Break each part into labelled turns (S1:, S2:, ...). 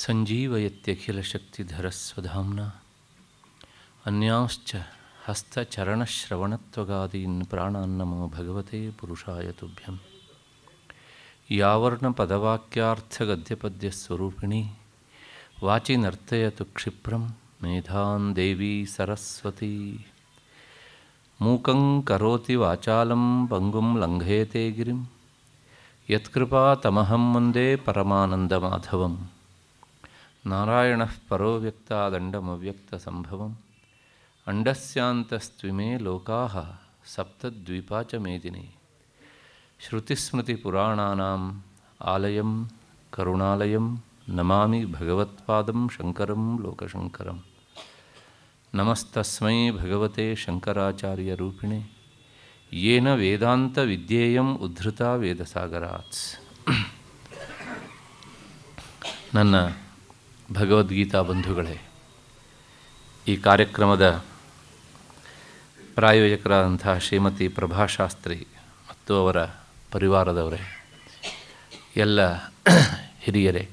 S1: सञ्जीवयत्यखिलशक्तिधरस्वधाम्ना अन्यांश्च हस्तचरणश्रवणत्वगादीन् प्राणान् नमो भगवते पुरुषाय तुभ्यं यावर्णपदवाक्यार्थगद्यपद्यस्वरूपिणी वाचि नर्तयतु क्षिप्रं मेधान् देवी सरस्वती मूकं करोति वाचालं पङ्गुं लङ्घयते गिरिं यत्कृपातमहं वन्दे परमानन्दमाधवम् नारायण परो व्यक्तादंडम्यक्तसंभव अंडस्यास्तमे लोका सप्तद्वीपा च मेदिनी श्रुतिस्मृतिपुराणा आलय करुणाल नमा भगवत्द शंकर लोकशंक नमस्तस्म भगवते शंकराचार्यूपिणे येन वेदांत विद्येयम् उद्धृता वेदसागरात् ನನ್ನ ಭಗವದ್ಗೀತಾ ಬಂಧುಗಳೇ ಈ ಕಾರ್ಯಕ್ರಮದ ಪ್ರಾಯೋಜಕರಾದಂತಹ ಶ್ರೀಮತಿ ಪ್ರಭಾಶಾಸ್ತ್ರಿ ಮತ್ತು ಅವರ ಪರಿವಾರದವರೇ ಎಲ್ಲ ಹಿರಿಯರೇ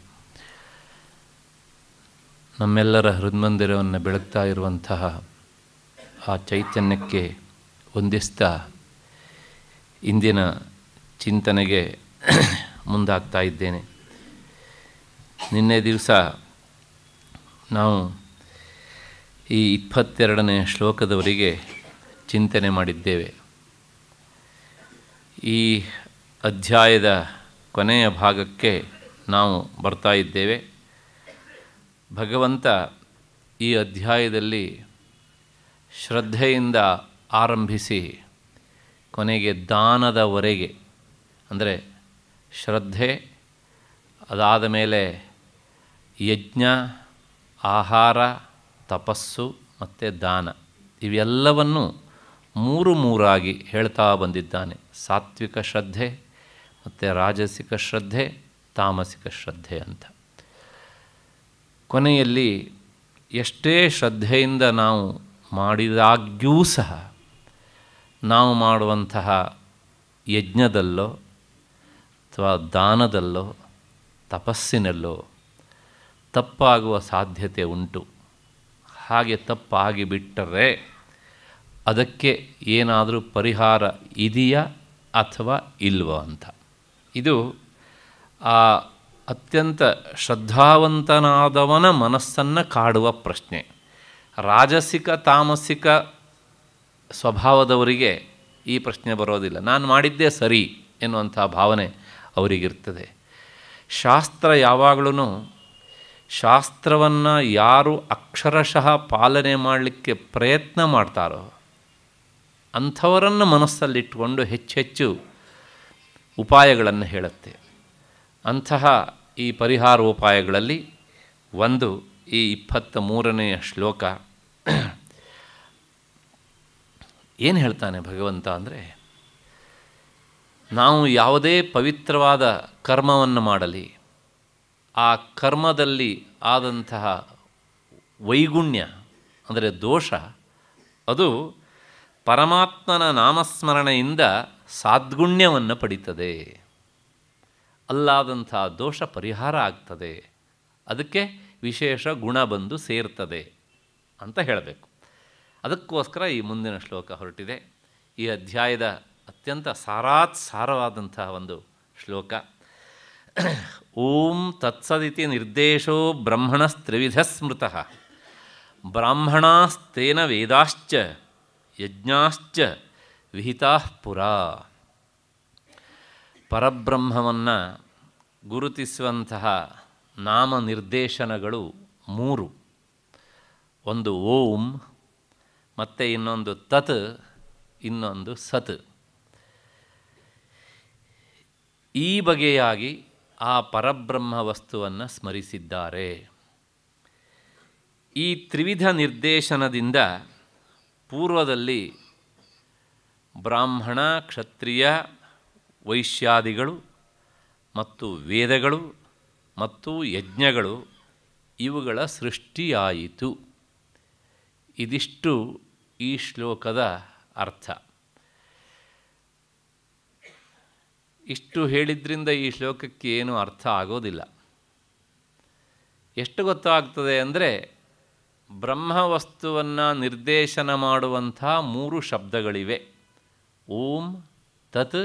S1: ನಮ್ಮೆಲ್ಲರ ಹೃದ್ಮಂದಿರವನ್ನು ಬೆಳಗ್ತಾ ಇರುವಂತಹ ಆ ಚೈತನ್ಯಕ್ಕೆ ಹೊಂದಿಸ್ತಾ ಇಂದಿನ ಚಿಂತನೆಗೆ ಮುಂದಾಗ್ತಾ ಇದ್ದೇನೆ ನಿನ್ನೆ ದಿವಸ ನಾವು ಈ ಇಪ್ಪತ್ತೆರಡನೇ ಶ್ಲೋಕದವರಿಗೆ ಚಿಂತನೆ ಮಾಡಿದ್ದೇವೆ ಈ ಅಧ್ಯಾಯದ ಕೊನೆಯ ಭಾಗಕ್ಕೆ ನಾವು ಬರ್ತಾ ಇದ್ದೇವೆ ಭಗವಂತ ಈ ಅಧ್ಯಾಯದಲ್ಲಿ ಶ್ರದ್ಧೆಯಿಂದ ಆರಂಭಿಸಿ ಕೊನೆಗೆ ದಾನದವರೆಗೆ ಅಂದರೆ ಶ್ರದ್ಧೆ ಅದಾದ ಮೇಲೆ ಯಜ್ಞ ಆಹಾರ ತಪಸ್ಸು ಮತ್ತು ದಾನ ಇವೆಲ್ಲವನ್ನು ಮೂರು ಮೂರಾಗಿ ಹೇಳ್ತಾ ಬಂದಿದ್ದಾನೆ ಸಾತ್ವಿಕ ಶ್ರದ್ಧೆ ಮತ್ತು ರಾಜಸಿಕ ಶ್ರದ್ಧೆ ತಾಮಸಿಕ ಶ್ರದ್ಧೆ ಅಂತ ಕೊನೆಯಲ್ಲಿ ಎಷ್ಟೇ ಶ್ರದ್ಧೆಯಿಂದ ನಾವು ಮಾಡಿದಾಗ್ಯೂ ಸಹ ನಾವು ಮಾಡುವಂತಹ ಯಜ್ಞದಲ್ಲೋ ಅಥವಾ ದಾನದಲ್ಲೋ ತಪಸ್ಸಿನಲ್ಲೋ ತಪ್ಪಾಗುವ ಸಾಧ್ಯತೆ ಉಂಟು ಹಾಗೆ ತಪ್ಪಾಗಿ ಬಿಟ್ಟರೆ ಅದಕ್ಕೆ ಏನಾದರೂ ಪರಿಹಾರ ಇದೆಯಾ ಅಥವಾ ಇಲ್ವೋ ಅಂತ ಇದು ಆ ಅತ್ಯಂತ ಶ್ರದ್ಧಾವಂತನಾದವನ ಮನಸ್ಸನ್ನು ಕಾಡುವ ಪ್ರಶ್ನೆ ರಾಜಸಿಕ ತಾಮಸಿಕ ಸ್ವಭಾವದವರಿಗೆ ಈ ಪ್ರಶ್ನೆ ಬರೋದಿಲ್ಲ ನಾನು ಮಾಡಿದ್ದೇ ಸರಿ ಎನ್ನುವಂಥ ಭಾವನೆ ಅವರಿಗಿರ್ತದೆ ಶಾಸ್ತ್ರ ಯಾವಾಗಲೂ ಶಾಸ್ತ್ರವನ್ನು ಯಾರು ಅಕ್ಷರಶಃ ಪಾಲನೆ ಮಾಡಲಿಕ್ಕೆ ಪ್ರಯತ್ನ ಮಾಡ್ತಾರೋ ಅಂಥವರನ್ನು ಮನಸ್ಸಲ್ಲಿಟ್ಟುಕೊಂಡು ಹೆಚ್ಚೆಚ್ಚು ಉಪಾಯಗಳನ್ನು ಹೇಳುತ್ತೆ ಅಂತಹ ಈ ಪರಿಹಾರೋಪಾಯಗಳಲ್ಲಿ ಒಂದು ಈ ಇಪ್ಪತ್ತ ಮೂರನೆಯ ಶ್ಲೋಕ ಏನು ಹೇಳ್ತಾನೆ ಭಗವಂತ ಅಂದರೆ ನಾವು ಯಾವುದೇ ಪವಿತ್ರವಾದ ಕರ್ಮವನ್ನು ಮಾಡಲಿ ಆ ಕರ್ಮದಲ್ಲಿ ಆದಂತಹ ವೈಗುಣ್ಯ ಅಂದರೆ ದೋಷ ಅದು ಪರಮಾತ್ಮನ ನಾಮಸ್ಮರಣೆಯಿಂದ ಸಾದ್ಗುಣ್ಯವನ್ನು ಪಡೀತದೆ ಅಲ್ಲಾದಂಥ ದೋಷ ಪರಿಹಾರ ಆಗ್ತದೆ ಅದಕ್ಕೆ ವಿಶೇಷ ಗುಣ ಬಂದು ಸೇರ್ತದೆ ಅಂತ ಹೇಳಬೇಕು ಅದಕ್ಕೋಸ್ಕರ ಈ ಮುಂದಿನ ಶ್ಲೋಕ ಹೊರಟಿದೆ ಈ ಅಧ್ಯಾಯದ ಅತ್ಯಂತ ಸಾರಾತ್ ಒಂದು ಶ್ಲೋಕ ಓಂ ತತ್ಸದಿತಿ ನಿರ್ದೇಶೋ ಬ್ರಹ್ಮಣಸ್ತ್ರಿವಿಧ ಸ್ಮೃತ ಬ್ರಾಹ್ಮಣಾಸ್ತೇನ ವೇದಾಶ್ಚ ಯಜ್ಞಾಶ್ಚ ವಿಹಿತಾ ಪುರ ಪರಬ್ರಹ್ಮವನ್ನು ಗುರುತಿಸುವಂತಹ ನಾಮ ನಿರ್ದೇಶನಗಳು ಮೂರು ಒಂದು ಓಂ ಮತ್ತು ಇನ್ನೊಂದು ತತ್ ಇನ್ನೊಂದು ಸತ್ ಈ ಬಗೆಯಾಗಿ ಆ ಪರಬ್ರಹ್ಮ ವಸ್ತುವನ್ನು ಸ್ಮರಿಸಿದ್ದಾರೆ ಈ ತ್ರಿವಿಧ ನಿರ್ದೇಶನದಿಂದ ಪೂರ್ವದಲ್ಲಿ ಬ್ರಾಹ್ಮಣ ಕ್ಷತ್ರಿಯ ವೈಶ್ಯಾದಿಗಳು ಮತ್ತು ವೇದಗಳು ಮತ್ತು ಯಜ್ಞಗಳು ಇವುಗಳ ಸೃಷ್ಟಿಯಾಯಿತು ಇದಿಷ್ಟು ಈ ಶ್ಲೋಕದ ಅರ್ಥ ಇಷ್ಟು ಹೇಳಿದ್ರಿಂದ ಈ ಶ್ಲೋಕಕ್ಕೆ ಏನು ಅರ್ಥ ಆಗೋದಿಲ್ಲ ಎಷ್ಟು ಗೊತ್ತಾಗ್ತದೆ ಅಂದರೆ ಬ್ರಹ್ಮವಸ್ತುವನ್ನು ನಿರ್ದೇಶನ ಮಾಡುವಂಥ ಮೂರು ಶಬ್ದಗಳಿವೆ ಓಂ ತತ್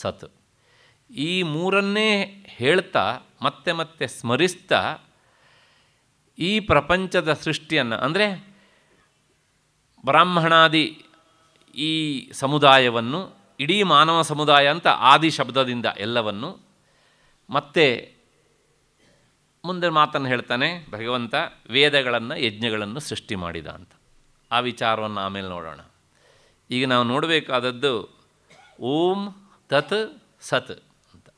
S1: ಸತ್ ಈ ಮೂರನ್ನೇ ಹೇಳ್ತಾ ಮತ್ತೆ ಮತ್ತೆ ಸ್ಮರಿಸ್ತಾ ಈ ಪ್ರಪಂಚದ ಸೃಷ್ಟಿಯನ್ನು ಅಂದರೆ ಬ್ರಾಹ್ಮಣಾದಿ ಈ ಸಮುದಾಯವನ್ನು ಇಡೀ ಮಾನವ ಸಮುದಾಯ ಅಂತ ಆದಿ ಶಬ್ದದಿಂದ ಎಲ್ಲವನ್ನು ಮತ್ತೆ ಮುಂದೆ ಮಾತನ್ನು ಹೇಳ್ತಾನೆ ಭಗವಂತ ವೇದಗಳನ್ನು ಯಜ್ಞಗಳನ್ನು ಸೃಷ್ಟಿ ಮಾಡಿದ ಅಂತ ಆ ವಿಚಾರವನ್ನು ಆಮೇಲೆ ನೋಡೋಣ ಈಗ ನಾವು ನೋಡಬೇಕಾದದ್ದು ಓಂ ತತ್ ಸತ್ ಅಂತ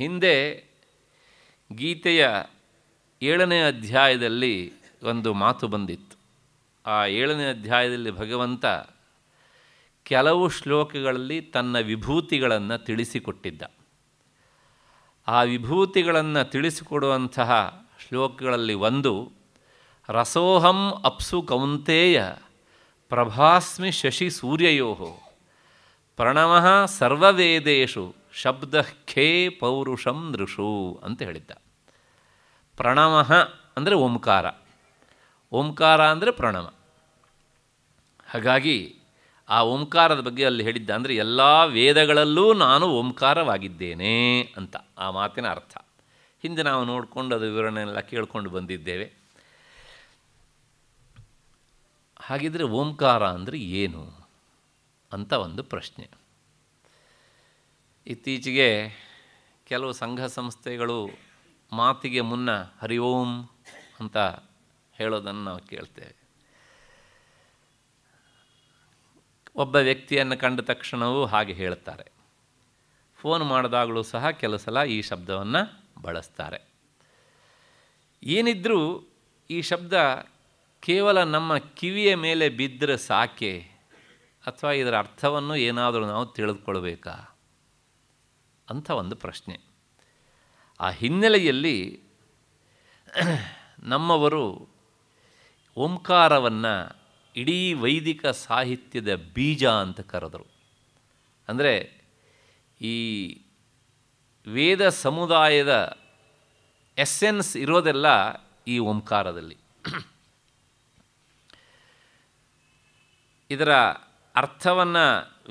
S1: ಹಿಂದೆ ಗೀತೆಯ ಏಳನೇ ಅಧ್ಯಾಯದಲ್ಲಿ ಒಂದು ಮಾತು ಬಂದಿತ್ತು ಆ ಏಳನೇ ಅಧ್ಯಾಯದಲ್ಲಿ ಭಗವಂತ ಕೆಲವು ಶ್ಲೋಕಗಳಲ್ಲಿ ತನ್ನ ವಿಭೂತಿಗಳನ್ನು ತಿಳಿಸಿಕೊಟ್ಟಿದ್ದ ಆ ವಿಭೂತಿಗಳನ್ನು ತಿಳಿಸಿಕೊಡುವಂತಹ ಶ್ಲೋಕಗಳಲ್ಲಿ ಒಂದು ರಸೋಹಂ ಅಪ್ಸು ಕೌಂತೆಯ ಪ್ರಭಾಸ್ಮಿ ಶಶಿ ಸೂರ್ಯಯೋ ಪ್ರಣವ ಸರ್ವವೇದೇಶು ಶಬ್ದ ಖೇ ಪೌರುಷಂ ನೃಷು ಅಂತ ಹೇಳಿದ್ದ ಪ್ರಣವ ಅಂದರೆ ಓಂಕಾರ ಓಂಕಾರ ಅಂದರೆ ಪ್ರಣವ ಹಾಗಾಗಿ ಆ ಓಂಕಾರದ ಬಗ್ಗೆ ಅಲ್ಲಿ ಹೇಳಿದ್ದ ಅಂದರೆ ಎಲ್ಲ ವೇದಗಳಲ್ಲೂ ನಾನು ಓಂಕಾರವಾಗಿದ್ದೇನೆ ಅಂತ ಆ ಮಾತಿನ ಅರ್ಥ ಹಿಂದೆ ನಾವು ನೋಡಿಕೊಂಡು ಅದು ಎಲ್ಲ ಕೇಳಿಕೊಂಡು ಬಂದಿದ್ದೇವೆ ಹಾಗಿದ್ರೆ ಓಂಕಾರ ಅಂದರೆ ಏನು ಅಂತ ಒಂದು ಪ್ರಶ್ನೆ ಇತ್ತೀಚೆಗೆ ಕೆಲವು ಸಂಘ ಸಂಸ್ಥೆಗಳು ಮಾತಿಗೆ ಮುನ್ನ ಹರಿ ಓಂ ಅಂತ ಹೇಳೋದನ್ನು ನಾವು ಕೇಳ್ತೇವೆ ಒಬ್ಬ ವ್ಯಕ್ತಿಯನ್ನು ಕಂಡ ತಕ್ಷಣವೂ ಹಾಗೆ ಹೇಳುತ್ತಾರೆ ಫೋನ್ ಮಾಡಿದಾಗಲೂ ಸಹ ಕೆಲವು ಸಲ ಈ ಶಬ್ದವನ್ನು ಬಳಸ್ತಾರೆ ಏನಿದ್ರೂ ಈ ಶಬ್ದ ಕೇವಲ ನಮ್ಮ ಕಿವಿಯ ಮೇಲೆ ಬಿದ್ದರೆ ಸಾಕೆ ಅಥವಾ ಇದರ ಅರ್ಥವನ್ನು ಏನಾದರೂ ನಾವು ತಿಳಿದುಕೊಳ್ಬೇಕಾ ಅಂಥ ಒಂದು ಪ್ರಶ್ನೆ ಆ ಹಿನ್ನೆಲೆಯಲ್ಲಿ ನಮ್ಮವರು ಓಂಕಾರವನ್ನು ಇಡೀ ವೈದಿಕ ಸಾಹಿತ್ಯದ ಬೀಜ ಅಂತ ಕರೆದರು ಅಂದರೆ ಈ ವೇದ ಸಮುದಾಯದ ಎಸ್ಸೆನ್ಸ್ ಇರೋದೆಲ್ಲ ಈ ಓಂಕಾರದಲ್ಲಿ ಇದರ ಅರ್ಥವನ್ನು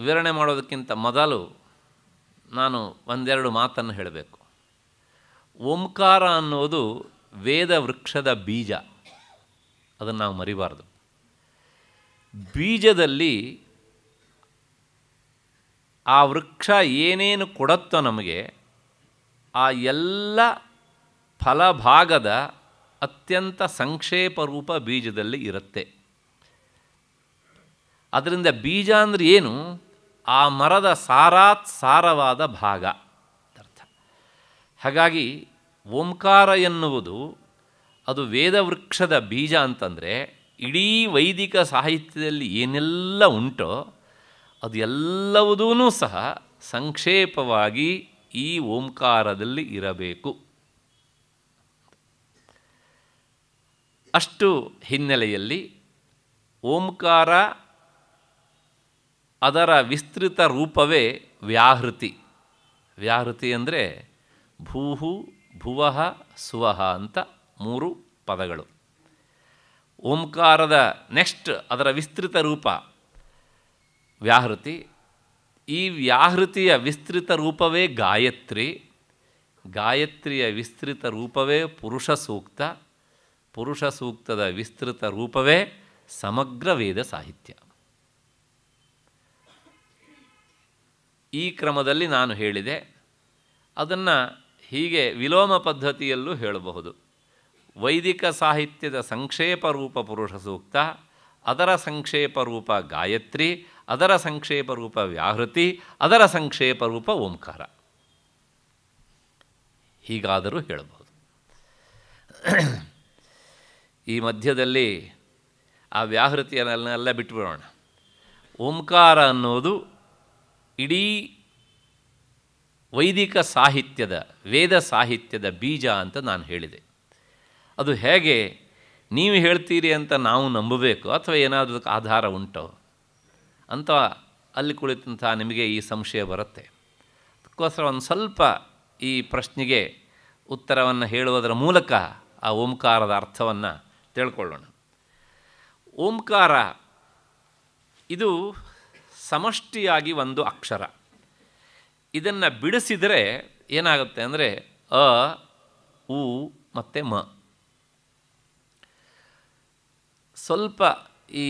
S1: ವಿವರಣೆ ಮಾಡೋದಕ್ಕಿಂತ ಮೊದಲು ನಾನು ಒಂದೆರಡು ಮಾತನ್ನು ಹೇಳಬೇಕು ಓಂಕಾರ ಅನ್ನೋದು ವೇದ ವೃಕ್ಷದ ಬೀಜ ಅದನ್ನು ನಾವು ಮರಿಬಾರ್ದು ಬೀಜದಲ್ಲಿ ಆ ವೃಕ್ಷ ಏನೇನು ಕೊಡುತ್ತೋ ನಮಗೆ ಆ ಎಲ್ಲ ಫಲಭಾಗದ ಅತ್ಯಂತ ಸಂಕ್ಷೇಪ ರೂಪ ಬೀಜದಲ್ಲಿ ಇರುತ್ತೆ ಅದರಿಂದ ಬೀಜ ಅಂದರೆ ಏನು ಆ ಮರದ ಸಾರಾತ್ ಸಾರವಾದ ಭಾಗ ಅರ್ಥ ಹಾಗಾಗಿ ಓಂಕಾರ ಎನ್ನುವುದು ಅದು ವೇದವೃಕ್ಷದ ಬೀಜ ಅಂತಂದರೆ ಇಡೀ ವೈದಿಕ ಸಾಹಿತ್ಯದಲ್ಲಿ ಏನೆಲ್ಲ ಉಂಟೋ ಅದು ಎಲ್ಲವುದೂ ಸಹ ಸಂಕ್ಷೇಪವಾಗಿ ಈ ಓಂಕಾರದಲ್ಲಿ ಇರಬೇಕು ಅಷ್ಟು ಹಿನ್ನೆಲೆಯಲ್ಲಿ ಓಂಕಾರ ಅದರ ವಿಸ್ತೃತ ರೂಪವೇ ವ್ಯಾಹೃತಿ ವ್ಯಾಹೃತಿ ಅಂದರೆ ಭೂಹು ಭುವಃ ಸುವಃ ಅಂತ ಮೂರು ಪದಗಳು ಓಂಕಾರದ ನೆಕ್ಸ್ಟ್ ಅದರ ವಿಸ್ತೃತ ರೂಪ ವ್ಯಾಹೃತಿ ಈ ವ್ಯಾಹೃತಿಯ ವಿಸ್ತೃತ ರೂಪವೇ ಗಾಯತ್ರಿ ಗಾಯತ್ರಿಯ ವಿಸ್ತೃತ ರೂಪವೇ ಪುರುಷ ಸೂಕ್ತ ಪುರುಷ ಸೂಕ್ತದ ವಿಸ್ತೃತ ರೂಪವೇ ಸಮಗ್ರ ವೇದ ಸಾಹಿತ್ಯ ಈ ಕ್ರಮದಲ್ಲಿ ನಾನು ಹೇಳಿದೆ ಅದನ್ನು ಹೀಗೆ ವಿಲೋಮ ಪದ್ಧತಿಯಲ್ಲೂ ಹೇಳಬಹುದು ವೈದಿಕ ಸಾಹಿತ್ಯದ ಸಂಕ್ಷೇಪ ರೂಪ ಪುರುಷ ಸೂಕ್ತ ಅದರ ಸಂಕ್ಷೇಪ ರೂಪ ಗಾಯತ್ರಿ ಅದರ ಸಂಕ್ಷೇಪ ರೂಪ ವ್ಯಾಹೃತಿ ಅದರ ಸಂಕ್ಷೇಪ ರೂಪ ಓಂಕಾರ ಹೀಗಾದರೂ ಹೇಳಬಹುದು ಈ ಮಧ್ಯದಲ್ಲಿ ಆ ವ್ಯಾಹೃತಿಯನ್ನೆಲ್ಲ ಬಿಟ್ಟುಬಿಡೋಣ ಓಂಕಾರ ಅನ್ನೋದು ಇಡೀ ವೈದಿಕ ಸಾಹಿತ್ಯದ ವೇದ ಸಾಹಿತ್ಯದ ಬೀಜ ಅಂತ ನಾನು ಹೇಳಿದೆ ಅದು ಹೇಗೆ ನೀವು ಹೇಳ್ತೀರಿ ಅಂತ ನಾವು ನಂಬಬೇಕು ಅಥವಾ ಏನಾದರೂ ಆಧಾರ ಉಂಟೋ ಅಂತ ಅಲ್ಲಿ ಕುಳಿತಂಥ ನಿಮಗೆ ಈ ಸಂಶಯ ಬರುತ್ತೆ ಅದಕ್ಕೋಸ್ಕರ ಒಂದು ಸ್ವಲ್ಪ ಈ ಪ್ರಶ್ನೆಗೆ ಉತ್ತರವನ್ನು ಹೇಳುವುದರ ಮೂಲಕ ಆ ಓಂಕಾರದ ಅರ್ಥವನ್ನು ತಿಳ್ಕೊಳ್ಳೋಣ ಓಂಕಾರ ಇದು ಸಮಷ್ಟಿಯಾಗಿ ಒಂದು ಅಕ್ಷರ ಇದನ್ನು ಬಿಡಿಸಿದರೆ ಏನಾಗುತ್ತೆ ಅಂದರೆ ಅ ಉ ಮತ್ತು ಮ ಸ್ವಲ್ಪ ಈ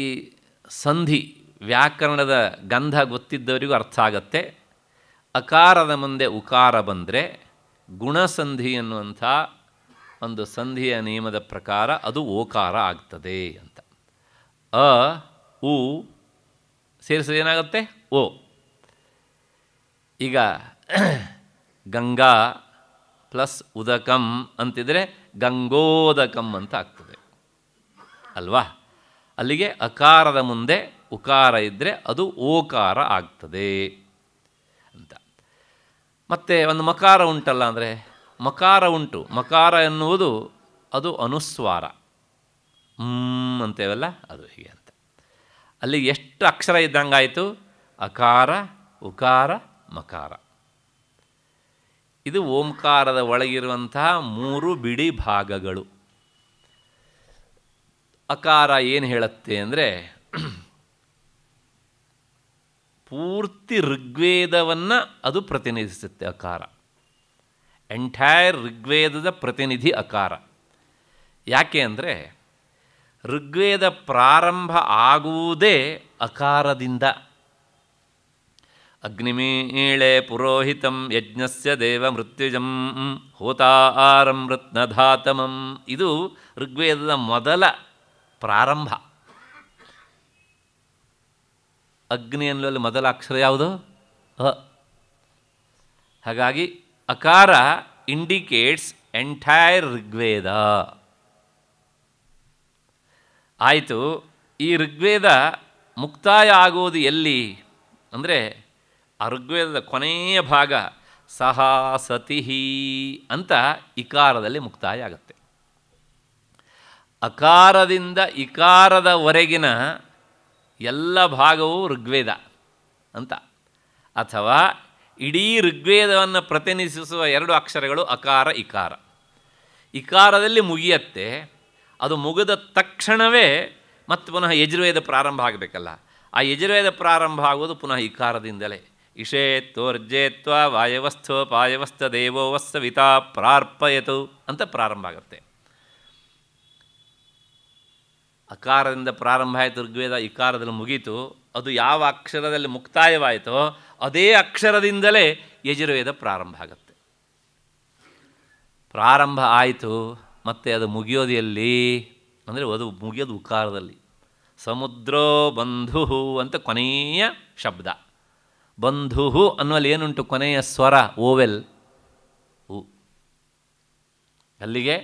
S1: ಸಂಧಿ ವ್ಯಾಕರಣದ ಗಂಧ ಗೊತ್ತಿದ್ದವರಿಗೂ ಅರ್ಥ ಆಗತ್ತೆ ಅಕಾರದ ಮುಂದೆ ಉಕಾರ ಬಂದರೆ ಗುಣಸಂಧಿ ಅನ್ನುವಂಥ ಒಂದು ಸಂಧಿಯ ನಿಯಮದ ಪ್ರಕಾರ ಅದು ಓಕಾರ ಆಗ್ತದೆ ಅಂತ ಅ ಉ ಸೇರಿಸಿದ್ರೆ ಏನಾಗುತ್ತೆ ಓ ಈಗ ಗಂಗಾ ಪ್ಲಸ್ ಉದಕಂ ಅಂತಿದ್ರೆ ಗಂಗೋದಕಂ ಅಂತ ಆಗ್ತದೆ ಅಲ್ವಾ ಅಲ್ಲಿಗೆ ಅಕಾರದ ಮುಂದೆ ಉಕಾರ ಇದ್ದರೆ ಅದು ಓಕಾರ ಆಗ್ತದೆ ಅಂತ ಮತ್ತು ಒಂದು ಮಕಾರ ಉಂಟಲ್ಲ ಅಂದರೆ ಮಕಾರ ಉಂಟು ಮಕಾರ ಎನ್ನುವುದು ಅದು ಅನುಸ್ವಾರ ಹ್ಞೂ ಅಂತೇವಲ್ಲ ಅದು ಹೀಗೆ ಅಂತ ಅಲ್ಲಿ ಎಷ್ಟು ಅಕ್ಷರ ಇದ್ದಂಗಾಯಿತು ಅಕಾರ ಉಕಾರ ಮಕಾರ ಇದು ಓಂಕಾರದ ಒಳಗಿರುವಂತಹ ಮೂರು ಬಿಡಿ ಭಾಗಗಳು ಅಕಾರ ಏನು ಹೇಳುತ್ತೆ ಅಂದರೆ ಪೂರ್ತಿ ಋಗ್ವೇದವನ್ನು ಅದು ಪ್ರತಿನಿಧಿಸುತ್ತೆ ಅಕಾರ ಎಂಟೈರ್ ಋಗ್ವೇದದ ಪ್ರತಿನಿಧಿ ಅಕಾರ ಯಾಕೆ ಅಂದರೆ ಋಗ್ವೇದ ಪ್ರಾರಂಭ ಆಗುವುದೇ ಅಕಾರದಿಂದ ಅಗ್ನಿಮೀಳೆ ಪುರೋಹಿತಂ ಯಜ್ಞಸ್ಯ ದೇವ ಮೃತ್ಯುಜಂ ಹೋತಾರಂ ರತ್ನಧಾತಮಂ ಇದು ಋಗ್ವೇದದ ಮೊದಲ ಪ್ರಾರಂಭ ಅಗ್ನಿ ಅನ್ನೋಲ್ಲಿ ಮೊದಲ ಅಕ್ಷರ ಯಾವುದು ಅ ಹಾಗಾಗಿ ಅಕಾರ ಇಂಡಿಕೇಟ್ಸ್ ಎಂಟೈರ್ ಋಗ್ವೇದ ಆಯಿತು ಈ ಋಗ್ವೇದ ಮುಕ್ತಾಯ ಆಗೋದು ಎಲ್ಲಿ ಅಂದರೆ ಆ ಋಗ್ವೇದದ ಕೊನೆಯ ಭಾಗ ಸಹ ಸತಿಹಿ ಅಂತ ಇಕಾರದಲ್ಲಿ ಮುಕ್ತಾಯ ಆಗುತ್ತೆ ಅಕಾರದಿಂದ ಇಕಾರದವರೆಗಿನ ಎಲ್ಲ ಭಾಗವೂ ಋಗ್ವೇದ ಅಂತ ಅಥವಾ ಇಡೀ ಋಗ್ವೇದವನ್ನು ಪ್ರತಿನಿಧಿಸುವ ಎರಡು ಅಕ್ಷರಗಳು ಅಕಾರ ಇಕಾರ ಇಕಾರದಲ್ಲಿ ಮುಗಿಯತ್ತೆ ಅದು ಮುಗಿದ ತಕ್ಷಣವೇ ಮತ್ತು ಪುನಃ ಯಜುರ್ವೇದ ಪ್ರಾರಂಭ ಆಗಬೇಕಲ್ಲ ಆ ಯಜುರ್ವೇದ ಪ್ರಾರಂಭ ಆಗುವುದು ಪುನಃ ಇಕಾರದಿಂದಲೇ ಇಷೇತ್ವರ್ಜೇತ್ವ ವಾಯವಸ್ಥೋ ಪಾಯವಸ್ಥ ವಿತಾ ಪ್ರಾರ್ಪಯತು ಅಂತ ಪ್ರಾರಂಭ ಆಗುತ್ತೆ ಅಕಾರದಿಂದ ಪ್ರಾರಂಭ ಆಯಿತು ಋಗ್ವೇದ ಇಕಾರದಲ್ಲಿ ಮುಗೀತು ಅದು ಯಾವ ಅಕ್ಷರದಲ್ಲಿ ಮುಕ್ತಾಯವಾಯಿತೋ ಅದೇ ಅಕ್ಷರದಿಂದಲೇ ಯಜುರ್ವೇದ ಪ್ರಾರಂಭ ಆಗುತ್ತೆ ಪ್ರಾರಂಭ ಆಯಿತು ಮತ್ತು ಅದು ಮುಗಿಯೋದು ಎಲ್ಲಿ ಅಂದರೆ ಅದು ಮುಗಿಯೋದು ಉಕಾರದಲ್ಲಿ ಸಮುದ್ರೋ ಬಂಧು ಅಂತ ಕೊನೆಯ ಶಬ್ದ ಬಂಧು ಅನ್ನುವಲ್ಲಿ ಏನುಂಟು ಕೊನೆಯ ಸ್ವರ ಓವೆಲ್ ಹೂ ಅಲ್ಲಿಗೆ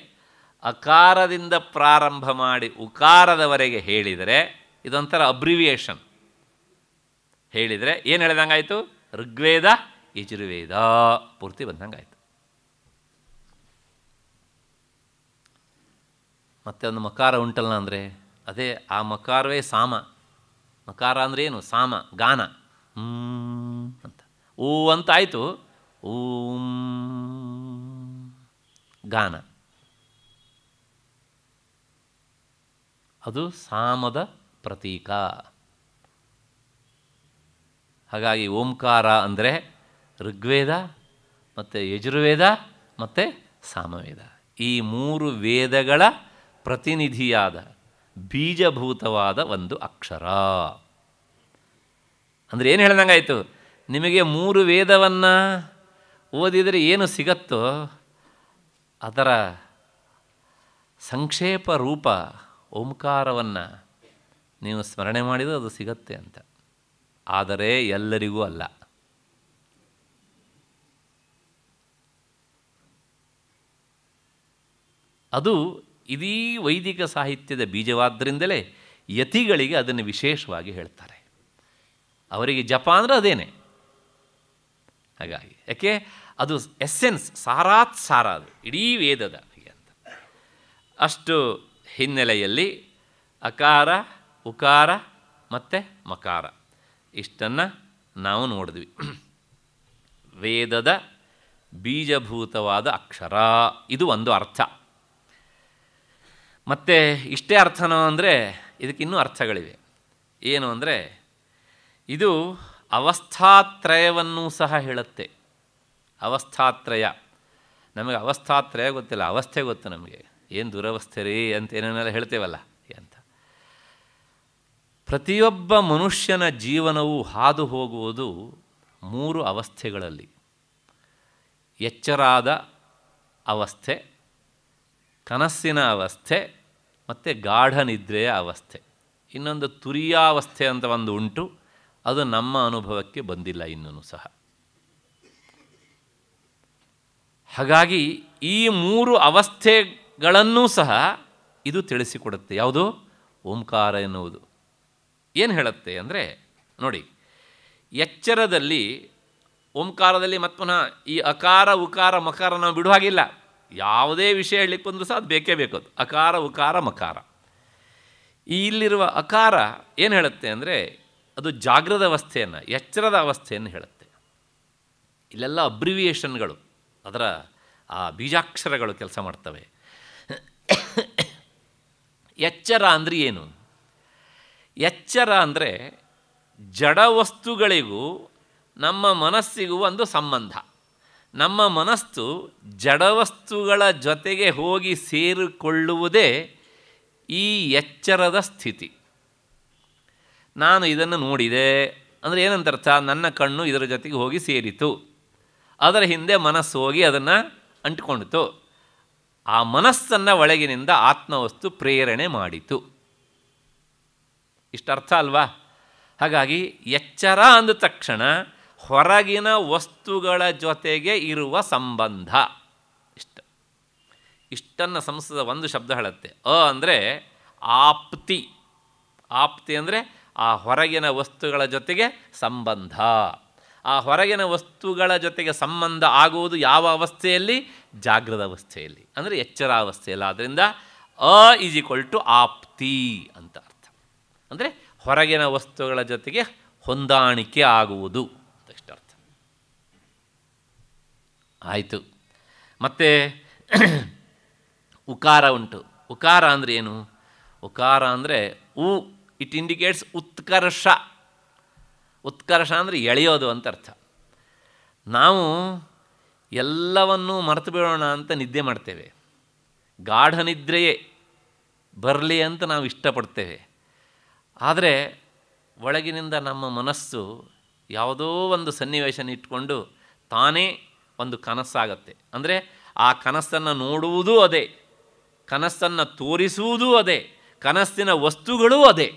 S1: ಅಕಾರದಿಂದ ಪ್ರಾರಂಭ ಮಾಡಿ ಉಕಾರದವರೆಗೆ ಹೇಳಿದರೆ ಇದೊಂಥರ ಅಬ್ರಿವಿಯೇಷನ್ ಹೇಳಿದರೆ ಏನು ಹೇಳಿದಂಗಾಯಿತು ಋಗ್ವೇದ ಯಜುರ್ವೇದ ಪೂರ್ತಿ ಬಂದಂಗಾಯಿತು ಮತ್ತೆ ಒಂದು ಮಕಾರ ಉಂಟಲ್ಲ ಅಂದರೆ ಅದೇ ಆ ಮಕಾರವೇ ಸಾಮ ಮಕಾರ ಅಂದರೆ ಏನು ಸಾಮ ಗಾನ ಅಂತ ಊ ಅಂತ ಆಯಿತು ಗಾನ ಅದು ಸಾಮದ ಪ್ರತೀಕ ಹಾಗಾಗಿ ಓಂಕಾರ ಅಂದರೆ ಋಗ್ವೇದ ಮತ್ತು ಯಜುರ್ವೇದ ಮತ್ತು ಸಾಮವೇದ ಈ ಮೂರು ವೇದಗಳ ಪ್ರತಿನಿಧಿಯಾದ ಬೀಜಭೂತವಾದ ಒಂದು ಅಕ್ಷರ ಅಂದರೆ ಏನು ಹೇಳ್ದಂಗಾಯಿತು ನಿಮಗೆ ಮೂರು ವೇದವನ್ನು ಓದಿದರೆ ಏನು ಸಿಗತ್ತೋ ಅದರ ಸಂಕ್ಷೇಪ ರೂಪ ಓಂಕಾರವನ್ನು ನೀವು ಸ್ಮರಣೆ ಮಾಡಿದರೆ ಅದು ಸಿಗತ್ತೆ ಅಂತ ಆದರೆ ಎಲ್ಲರಿಗೂ ಅಲ್ಲ ಅದು ಇಡೀ ವೈದಿಕ ಸಾಹಿತ್ಯದ ಬೀಜವಾದ್ದರಿಂದಲೇ ಯತಿಗಳಿಗೆ ಅದನ್ನು ವಿಶೇಷವಾಗಿ ಹೇಳ್ತಾರೆ ಅವರಿಗೆ ಜಪ ಅಂದರೆ ಅದೇನೆ ಹಾಗಾಗಿ ಯಾಕೆ ಅದು ಎಸ್ಸೆನ್ಸ್ ಸಾರಾತ್ ಸಾರ ಅದು ಇಡೀ ವೇದದ ಅಂತ ಅಷ್ಟು ಹಿನ್ನೆಲೆಯಲ್ಲಿ ಅಕಾರ ಉಕಾರ ಮತ್ತು ಮಕಾರ ಇಷ್ಟನ್ನು ನಾವು ನೋಡಿದ್ವಿ ವೇದದ ಬೀಜಭೂತವಾದ ಅಕ್ಷರ ಇದು ಒಂದು ಅರ್ಥ ಮತ್ತು ಇಷ್ಟೇ ಅರ್ಥನೋ ಅಂದರೆ ಇದಕ್ಕಿನ್ನೂ ಅರ್ಥಗಳಿವೆ ಏನು ಅಂದರೆ ಇದು ಅವಸ್ಥಾತ್ರಯವನ್ನೂ ಸಹ ಹೇಳುತ್ತೆ ಅವಸ್ಥಾತ್ರಯ ನಮಗೆ ಅವಸ್ಥಾತ್ರಯ ಗೊತ್ತಿಲ್ಲ ಅವಸ್ಥೆ ಗೊತ್ತು ನಮಗೆ ಏನು ದುರವಸ್ಥೆ ರೀ ಅಂತ ಏನೇನೆಲ್ಲ ಹೇಳ್ತೇವಲ್ಲ ಅಂತ ಪ್ರತಿಯೊಬ್ಬ ಮನುಷ್ಯನ ಜೀವನವು ಹಾದು ಹೋಗುವುದು ಮೂರು ಅವಸ್ಥೆಗಳಲ್ಲಿ ಎಚ್ಚರಾದ ಅವಸ್ಥೆ ಕನಸಿನ ಅವಸ್ಥೆ ಮತ್ತು ಗಾಢ ನಿದ್ರೆಯ ಅವಸ್ಥೆ ಇನ್ನೊಂದು ತುರಿಯಾವಸ್ಥೆ ಅಂತ ಒಂದು ಉಂಟು ಅದು ನಮ್ಮ ಅನುಭವಕ್ಕೆ ಬಂದಿಲ್ಲ ಇನ್ನೂ ಸಹ ಹಾಗಾಗಿ ಈ ಮೂರು ಅವಸ್ಥೆ ಗಳನ್ನೂ ಸಹ ಇದು ತಿಳಿಸಿಕೊಡುತ್ತೆ ಯಾವುದು ಓಂಕಾರ ಎನ್ನುವುದು ಏನು ಹೇಳುತ್ತೆ ಅಂದರೆ ನೋಡಿ ಎಚ್ಚರದಲ್ಲಿ ಓಂಕಾರದಲ್ಲಿ ಮತ್ತು ಪುನಃ ಈ ಅಕಾರ ಉಕಾರ ಮಕಾರ ನಾವು ಬಿಡುವಾಗಿಲ್ಲ ಯಾವುದೇ ವಿಷಯ ಹೇಳಲಿಕ್ಕೆ ಬಂದರೂ ಸಹ ಅದು ಬೇಕೇ ಬೇಕು ಅದು ಅಕಾರ ಉಕಾರ ಮಕಾರ ಈ ಇಲ್ಲಿರುವ ಅಕಾರ ಏನು ಹೇಳುತ್ತೆ ಅಂದರೆ ಅದು ಜಾಗ್ರದ ಅವಸ್ಥೆಯನ್ನು ಎಚ್ಚರದ ಅವಸ್ಥೆಯನ್ನು ಹೇಳುತ್ತೆ ಇಲ್ಲೆಲ್ಲ ಅಬ್ರಿವಿಯೇಷನ್ಗಳು ಅದರ ಆ ಬೀಜಾಕ್ಷರಗಳು ಕೆಲಸ ಮಾಡ್ತವೆ ಎಚ್ಚರ ಅಂದರೆ ಏನು ಎಚ್ಚರ ಅಂದರೆ ಜಡ ವಸ್ತುಗಳಿಗೂ ನಮ್ಮ ಮನಸ್ಸಿಗೂ ಒಂದು ಸಂಬಂಧ ನಮ್ಮ ಮನಸ್ಸು ಜಡವಸ್ತುಗಳ ಜೊತೆಗೆ ಹೋಗಿ ಸೇರಿಕೊಳ್ಳುವುದೇ ಈ ಎಚ್ಚರದ ಸ್ಥಿತಿ ನಾನು ಇದನ್ನು ನೋಡಿದೆ ಅಂದರೆ ಏನಂತ ಅರ್ಥ ನನ್ನ ಕಣ್ಣು ಇದರ ಜೊತೆಗೆ ಹೋಗಿ ಸೇರಿತು ಅದರ ಹಿಂದೆ ಮನಸ್ಸು ಹೋಗಿ ಅದನ್ನು ಅಂಟ್ಕೊಂಡಿತು ಆ ಮನಸ್ಸನ್ನು ಒಳಗಿನಿಂದ ಆತ್ಮವಸ್ತು ಪ್ರೇರಣೆ ಮಾಡಿತು ಇಷ್ಟರ್ಥ ಅಲ್ವಾ ಹಾಗಾಗಿ ಎಚ್ಚರ ಅಂದ ತಕ್ಷಣ ಹೊರಗಿನ ವಸ್ತುಗಳ ಜೊತೆಗೆ ಇರುವ ಸಂಬಂಧ ಇಷ್ಟ ಇಷ್ಟನ್ನು ಸಂಸದ ಒಂದು ಶಬ್ದ ಹೇಳುತ್ತೆ ಅ ಅಂದರೆ ಆಪ್ತಿ ಆಪ್ತಿ ಅಂದರೆ ಆ ಹೊರಗಿನ ವಸ್ತುಗಳ ಜೊತೆಗೆ ಸಂಬಂಧ ಆ ಹೊರಗಿನ ವಸ್ತುಗಳ ಜೊತೆಗೆ ಸಂಬಂಧ ಆಗುವುದು ಯಾವ ಅವಸ್ಥೆಯಲ್ಲಿ ಜಾಗ್ರದ ಅವಸ್ಥೆಯಲ್ಲಿ ಅಂದರೆ ಎಚ್ಚರ ಅವಸ್ಥೆಯಲ್ಲಿ ಆದ್ದರಿಂದ ಅ ಈಸ್ ಈಕ್ವಲ್ ಟು ಆಪ್ತಿ ಅಂತ ಅರ್ಥ ಅಂದರೆ ಹೊರಗಿನ ವಸ್ತುಗಳ ಜೊತೆಗೆ ಹೊಂದಾಣಿಕೆ ಆಗುವುದು ಅಂತಷ್ಟು ಅರ್ಥ ಆಯಿತು ಮತ್ತು ಉಕಾರ ಉಂಟು ಉಕಾರ ಅಂದರೆ ಏನು ಉಕಾರ ಅಂದರೆ ಉ ಇಟ್ ಇಂಡಿಕೇಟ್ಸ್ ಉತ್ಕರ್ಷ ಉತ್ಕರ್ಷ ಅಂದರೆ ಎಳೆಯೋದು ಅಂತ ಅರ್ಥ ನಾವು ಎಲ್ಲವನ್ನೂ ಮರೆತು ಬಿಡೋಣ ಅಂತ ನಿದ್ದೆ ಮಾಡ್ತೇವೆ ಗಾಢ ನಿದ್ರೆಯೇ ಬರಲಿ ಅಂತ ನಾವು ಇಷ್ಟಪಡ್ತೇವೆ ಆದರೆ ಒಳಗಿನಿಂದ ನಮ್ಮ ಮನಸ್ಸು ಯಾವುದೋ ಒಂದು ಸನ್ನಿವೇಶನ ಇಟ್ಕೊಂಡು ತಾನೇ ಒಂದು ಕನಸ್ಸಾಗತ್ತೆ ಅಂದರೆ ಆ ಕನಸನ್ನು ನೋಡುವುದೂ ಅದೇ ಕನಸನ್ನು ತೋರಿಸುವುದೂ ಅದೇ ಕನಸಿನ ವಸ್ತುಗಳೂ ಅದೇ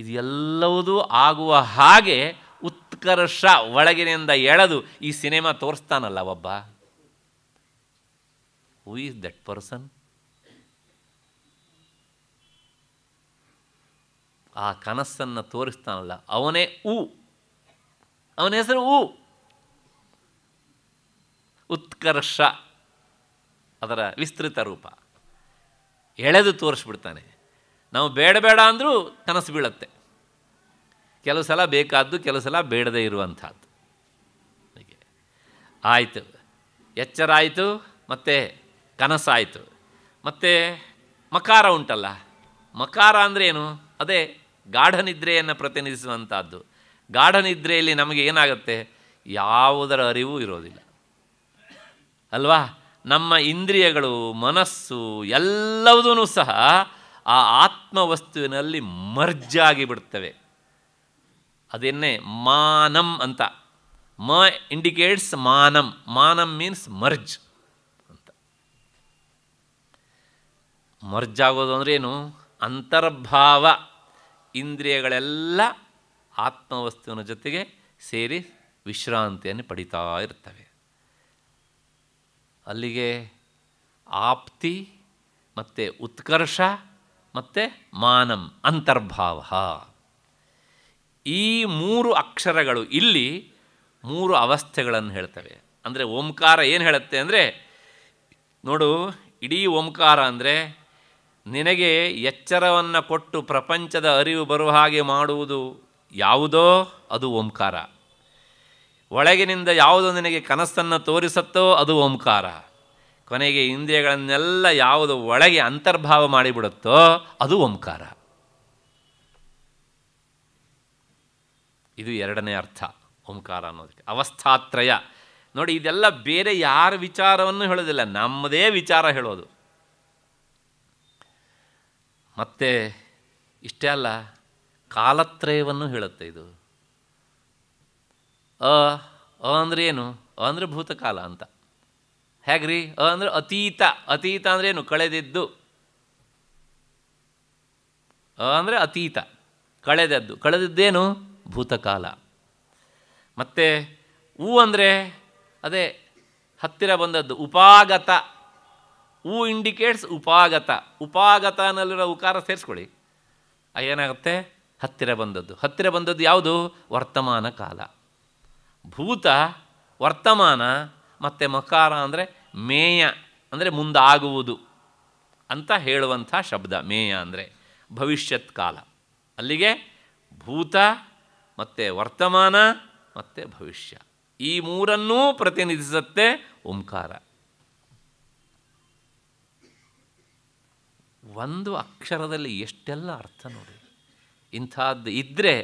S1: ಇದು ಆಗುವ ಹಾಗೆ ಉತ್ಕರ್ಷ ಒಳಗಿನಿಂದ ಎಳೆದು ಈ ಸಿನಿಮಾ ತೋರಿಸ್ತಾನಲ್ಲ ಒಬ್ಬ ಹೂ ಈಸ್ ದಟ್ ಪರ್ಸನ್ ಆ ಕನಸನ್ನು ತೋರಿಸ್ತಾನಲ್ಲ ಅವನೇ ಉ ಅವನ ಹೆಸರು ಉ ಉತ್ಕರ್ಷ ಅದರ ವಿಸ್ತೃತ ರೂಪ ಎಳೆದು ತೋರಿಸ್ಬಿಡ್ತಾನೆ ನಾವು ಬೇಡ ಬೇಡ ಅಂದರೂ ಕನಸು ಬೀಳತ್ತೆ ಕೆಲವು ಸಲ ಬೇಕಾದ್ದು ಕೆಲವು ಸಲ ಬೇಡದೇ ಇರುವಂಥದ್ದು ಹೀಗೆ ಆಯಿತು ಎಚ್ಚರ ಆಯಿತು ಮತ್ತು ಕನಸಾಯಿತು ಮತ್ತು ಮಕಾರ ಉಂಟಲ್ಲ ಮಕಾರ ಏನು ಅದೇ ಗಾಢ ನಿದ್ರೆಯನ್ನು ಪ್ರತಿನಿಧಿಸುವಂಥದ್ದು ಗಾಢ ನಿದ್ರೆಯಲ್ಲಿ ನಮಗೆ ಏನಾಗುತ್ತೆ ಯಾವುದರ ಅರಿವು ಇರೋದಿಲ್ಲ ಅಲ್ವಾ ನಮ್ಮ ಇಂದ್ರಿಯಗಳು ಮನಸ್ಸು ಎಲ್ಲವುದೂ ಸಹ ಆ ಆತ್ಮವಸ್ತುವಿನಲ್ಲಿ ಮರ್ಜಾಗಿ ಬಿಡ್ತವೆ ಅದನ್ನೇ ಮಾನಂ ಅಂತ ಮ ಇಂಡಿಕೇಟ್ಸ್ ಮಾನಂ ಮಾನಂ ಮೀನ್ಸ್ ಮರ್ಜ್ ಅಂತ ಮರ್ಜ್ ಆಗೋದು ಏನು ಅಂತರ್ಭಾವ ಇಂದ್ರಿಯಗಳೆಲ್ಲ ಆತ್ಮವಸ್ತುವಿನ ಜೊತೆಗೆ ಸೇರಿ ವಿಶ್ರಾಂತಿಯನ್ನು ಪಡಿತಾ ಇರ್ತವೆ ಅಲ್ಲಿಗೆ ಆಪ್ತಿ ಮತ್ತು ಉತ್ಕರ್ಷ ಮತ್ತು ಮಾನಂ ಅಂತರ್ಭಾವ ಈ ಮೂರು ಅಕ್ಷರಗಳು ಇಲ್ಲಿ ಮೂರು ಅವಸ್ಥೆಗಳನ್ನು ಹೇಳ್ತವೆ ಅಂದರೆ ಓಂಕಾರ ಏನು ಹೇಳುತ್ತೆ ಅಂದರೆ ನೋಡು ಇಡೀ ಓಂಕಾರ ಅಂದರೆ ನಿನಗೆ ಎಚ್ಚರವನ್ನು ಕೊಟ್ಟು ಪ್ರಪಂಚದ ಅರಿವು ಬರುವ ಹಾಗೆ ಮಾಡುವುದು ಯಾವುದೋ ಅದು ಓಂಕಾರ ಒಳಗಿನಿಂದ ಯಾವುದೋ ನಿನಗೆ ಕನಸನ್ನು ತೋರಿಸುತ್ತೋ ಅದು ಓಂಕಾರ ಕೊನೆಗೆ ಇಂದ್ರಿಯಗಳನ್ನೆಲ್ಲ ಯಾವುದು ಒಳಗೆ ಅಂತರ್ಭಾವ ಮಾಡಿಬಿಡುತ್ತೋ ಅದು ಓಂಕಾರ ಇದು ಎರಡನೇ ಅರ್ಥ ಓಂಕಾರ ಅನ್ನೋದಕ್ಕೆ ಅವಸ್ಥಾತ್ರಯ ನೋಡಿ ಇದೆಲ್ಲ ಬೇರೆ ಯಾರ ವಿಚಾರವನ್ನು ಹೇಳೋದಿಲ್ಲ ನಮ್ಮದೇ ವಿಚಾರ ಹೇಳೋದು ಮತ್ತೆ ಇಷ್ಟೇ ಅಲ್ಲ ಕಾಲತ್ರಯವನ್ನು ಹೇಳುತ್ತೆ ಇದು ಅ ಅಂದ್ರೆ ಏನು ಅಂದರೆ ಭೂತಕಾಲ ಅಂತ ಹೇಗ್ರಿ ಅ ಅಂದರೆ ಅತೀತ ಅತೀತ ಅಂದರೆ ಏನು ಕಳೆದಿದ್ದು ಅಂದರೆ ಅತೀತ ಕಳೆದದ್ದು ಕಳೆದಿದ್ದೇನು ಭೂತಕಾಲ ಮತ್ತು ಹೂ ಅಂದರೆ ಅದೇ ಹತ್ತಿರ ಬಂದದ್ದು ಉಪಾಗತ ಹೂ ಇಂಡಿಕೇಟ್ಸ್ ಉಪಾಗತ ಅನ್ನಲ್ಲಿರೋ ಉಕಾರ ಸೇರಿಸ್ಕೊಳ್ಳಿ ಏನಾಗುತ್ತೆ ಹತ್ತಿರ ಬಂದದ್ದು ಹತ್ತಿರ ಬಂದದ್ದು ಯಾವುದು ವರ್ತಮಾನ ಕಾಲ ಭೂತ ವರ್ತಮಾನ ಮತ್ತು ಮಕಾರ ಅಂದರೆ ಮೇಯ ಅಂದರೆ ಮುಂದಾಗುವುದು ಅಂತ ಹೇಳುವಂಥ ಶಬ್ದ ಮೇಯ ಅಂದರೆ ಭವಿಷ್ಯತ್ ಕಾಲ ಅಲ್ಲಿಗೆ ಭೂತ ಮತ್ತು ವರ್ತಮಾನ ಮತ್ತು ಭವಿಷ್ಯ ಈ ಮೂರನ್ನೂ ಪ್ರತಿನಿಧಿಸುತ್ತೆ ಓಂಕಾರ ಒಂದು ಅಕ್ಷರದಲ್ಲಿ ಎಷ್ಟೆಲ್ಲ ಅರ್ಥ ನೋಡಿ ಇಂಥದ್ದು ಇದ್ದರೆ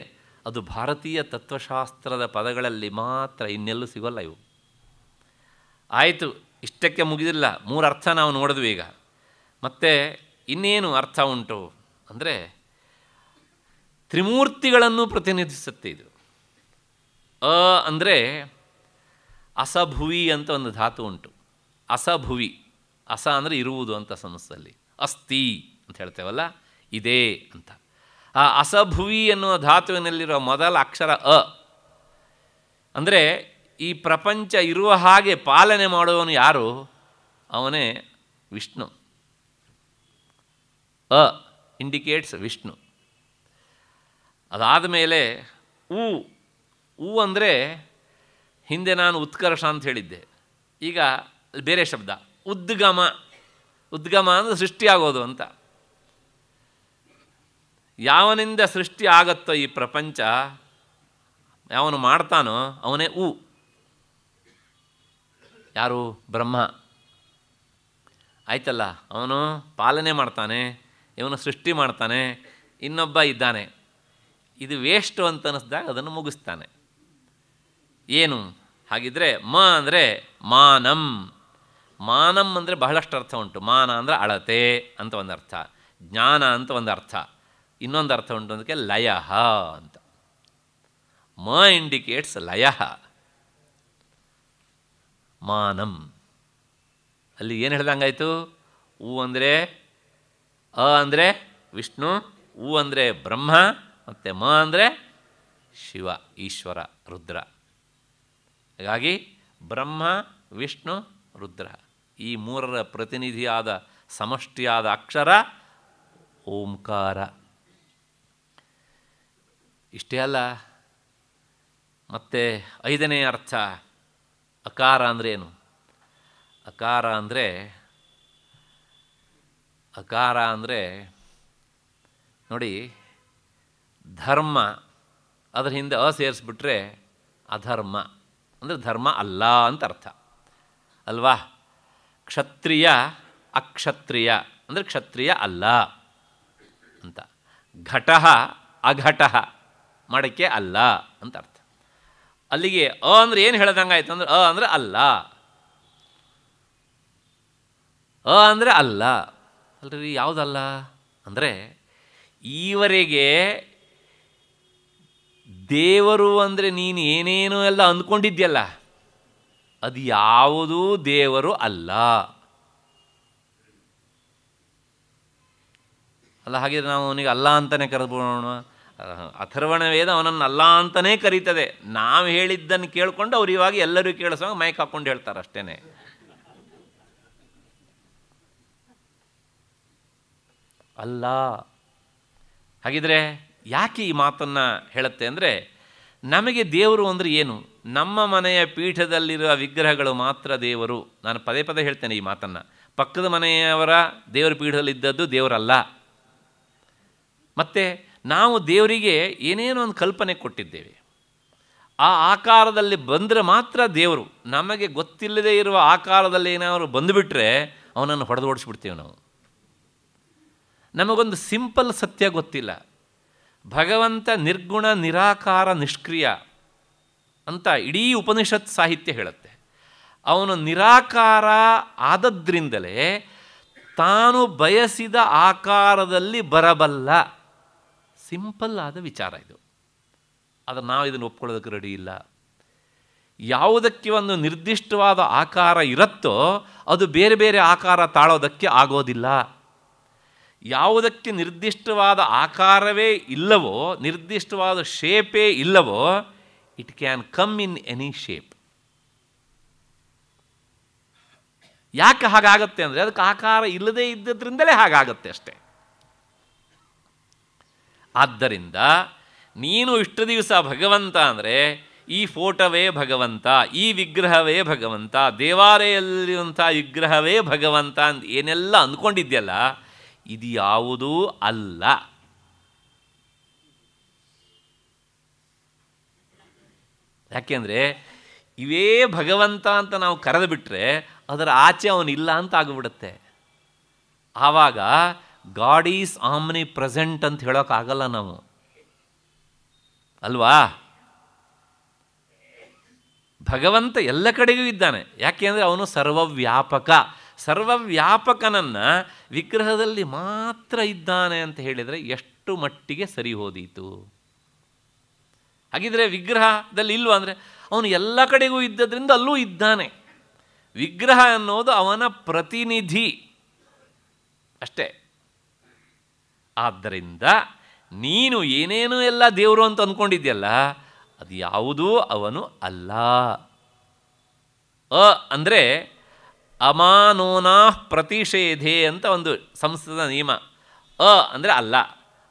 S1: ಅದು ಭಾರತೀಯ ತತ್ವಶಾಸ್ತ್ರದ ಪದಗಳಲ್ಲಿ ಮಾತ್ರ ಇನ್ನೆಲ್ಲೂ ಸಿಗೋಲ್ಲ ಇವು ಆಯಿತು ಇಷ್ಟಕ್ಕೆ ಮುಗಿದಿಲ್ಲ ಮೂರು ಅರ್ಥ ನಾವು ನೋಡಿದ್ವಿ ಈಗ ಮತ್ತು ಇನ್ನೇನು ಅರ್ಥ ಉಂಟು ಅಂದರೆ ತ್ರಿಮೂರ್ತಿಗಳನ್ನು ಪ್ರತಿನಿಧಿಸುತ್ತೆ ಇದು ಅ ಅಂದರೆ ಅಸಭುವಿ ಅಂತ ಒಂದು ಧಾತು ಉಂಟು ಅಸಭುವಿ ಅಸ ಅಂದರೆ ಇರುವುದು ಅಂತ ಸಂಸ್ಥೆಯಲ್ಲಿ ಅಸ್ತಿ ಅಂತ ಹೇಳ್ತೇವಲ್ಲ ಇದೇ ಅಂತ ಆ ಅಸಭುವಿ ಎನ್ನುವ ಧಾತುವಿನಲ್ಲಿರುವ ಮೊದಲ ಅಕ್ಷರ ಅ ಅಂದರೆ ಈ ಪ್ರಪಂಚ ಇರುವ ಹಾಗೆ ಪಾಲನೆ ಮಾಡುವವನು ಯಾರು ಅವನೇ ವಿಷ್ಣು ಅ ಇಂಡಿಕೇಟ್ಸ್ ವಿಷ್ಣು ಅದಾದ ಮೇಲೆ ಹೂ ಹೂ ಅಂದರೆ ಹಿಂದೆ ನಾನು ಉತ್ಕರ್ಷ ಅಂತ ಹೇಳಿದ್ದೆ ಈಗ ಬೇರೆ ಶಬ್ದ ಉದ್ಗಮ ಉದ್ಗಮ ಅಂದರೆ ಸೃಷ್ಟಿಯಾಗೋದು ಅಂತ ಯಾವನಿಂದ ಸೃಷ್ಟಿ ಆಗತ್ತೋ ಈ ಪ್ರಪಂಚ ಯಾವನು ಮಾಡ್ತಾನೋ ಅವನೇ ಹೂ ಯಾರು ಬ್ರಹ್ಮ ಆಯ್ತಲ್ಲ ಅವನು ಪಾಲನೆ ಮಾಡ್ತಾನೆ ಇವನು ಸೃಷ್ಟಿ ಮಾಡ್ತಾನೆ ಇನ್ನೊಬ್ಬ ಇದ್ದಾನೆ ಇದು ವೇಸ್ಟು ಅಂತ ಅನ್ನಿಸ್ದಾಗ ಅದನ್ನು ಮುಗಿಸ್ತಾನೆ ಏನು ಹಾಗಿದ್ರೆ ಮ ಅಂದರೆ ಮಾನಂ ಮಾನಂ ಅಂದರೆ ಬಹಳಷ್ಟು ಅರ್ಥ ಉಂಟು ಮಾನ ಅಂದರೆ ಅಳತೆ ಅಂತ ಒಂದು ಅರ್ಥ ಜ್ಞಾನ ಅಂತ ಒಂದು ಅರ್ಥ ಇನ್ನೊಂದು ಅರ್ಥ ಉಂಟು ಅದಕ್ಕೆ ಲಯ ಅಂತ ಮ ಇಂಡಿಕೇಟ್ಸ್ ಲಯ ಮಾನಂ ಅಲ್ಲಿ ಏನು ಹೇಳ್ದಂಗಾಯಿತು ಊ ಅಂದರೆ ಅ ಅಂದರೆ ವಿಷ್ಣು ಊ ಅಂದರೆ ಬ್ರಹ್ಮ ಮತ್ತು ಮ ಅಂದರೆ ಶಿವ ಈಶ್ವರ ರುದ್ರ ಹಾಗಾಗಿ ಬ್ರಹ್ಮ ವಿಷ್ಣು ರುದ್ರ ಈ ಮೂರರ ಪ್ರತಿನಿಧಿಯಾದ ಸಮಷ್ಟಿಯಾದ ಅಕ್ಷರ ಓಂಕಾರ ಇಷ್ಟೇ ಅಲ್ಲ ಮತ್ತು ಐದನೇ ಅರ್ಥ ಅಕಾರ ಅಂದರೆ ಏನು ಅಕಾರ ಅಂದರೆ ಅಕಾರ ಅಂದರೆ ನೋಡಿ ಧರ್ಮ ಅದರ ಹಿಂದೆ ಅ ಅಧರ್ಮ ಅಂದರೆ ಧರ್ಮ ಅಲ್ಲ ಅಂತ ಅರ್ಥ ಅಲ್ವಾ ಕ್ಷತ್ರಿಯ ಅಕ್ಷತ್ರಿಯ ಅಂದರೆ ಕ್ಷತ್ರಿಯ ಅಲ್ಲ ಅಂತ ಘಟ ಅಘಟಃ ಮಡಕೆ ಅಲ್ಲ ಅಂತ ಅರ್ಥ ಅಲ್ಲಿಗೆ ಅ ಅಂದ್ರೆ ಏನು ಹೇಳ್ದಂಗಾಯ್ತು ಅಂದ್ರೆ ಅ ಅಂದರೆ ಅಲ್ಲ ಅ ಅಂದರೆ ಅಲ್ಲ ಅಲ್ರಿ ಯಾವುದಲ್ಲ ಅಂದರೆ ಈವರೆಗೆ ದೇವರು ಅಂದರೆ ನೀನು ಏನೇನು ಎಲ್ಲ ಅಂದ್ಕೊಂಡಿದ್ದೀಯಲ್ಲ ಅದು ಯಾವುದೂ ದೇವರು ಅಲ್ಲ ಅಲ್ಲ ಹಾಗಿದ್ರೆ ನಾವು ಅವನಿಗೆ ಅಲ್ಲ ಅಂತಲೇ ಕರೆದ್ಬಿಡೋಣ ಅಥರ್ವಣ ವೇದ ಅವನನ್ನು ಅಲ್ಲ ಅಂತಲೇ ಕರೀತದೆ ನಾವು ಹೇಳಿದ್ದನ್ನು ಕೇಳಿಕೊಂಡು ಅವ್ರು ಇವಾಗ ಎಲ್ಲರೂ ಕೇಳಿಸೋ ಮೈಕ್ ಹಾಕ್ಕೊಂಡು ಹೇಳ್ತಾರೆ ಅಷ್ಟೇ ಅಲ್ಲ ಹಾಗಿದ್ರೆ ಯಾಕೆ ಈ ಮಾತನ್ನು ಹೇಳುತ್ತೆ ಅಂದರೆ ನಮಗೆ ದೇವರು ಅಂದರೆ ಏನು ನಮ್ಮ ಮನೆಯ ಪೀಠದಲ್ಲಿರುವ ವಿಗ್ರಹಗಳು ಮಾತ್ರ ದೇವರು ನಾನು ಪದೇ ಪದೇ ಹೇಳ್ತೇನೆ ಈ ಮಾತನ್ನು ಪಕ್ಕದ ಮನೆಯವರ ದೇವರ ಪೀಠದಲ್ಲಿದ್ದದ್ದು ದೇವರಲ್ಲ ಮತ್ತು ನಾವು ದೇವರಿಗೆ ಏನೇನೋ ಒಂದು ಕಲ್ಪನೆ ಕೊಟ್ಟಿದ್ದೇವೆ ಆ ಆಕಾರದಲ್ಲಿ ಬಂದರೆ ಮಾತ್ರ ದೇವರು ನಮಗೆ ಗೊತ್ತಿಲ್ಲದೆ ಇರುವ ಆಕಾರದಲ್ಲಿ ಏನಾದರೂ ಬಂದುಬಿಟ್ರೆ ಅವನನ್ನು ಹೊಡೆದು ಓಡಿಸ್ಬಿಡ್ತೀವಿ ನಾವು ನಮಗೊಂದು ಸಿಂಪಲ್ ಸತ್ಯ ಗೊತ್ತಿಲ್ಲ ಭಗವಂತ ನಿರ್ಗುಣ ನಿರಾಕಾರ ನಿಷ್ಕ್ರಿಯ ಅಂತ ಇಡೀ ಉಪನಿಷತ್ ಸಾಹಿತ್ಯ ಹೇಳುತ್ತೆ ಅವನು ನಿರಾಕಾರ ಆದದ್ರಿಂದಲೇ ತಾನು ಬಯಸಿದ ಆಕಾರದಲ್ಲಿ ಬರಬಲ್ಲ ಸಿಂಪಲ್ ಆದ ವಿಚಾರ ಇದು ಆದರೆ ನಾವು ಇದನ್ನು ಒಪ್ಕೊಳ್ಳೋದಕ್ಕೆ ರೆಡಿ ಇಲ್ಲ ಯಾವುದಕ್ಕೆ ಒಂದು ನಿರ್ದಿಷ್ಟವಾದ ಆಕಾರ ಇರುತ್ತೋ ಅದು ಬೇರೆ ಬೇರೆ ಆಕಾರ ತಾಳೋದಕ್ಕೆ ಆಗೋದಿಲ್ಲ ಯಾವುದಕ್ಕೆ ನಿರ್ದಿಷ್ಟವಾದ ಆಕಾರವೇ ಇಲ್ಲವೋ ನಿರ್ದಿಷ್ಟವಾದ ಶೇಪೇ ಇಲ್ಲವೋ it can come in any shape ಯಾಕೆ ಹಾಗಾಗತ್ತೆ ಅಂದರೆ ಅದಕ್ಕೆ ಆಕಾರ ಇಲ್ಲದೇ ಇದ್ದದ್ರಿಂದಲೇ ಹಾಗಾಗತ್ತೆ ಅಷ್ಟೇ ಆದ್ದರಿಂದ ನೀನು ಇಷ್ಟು ದಿವಸ ಭಗವಂತ ಅಂದರೆ ಈ ಫೋಟೋವೇ ಭಗವಂತ ಈ ವಿಗ್ರಹವೇ ಭಗವಂತ ದೇವಾಲಯದಲ್ಲಿರುವಂಥ ವಿಗ್ರಹವೇ ಭಗವಂತ ಅಂತ ಏನೆಲ್ಲ ಅಂದ್ಕೊಂಡಿದ್ಯಲ್ಲ ಇದು ಯಾವುದೂ ಅಲ್ಲ ಯಾಕೆಂದರೆ ಇವೇ ಭಗವಂತ ಅಂತ ನಾವು ಕರೆದು ಅದರ ಆಚೆ ಅವನಿಲ್ಲ ಅಂತ ಆಗಿಬಿಡುತ್ತೆ ಆವಾಗ ಗಾಡ್ ಈಸ್ ಆಮ್ನಿ ಪ್ರೆಸೆಂಟ್ ಅಂತ ಹೇಳೋಕ್ಕಾಗಲ್ಲ ನಾವು ಅಲ್ವಾ ಭಗವಂತ ಎಲ್ಲ ಕಡೆಗೂ ಇದ್ದಾನೆ ಅಂದರೆ ಅವನು ಸರ್ವವ್ಯಾಪಕ ಸರ್ವವ್ಯಾಪಕನನ್ನು ವಿಗ್ರಹದಲ್ಲಿ ಮಾತ್ರ ಇದ್ದಾನೆ ಅಂತ ಹೇಳಿದರೆ ಎಷ್ಟು ಮಟ್ಟಿಗೆ ಸರಿ ಹೋದೀತು ಹಾಗಿದ್ರೆ ವಿಗ್ರಹದಲ್ಲಿ ಇಲ್ವ ಅಂದರೆ ಅವನು ಎಲ್ಲ ಕಡೆಗೂ ಇದ್ದದ್ರಿಂದ ಅಲ್ಲೂ ಇದ್ದಾನೆ ವಿಗ್ರಹ ಅನ್ನೋದು ಅವನ ಪ್ರತಿನಿಧಿ ಅಷ್ಟೇ ಆದ್ದರಿಂದ ನೀನು ಏನೇನು ಎಲ್ಲ ದೇವರು ಅಂತ ಅಂದ್ಕೊಂಡಿದ್ಯಲ್ಲ ಅದು ಯಾವುದೂ ಅವನು ಅಲ್ಲ ಅ ಅಂದರೆ ಅಮಾನೋನಾ ಪ್ರತಿಷೇಧೆ ಅಂತ ಒಂದು ಸಂಸ್ಥದ ನಿಯಮ ಅ ಅಂದರೆ ಅಲ್ಲ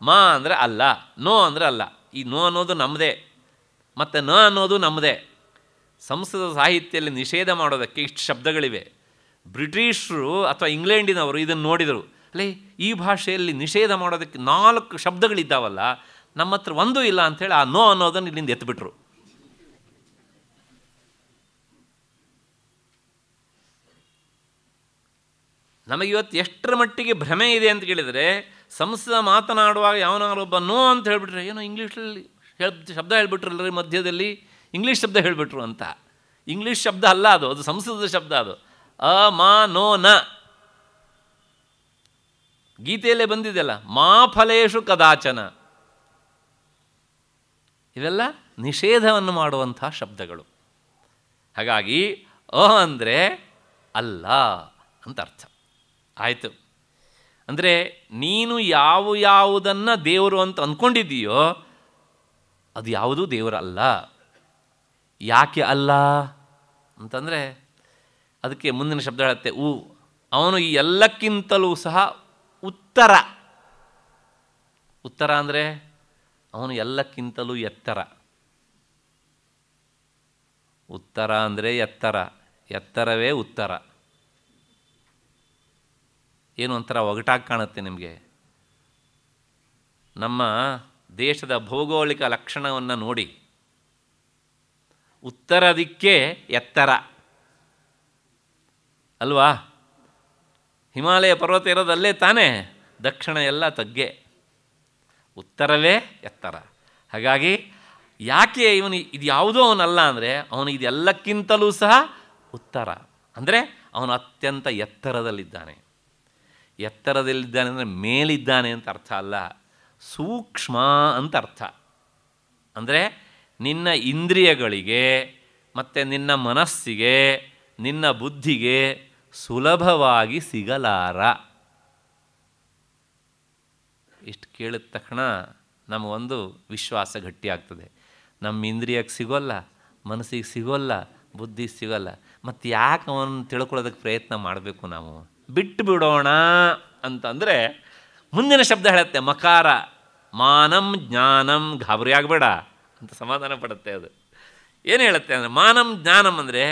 S1: ಮಾ ಅಂದರೆ ಅಲ್ಲ ನೋ ಅಂದರೆ ಅಲ್ಲ ಈ ನೋ ಅನ್ನೋದು ನಮ್ಮದೇ ಮತ್ತು ನ ಅನ್ನೋದು ನಮ್ಮದೇ ಸಂಸ್ಕೃತ ಸಾಹಿತ್ಯದಲ್ಲಿ ನಿಷೇಧ ಮಾಡೋದಕ್ಕೆ ಇಷ್ಟು ಶಬ್ದಗಳಿವೆ ಬ್ರಿಟಿಷರು ಅಥವಾ ಇಂಗ್ಲೆಂಡಿನವರು ಇದನ್ನು ನೋಡಿದರು ಲೇ ಈ ಭಾಷೆಯಲ್ಲಿ ನಿಷೇಧ ಮಾಡೋದಕ್ಕೆ ನಾಲ್ಕು ಶಬ್ದಗಳಿದ್ದಾವಲ್ಲ ನಮ್ಮ ಹತ್ರ ಒಂದೂ ಇಲ್ಲ ಅಂಥೇಳಿ ಆ ನೋ ಅನ್ನೋದನ್ನು ಇಲ್ಲಿಂದ ಎತ್ಬಿಟ್ರು ನಮಗಿವತ್ತು ಎಷ್ಟರ ಮಟ್ಟಿಗೆ ಭ್ರಮೆ ಇದೆ ಅಂತ ಕೇಳಿದರೆ ಸಂಸ್ಕೃತ ಮಾತನಾಡುವಾಗ ಒಬ್ಬ ನೋ ಅಂತ ಹೇಳ್ಬಿಟ್ರೆ ಏನೋ ಇಂಗ್ಲೀಷಲ್ಲಿ ಶಬ್ದ ಶಬ್ದ ಹೇಳ್ಬಿಟ್ರಲ್ರಿ ಮಧ್ಯದಲ್ಲಿ ಇಂಗ್ಲೀಷ್ ಶಬ್ದ ಹೇಳ್ಬಿಟ್ರು ಅಂತ ಇಂಗ್ಲೀಷ್ ಶಬ್ದ ಅಲ್ಲ ಅದು ಅದು ಸಂಸ್ಕೃತದ ಶಬ್ದ ಅದು ಅ ಮಾ ನೋ ನ ಗೀತೆಯಲ್ಲೇ ಬಂದಿದೆಯಲ್ಲ ಮಾ ಫಲೇಶು ಕದಾಚನ ಇವೆಲ್ಲ ನಿಷೇಧವನ್ನು ಮಾಡುವಂಥ ಶಬ್ದಗಳು ಹಾಗಾಗಿ ಅ ಅಂದರೆ ಅಲ್ಲ ಅಂತ ಅರ್ಥ ಆಯಿತು ಅಂದರೆ ನೀನು ಯಾವ ಯಾವುದನ್ನು ದೇವರು ಅಂತ ಅಂದ್ಕೊಂಡಿದ್ದೀಯೋ ಅದು ಯಾವುದೂ ದೇವರಲ್ಲ ಯಾಕೆ ಅಲ್ಲ ಅಂತಂದರೆ ಅದಕ್ಕೆ ಮುಂದಿನ ಶಬ್ದ ಹೇಳುತ್ತೆ ಊ ಅವನು ಈ ಎಲ್ಲಕ್ಕಿಂತಲೂ ಸಹ ಉತ್ತರ ಉತ್ತರ ಅಂದರೆ ಅವನು ಎಲ್ಲಕ್ಕಿಂತಲೂ ಎತ್ತರ ಉತ್ತರ ಅಂದರೆ ಎತ್ತರ ಎತ್ತರವೇ ಉತ್ತರ ಏನು ಒಂಥರ ಒಗಟಾಗಿ ಕಾಣುತ್ತೆ ನಿಮಗೆ ನಮ್ಮ ದೇಶದ ಭೌಗೋಳಿಕ ಲಕ್ಷಣವನ್ನು ನೋಡಿ ಉತ್ತರ ಎತ್ತರ ಅಲ್ವಾ ಹಿಮಾಲಯ ಪರ್ವತ ಇರೋದಲ್ಲೇ ತಾನೇ ದಕ್ಷಿಣ ಎಲ್ಲ ತಗ್ಗೆ ಉತ್ತರವೇ ಎತ್ತರ ಹಾಗಾಗಿ ಯಾಕೆ ಇವನು ಇದು ಯಾವುದೋ ಅವನಲ್ಲ ಅಂದರೆ ಅವನು ಇದೆಲ್ಲಕ್ಕಿಂತಲೂ ಸಹ ಉತ್ತರ ಅಂದರೆ ಅವನು ಅತ್ಯಂತ ಎತ್ತರದಲ್ಲಿದ್ದಾನೆ ಎತ್ತರದಲ್ಲಿದ್ದಾನೆ ಅಂದರೆ ಮೇಲಿದ್ದಾನೆ ಅಂತ ಅರ್ಥ ಅಲ್ಲ ಸೂಕ್ಷ್ಮ ಅಂತ ಅರ್ಥ ಅಂದರೆ ನಿನ್ನ ಇಂದ್ರಿಯಗಳಿಗೆ ಮತ್ತು ನಿನ್ನ ಮನಸ್ಸಿಗೆ ನಿನ್ನ ಬುದ್ಧಿಗೆ ಸುಲಭವಾಗಿ ಸಿಗಲಾರ ಇಷ್ಟು ಕೇಳಿದ ತಕ್ಷಣ ನಮಗೊಂದು ವಿಶ್ವಾಸ ಗಟ್ಟಿಯಾಗ್ತದೆ ನಮ್ಮ ಇಂದ್ರಿಯಕ್ಕೆ ಸಿಗೋಲ್ಲ ಮನಸ್ಸಿಗೆ ಸಿಗೋಲ್ಲ ಬುದ್ಧಿ ಸಿಗೋಲ್ಲ ಮತ್ತು ಯಾಕೆ ಅವನು ತಿಳ್ಕೊಳ್ಳೋದಕ್ಕೆ ಪ್ರಯತ್ನ ಮಾಡಬೇಕು ನಾವು ಬಿಟ್ಟು ಬಿಡೋಣ ಅಂತಂದರೆ ಮುಂದಿನ ಶಬ್ದ ಹೇಳುತ್ತೆ ಮಕಾರ ಮಾನಂ ಜ್ಞಾನಂ ಗಾಬರಿ ಆಗಬೇಡ ಅಂತ ಸಮಾಧಾನ ಪಡುತ್ತೆ ಅದು ಏನು ಹೇಳುತ್ತೆ ಅಂದರೆ ಮಾನಂ ಜ್ಞಾನಂ ಅಂದರೆ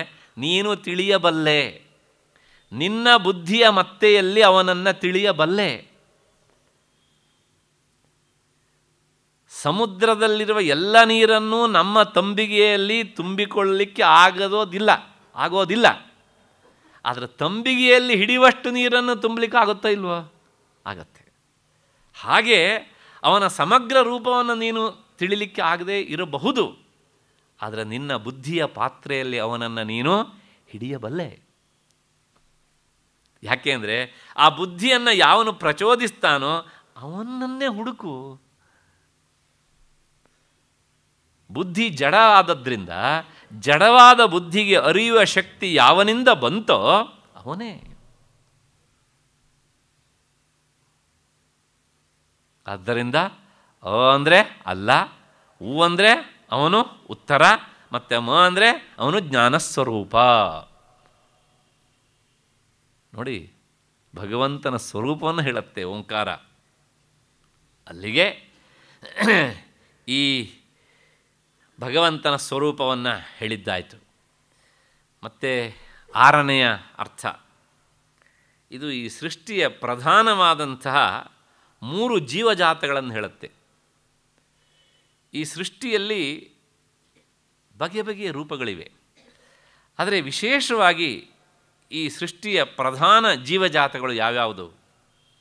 S1: ನೀನು ತಿಳಿಯಬಲ್ಲೆ ನಿನ್ನ ಬುದ್ಧಿಯ ಮತ್ತೆಯಲ್ಲಿ ಅವನನ್ನು ತಿಳಿಯಬಲ್ಲೆ ಸಮುದ್ರದಲ್ಲಿರುವ ಎಲ್ಲ ನೀರನ್ನು ನಮ್ಮ ತಂಬಿಗೆಯಲ್ಲಿ ತುಂಬಿಕೊಳ್ಳಲಿಕ್ಕೆ ಆಗೋದಿಲ್ಲ ಆಗೋದಿಲ್ಲ ಆದರೆ ತಂಬಿಗೆಯಲ್ಲಿ ಹಿಡಿಯುವಷ್ಟು ನೀರನ್ನು ತುಂಬಲಿಕ್ಕೆ ಆಗುತ್ತಾ ಇಲ್ವೋ ಆಗತ್ತೆ ಹಾಗೆ ಅವನ ಸಮಗ್ರ ರೂಪವನ್ನು ನೀನು ತಿಳಿಲಿಕ್ಕೆ ಆಗದೆ ಇರಬಹುದು ಆದರೆ ನಿನ್ನ ಬುದ್ಧಿಯ ಪಾತ್ರೆಯಲ್ಲಿ ಅವನನ್ನು ನೀನು ಹಿಡಿಯಬಲ್ಲೆ ಯಾಕೆ ಅಂದರೆ ಆ ಬುದ್ಧಿಯನ್ನು ಯಾವನು ಪ್ರಚೋದಿಸ್ತಾನೋ ಅವನನ್ನೇ ಹುಡುಕು ಬುದ್ಧಿ ಜಡ ಆದದ್ರಿಂದ ಜಡವಾದ ಬುದ್ಧಿಗೆ ಅರಿಯುವ ಶಕ್ತಿ ಯಾವನಿಂದ ಬಂತೋ ಅವನೇ ಆದ್ದರಿಂದ ಓ ಅಂದರೆ ಅಲ್ಲ ಹೂ ಅಂದರೆ ಅವನು ಉತ್ತರ ಮತ್ತೆ ಮ ಅಂದರೆ ಅವನು ಜ್ಞಾನಸ್ವರೂಪ ನೋಡಿ ಭಗವಂತನ ಸ್ವರೂಪವನ್ನು ಹೇಳುತ್ತೆ ಓಂಕಾರ ಅಲ್ಲಿಗೆ ಈ ಭಗವಂತನ ಸ್ವರೂಪವನ್ನು ಹೇಳಿದ್ದಾಯಿತು ಮತ್ತು ಆರನೆಯ ಅರ್ಥ ಇದು ಈ ಸೃಷ್ಟಿಯ ಪ್ರಧಾನವಾದಂತಹ ಮೂರು ಜೀವಜಾತಗಳನ್ನು ಹೇಳುತ್ತೆ ಈ ಸೃಷ್ಟಿಯಲ್ಲಿ ಬಗೆ ಬಗೆಯ ರೂಪಗಳಿವೆ ಆದರೆ ವಿಶೇಷವಾಗಿ ಈ ಸೃಷ್ಟಿಯ ಪ್ರಧಾನ ಜೀವಜಾತಗಳು ಯಾವ್ಯಾವುದು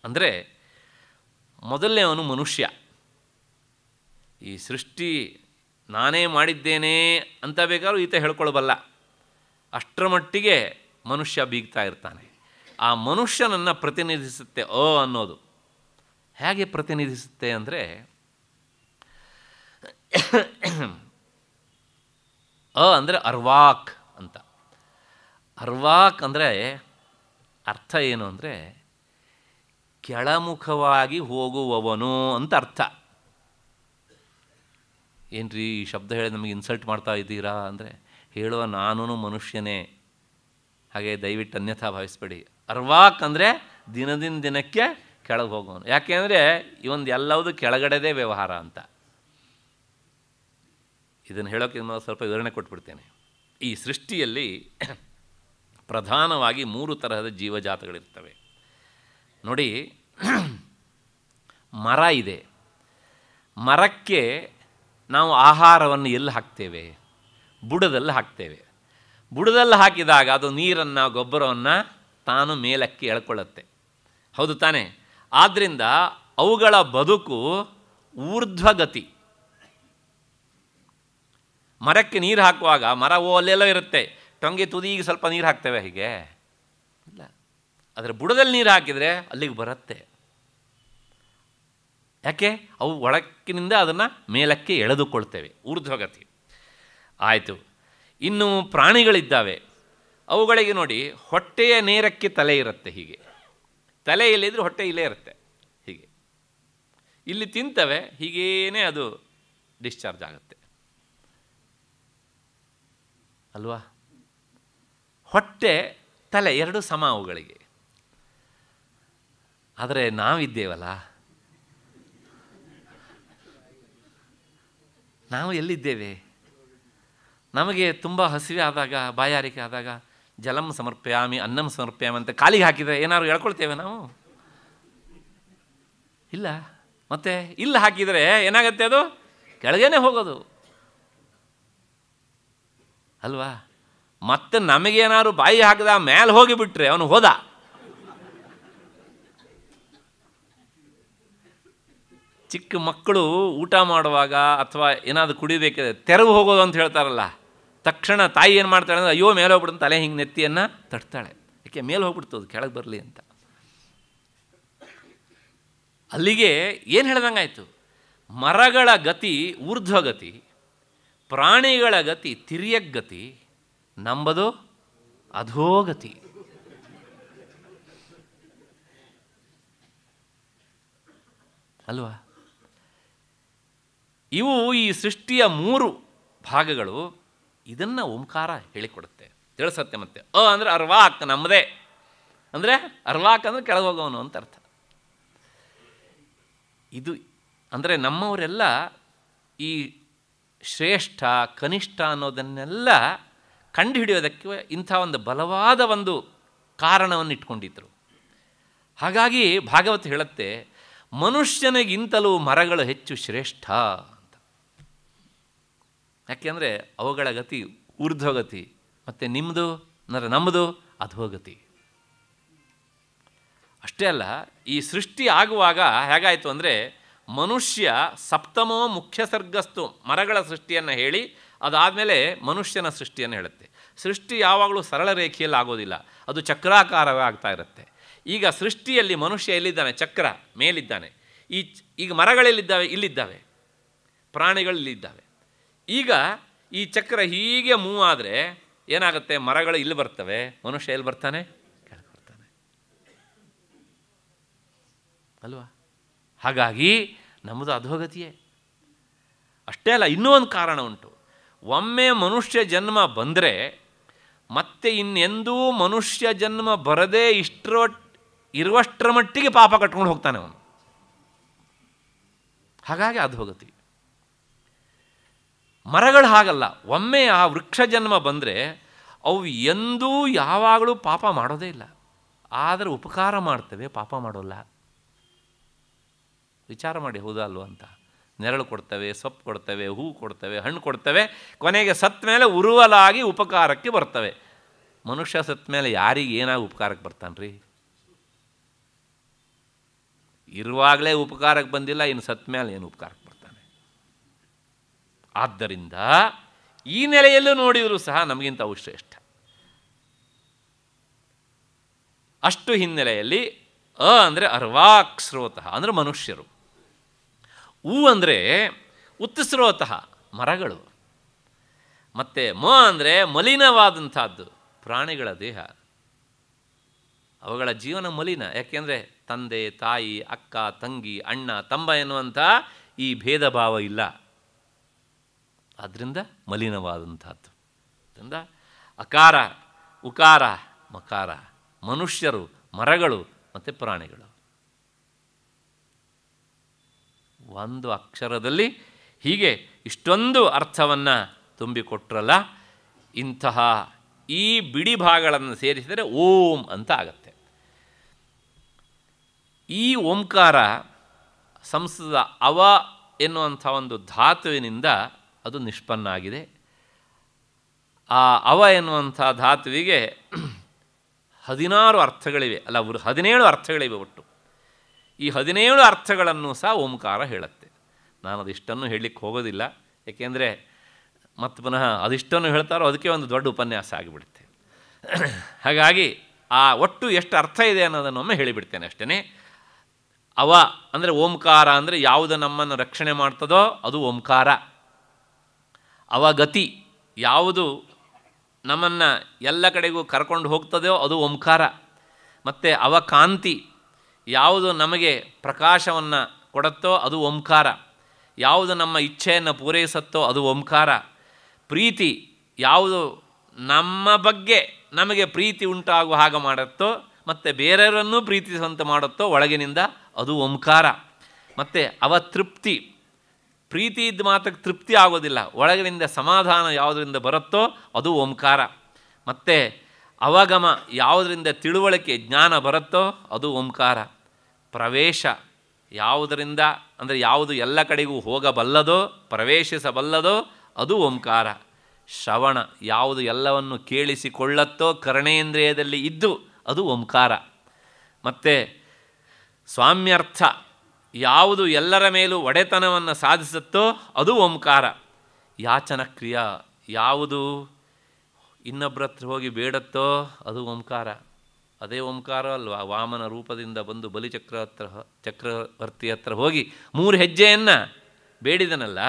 S1: ಅಂದರೆ ಅವನು ಮನುಷ್ಯ ಈ ಸೃಷ್ಟಿ ನಾನೇ ಮಾಡಿದ್ದೇನೆ ಅಂತ ಬೇಕಾದ್ರೂ ಈತ ಹೇಳ್ಕೊಳ್ಬಲ್ಲ ಅಷ್ಟರ ಮಟ್ಟಿಗೆ ಮನುಷ್ಯ ಬೀಗ್ತಾ ಇರ್ತಾನೆ ಆ ಮನುಷ್ಯನನ್ನು ಪ್ರತಿನಿಧಿಸುತ್ತೆ ಅ ಅನ್ನೋದು ಹೇಗೆ ಪ್ರತಿನಿಧಿಸುತ್ತೆ ಅಂದರೆ ಅ ಅಂದರೆ ಅರ್ವಾಕ್ ಅಂತ ಅರ್ವಾಕ್ ಅಂದರೆ ಅರ್ಥ ಏನು ಅಂದರೆ ಕೆಳಮುಖವಾಗಿ ಹೋಗುವವನು ಅಂತ ಅರ್ಥ ಏನ್ರಿ ಈ ಶಬ್ದ ಹೇಳಿ ನಮಗೆ ಇನ್ಸಲ್ಟ್ ಮಾಡ್ತಾ ಇದ್ದೀರಾ ಅಂದರೆ ಹೇಳುವ ನಾನೂ ಮನುಷ್ಯನೇ ಹಾಗೆ ದಯವಿಟ್ಟು ಅನ್ಯಥಾ ಭಾವಿಸ್ಬೇಡಿ ಅರ್ವಾಕ್ ಅಂದರೆ ದಿನದಿಂದ ದಿನಕ್ಕೆ ಕೆಳಗೆ ಹೋಗೋನು ಯಾಕೆಂದರೆ ಇವೊಂದು ಎಲ್ಲವುದು ಕೆಳಗಡೆದೇ ವ್ಯವಹಾರ ಅಂತ ಇದನ್ನು ಹೇಳೋಕ್ಕೆ ಸ್ವಲ್ಪ ವಿವರಣೆ ಕೊಟ್ಬಿಡ್ತೇನೆ ಈ ಸೃಷ್ಟಿಯಲ್ಲಿ ಪ್ರಧಾನವಾಗಿ ಮೂರು ತರಹದ ಜೀವಜಾತಗಳಿರ್ತವೆ ನೋಡಿ ಮರ ಇದೆ ಮರಕ್ಕೆ ನಾವು ಆಹಾರವನ್ನು ಎಲ್ಲಿ ಹಾಕ್ತೇವೆ ಬುಡದಲ್ಲಿ ಹಾಕ್ತೇವೆ ಬುಡದಲ್ಲಿ ಹಾಕಿದಾಗ ಅದು ನೀರನ್ನು ಗೊಬ್ಬರವನ್ನು ತಾನು ಮೇಲಕ್ಕೆ ಎಳ್ಕೊಳ್ಳುತ್ತೆ ಹೌದು ತಾನೇ ಆದ್ದರಿಂದ ಅವುಗಳ ಬದುಕು ಊರ್ಧ್ವಗತಿ ಮರಕ್ಕೆ ನೀರು ಹಾಕುವಾಗ ಮರ ಅಲ್ಲೆಲ್ಲ ಇರುತ್ತೆ ಟೊಂಗೆ ತುದಿಗೆ ಸ್ವಲ್ಪ ನೀರು ಹಾಕ್ತೇವೆ ಹೀಗೆ ಇಲ್ಲ ಅದರ ಬುಡದಲ್ಲಿ ನೀರು ಹಾಕಿದರೆ ಅಲ್ಲಿಗೆ ಬರುತ್ತೆ ಯಾಕೆ ಅವು ಒಳಕ್ಕಿನಿಂದ ಅದನ್ನು ಮೇಲಕ್ಕೆ ಎಳೆದುಕೊಳ್ತೇವೆ ಊರ್ಧ್ವಗತಿ ಆಯಿತು ಇನ್ನು ಪ್ರಾಣಿಗಳಿದ್ದಾವೆ ಅವುಗಳಿಗೆ ನೋಡಿ ಹೊಟ್ಟೆಯ ನೇರಕ್ಕೆ ತಲೆ ಇರುತ್ತೆ ಹೀಗೆ ತಲೆ ಇಲ್ಲಿದ್ರೆ ಹೊಟ್ಟೆ ಇಲ್ಲೇ ಇರುತ್ತೆ ಹೀಗೆ ಇಲ್ಲಿ ತಿಂತವೆ ಹೀಗೇನೇ ಅದು ಡಿಸ್ಚಾರ್ಜ್ ಆಗುತ್ತೆ ಅಲ್ವಾ ಹೊಟ್ಟೆ ತಲೆ ಎರಡು ಸಮ ಅವುಗಳಿಗೆ ಆದರೆ ನಾವಿದ್ದೇವಲ್ಲ ನಾವು ಎಲ್ಲಿದ್ದೇವೆ ನಮಗೆ ತುಂಬ ಹಸಿವೆ ಆದಾಗ ಬಾಯಾರಿಕೆ ಆದಾಗ ಜಲಂ ಸಮರ್ಪ್ಯಾಮಿ ಅನ್ನಂ ಸಮರ್ಪ್ಯಾಮಿ ಅಂತ ಕಾಲಿಗೆ ಹಾಕಿದರೆ ಏನಾದ್ರು ಹೇಳ್ಕೊಳ್ತೇವೆ ನಾವು ಇಲ್ಲ ಮತ್ತೆ ಇಲ್ಲಿ ಹಾಕಿದರೆ ಏನಾಗುತ್ತೆ ಅದು ಕೆಳಗೇನೆ ಹೋಗೋದು ಅಲ್ವಾ ಮತ್ತೆ ನಮಗೇನಾದ್ರು ಬಾಯಿ ಹಾಕಿದ ಮೇಲೆ ಹೋಗಿಬಿಟ್ರೆ ಅವನು ಹೋದ ಚಿಕ್ಕ ಮಕ್ಕಳು ಊಟ ಮಾಡುವಾಗ ಅಥವಾ ಏನಾದರೂ ಕುಡಿಬೇಕಿದೆ ತೆರವು ಹೋಗೋದು ಅಂತ ಹೇಳ್ತಾರಲ್ಲ ತಕ್ಷಣ ತಾಯಿ ಏನು ಮಾಡ್ತಾಳೆ ಅಂದರೆ ಅಯ್ಯೋ ಮೇಲೆ ಹೋಗ್ಬಿಡ್ತು ತಲೆ ಹಿಂಗೆ ನೆತ್ತಿಯನ್ನು ತಡ್ತಾಳೆ ಯಾಕೆ ಮೇಲೆ ಹೋಗ್ಬಿಡ್ತು ಅದು ಕೆಳಗೆ ಬರಲಿ ಅಂತ ಅಲ್ಲಿಗೆ ಏನು ಹೇಳ್ದಂಗಾಯಿತು ಮರಗಳ ಗತಿ ಊರ್ಧ್ವಗತಿ ಪ್ರಾಣಿಗಳ ಗತಿ ತಿರ್ಯಗ್ಗತಿ ನಂಬದು ಅಧೋಗತಿ ಅಲ್ವಾ ಇವು ಈ ಸೃಷ್ಟಿಯ ಮೂರು ಭಾಗಗಳು ಇದನ್ನು ಓಂಕಾರ ಹೇಳಿಕೊಡುತ್ತೆ ತಿಳಿಸತ್ತೆ ಮತ್ತೆ ಅ ಅಂದರೆ ಅರ್ವಾಕ್ ನಮ್ಮದೇ ಅಂದರೆ ಅರ್ವಾಕ್ ಅಂದರೆ ಕೆಳಗೆ ಅಂತ ಅರ್ಥ ಇದು ಅಂದರೆ ನಮ್ಮವರೆಲ್ಲ ಈ ಶ್ರೇಷ್ಠ ಕನಿಷ್ಠ ಅನ್ನೋದನ್ನೆಲ್ಲ ಕಂಡುಹಿಡಿಯೋದಕ್ಕೆ ಇಂಥ ಒಂದು ಬಲವಾದ ಒಂದು ಕಾರಣವನ್ನು ಇಟ್ಕೊಂಡಿದ್ದರು ಹಾಗಾಗಿ ಭಾಗವತ್ ಹೇಳುತ್ತೆ ಮನುಷ್ಯನಿಗಿಂತಲೂ ಮರಗಳು ಹೆಚ್ಚು ಶ್ರೇಷ್ಠ ಅಂತ ಯಾಕೆಂದರೆ ಅವುಗಳ ಗತಿ ಊರ್ಧ್ವಗತಿ ಮತ್ತು ನಿಮ್ಮದು ಅಂದರೆ ನಮ್ಮದು ಅಧೋಗತಿ ಅಷ್ಟೇ ಅಲ್ಲ ಈ ಸೃಷ್ಟಿ ಆಗುವಾಗ ಹೇಗಾಯಿತು ಅಂದರೆ ಮನುಷ್ಯ ಸಪ್ತಮೋ ಮುಖ್ಯ ಸರ್ಗಸ್ತು ಮರಗಳ ಸೃಷ್ಟಿಯನ್ನು ಹೇಳಿ ಅದಾದಮೇಲೆ ಮನುಷ್ಯನ ಸೃಷ್ಟಿಯನ್ನು ಹೇಳುತ್ತೆ ಸೃಷ್ಟಿ ಯಾವಾಗಲೂ ಸರಳ ರೇಖೆಯಲ್ಲಿ ಆಗೋದಿಲ್ಲ ಅದು ಚಕ್ರಾಕಾರವೇ ಆಗ್ತಾ ಇರುತ್ತೆ ಈಗ ಸೃಷ್ಟಿಯಲ್ಲಿ ಮನುಷ್ಯ ಎಲ್ಲಿದ್ದಾನೆ ಚಕ್ರ ಮೇಲಿದ್ದಾನೆ ಈ ಈಗ ಮರಗಳೆಲ್ಲಿದ್ದಾವೆ ಇಲ್ಲಿದ್ದಾವೆ ಇಲ್ಲಿದ್ದಾವೆ ಈಗ ಈ ಚಕ್ರ ಹೀಗೆ ಮೂವ್ ಆದರೆ ಏನಾಗುತ್ತೆ ಮರಗಳು ಇಲ್ಲಿ ಬರ್ತವೆ ಮನುಷ್ಯ ಎಲ್ಲಿ ಬರ್ತಾನೆ ಕೆಳಗೆ ಬರ್ತಾನೆ ಅಲ್ವಾ ಹಾಗಾಗಿ ನಮ್ಮದು ಅಧೋಗತಿಯೇ ಅಷ್ಟೇ ಅಲ್ಲ ಇನ್ನೂ ಒಂದು ಕಾರಣ ಉಂಟು ಒಮ್ಮೆ ಮನುಷ್ಯ ಜನ್ಮ ಬಂದರೆ ಮತ್ತೆ ಇನ್ನೆಂದೂ ಮನುಷ್ಯ ಜನ್ಮ ಬರದೇ ಇಷ್ಟರ ಇರುವಷ್ಟರ ಮಟ್ಟಿಗೆ ಪಾಪ ಕಟ್ಕೊಂಡು ಹೋಗ್ತಾನೆ ಅವನು ಹಾಗಾಗಿ ಅದು ಹೋಗುತ್ತೆ ಮರಗಳು ಹಾಗಲ್ಲ ಒಮ್ಮೆ ಆ ವೃಕ್ಷ ಜನ್ಮ ಬಂದರೆ ಅವು ಎಂದೂ ಯಾವಾಗಲೂ ಪಾಪ ಮಾಡೋದೇ ಇಲ್ಲ ಆದರೆ ಉಪಕಾರ ಮಾಡ್ತವೆ ಪಾಪ ಮಾಡೋಲ್ಲ ವಿಚಾರ ಮಾಡಿ ಹೌದಾ ಅಂತ ನೆರಳು ಕೊಡ್ತವೆ ಸೊಪ್ಪು ಕೊಡ್ತವೆ ಹೂ ಕೊಡ್ತವೆ ಹಣ್ಣು ಕೊಡ್ತವೆ ಕೊನೆಗೆ ಸತ್ ಮೇಲೆ ಉರುವಲಾಗಿ ಉಪಕಾರಕ್ಕೆ ಬರ್ತವೆ ಮನುಷ್ಯ ಸತ್ ಮೇಲೆ ಯಾರಿಗೆ ಏನಾಗಿ ಉಪಕಾರಕ್ಕೆ ಬರ್ತಾನೆ ರೀ ಇರುವಾಗಲೇ ಉಪಕಾರಕ್ಕೆ ಬಂದಿಲ್ಲ ಇನ್ನು ಸತ್ ಮೇಲೆ ಏನು ಉಪಕಾರಕ್ಕೆ ಬರ್ತಾನೆ ಆದ್ದರಿಂದ ಈ ನೆಲೆಯಲ್ಲೂ ನೋಡಿದರೂ ಸಹ ನಮಗಿಂತ ಅವು ಅಷ್ಟು ಹಿನ್ನೆಲೆಯಲ್ಲಿ ಅ ಅಂದರೆ ಅರ್ವಾಕ್ ಸ್ರೋತಃ ಅಂದರೆ ಮನುಷ್ಯರು ಹೂ ಅಂದರೆ ಉತ್ತಿಸಿರುವಂತಹ ಮರಗಳು ಮತ್ತು ಮ ಅಂದರೆ ಮಲಿನವಾದಂಥದ್ದು ಪ್ರಾಣಿಗಳ ದೇಹ ಅವುಗಳ ಜೀವನ ಮಲಿನ ಯಾಕೆಂದರೆ ತಂದೆ ತಾಯಿ ಅಕ್ಕ ತಂಗಿ ಅಣ್ಣ ತಂಬ ಎನ್ನುವಂಥ ಈ ಭೇದ ಭಾವ ಇಲ್ಲ ಆದ್ದರಿಂದ ಮಲಿನವಾದಂಥದ್ದು ಅದರಿಂದ ಅಕಾರ ಉಕಾರ ಮಕಾರ ಮನುಷ್ಯರು ಮರಗಳು ಮತ್ತು ಪ್ರಾಣಿಗಳು ಒಂದು ಅಕ್ಷರದಲ್ಲಿ ಹೀಗೆ ಇಷ್ಟೊಂದು ಅರ್ಥವನ್ನು ತುಂಬಿಕೊಟ್ರಲ್ಲ ಇಂತಹ ಈ ಬಿಡಿ ಭಾಗಗಳನ್ನು ಸೇರಿಸಿದರೆ ಓಂ ಅಂತ ಆಗತ್ತೆ ಈ ಓಂಕಾರ ಸಂಸ್ಕೃತದ ಅವ ಎನ್ನುವಂಥ ಒಂದು ಧಾತುವಿನಿಂದ ಅದು ನಿಷ್ಪನ್ನ ಆಗಿದೆ ಆ ಅವ ಎನ್ನುವಂಥ ಧಾತುವಿಗೆ ಹದಿನಾರು ಅರ್ಥಗಳಿವೆ ಅಲ್ಲ ಹದಿನೇಳು ಅರ್ಥಗಳಿವೆ ಒಟ್ಟು ಈ ಹದಿನೇಳು ಅರ್ಥಗಳನ್ನು ಸಹ ಓಂಕಾರ ಹೇಳುತ್ತೆ ನಾನು ಅದಿಷ್ಟನ್ನು ಹೇಳಲಿಕ್ಕೆ ಹೋಗೋದಿಲ್ಲ ಏಕೆಂದರೆ ಮತ್ತು ಪುನಃ ಅದಿಷ್ಟನ್ನು ಹೇಳ್ತಾರೋ ಅದಕ್ಕೆ ಒಂದು ದೊಡ್ಡ ಉಪನ್ಯಾಸ ಆಗಿಬಿಡುತ್ತೆ ಹಾಗಾಗಿ ಆ ಒಟ್ಟು ಎಷ್ಟು ಅರ್ಥ ಇದೆ ಅನ್ನೋದನ್ನು ಒಮ್ಮೆ ಹೇಳಿಬಿಡ್ತೇನೆ ಅಷ್ಟೇ ಅವ ಅಂದರೆ ಓಂಕಾರ ಅಂದರೆ ಯಾವುದು ನಮ್ಮನ್ನು ರಕ್ಷಣೆ ಮಾಡ್ತದೋ ಅದು ಓಂಕಾರ ಅವ ಗತಿ ಯಾವುದು ನಮ್ಮನ್ನು ಎಲ್ಲ ಕಡೆಗೂ ಕರ್ಕೊಂಡು ಹೋಗ್ತದೆಯೋ ಅದು ಓಂಕಾರ ಮತ್ತು ಕಾಂತಿ ಯಾವುದು ನಮಗೆ ಪ್ರಕಾಶವನ್ನು ಕೊಡುತ್ತೋ ಅದು ಓಂಕಾರ ಯಾವುದು ನಮ್ಮ ಇಚ್ಛೆಯನ್ನು ಪೂರೈಸುತ್ತೋ ಅದು ಓಂಕಾರ ಪ್ರೀತಿ ಯಾವುದು ನಮ್ಮ ಬಗ್ಗೆ ನಮಗೆ ಪ್ರೀತಿ ಉಂಟಾಗುವ ಹಾಗೆ ಮಾಡುತ್ತೋ ಮತ್ತು ಬೇರೆಯವರನ್ನು ಪ್ರೀತಿಸುವಂತೆ ಮಾಡುತ್ತೋ ಒಳಗಿನಿಂದ ಅದು ಓಂಕಾರ ಮತ್ತು ಅವತೃಪ್ತಿ ಪ್ರೀತಿ ಇದ್ದ ಮಾತ್ರಕ್ಕೆ ತೃಪ್ತಿ ಆಗೋದಿಲ್ಲ ಒಳಗಿನಿಂದ ಸಮಾಧಾನ ಯಾವುದರಿಂದ ಬರುತ್ತೋ ಅದು ಓಂಕಾರ ಮತ್ತು ಅವಗಮ ಯಾವುದರಿಂದ ತಿಳುವಳಿಕೆ ಜ್ಞಾನ ಬರುತ್ತೋ ಅದು ಓಂಕಾರ ಪ್ರವೇಶ ಯಾವುದರಿಂದ ಅಂದರೆ ಯಾವುದು ಎಲ್ಲ ಕಡೆಗೂ ಹೋಗಬಲ್ಲದೋ ಪ್ರವೇಶಿಸಬಲ್ಲದೋ ಅದು ಓಂಕಾರ ಶ್ರವಣ ಯಾವುದು ಎಲ್ಲವನ್ನು ಕೇಳಿಸಿಕೊಳ್ಳತ್ತೋ ಕರ್ಣೇಂದ್ರಿಯದಲ್ಲಿ ಇದ್ದು ಅದು ಓಂಕಾರ ಮತ್ತು ಸ್ವಾಮ್ಯರ್ಥ ಯಾವುದು ಎಲ್ಲರ ಮೇಲೂ ಒಡೆತನವನ್ನು ಸಾಧಿಸುತ್ತೋ ಅದು ಓಂಕಾರ ಯಾಚನ ಕ್ರಿಯ ಯಾವುದು ಇನ್ನೊಬ್ಬರ ಹತ್ರ ಹೋಗಿ ಬೇಡತ್ತೋ ಅದು ಓಂಕಾರ ಅದೇ ಓಂಕಾರ ಅಲ್ವಾ ವಾಮನ ರೂಪದಿಂದ ಬಂದು ಬಲಿಚಕ್ರ ಹತ್ರ ಚಕ್ರವರ್ತಿ ಹತ್ರ ಹೋಗಿ ಮೂರು ಹೆಜ್ಜೆಯನ್ನು ಬೇಡಿದನಲ್ಲ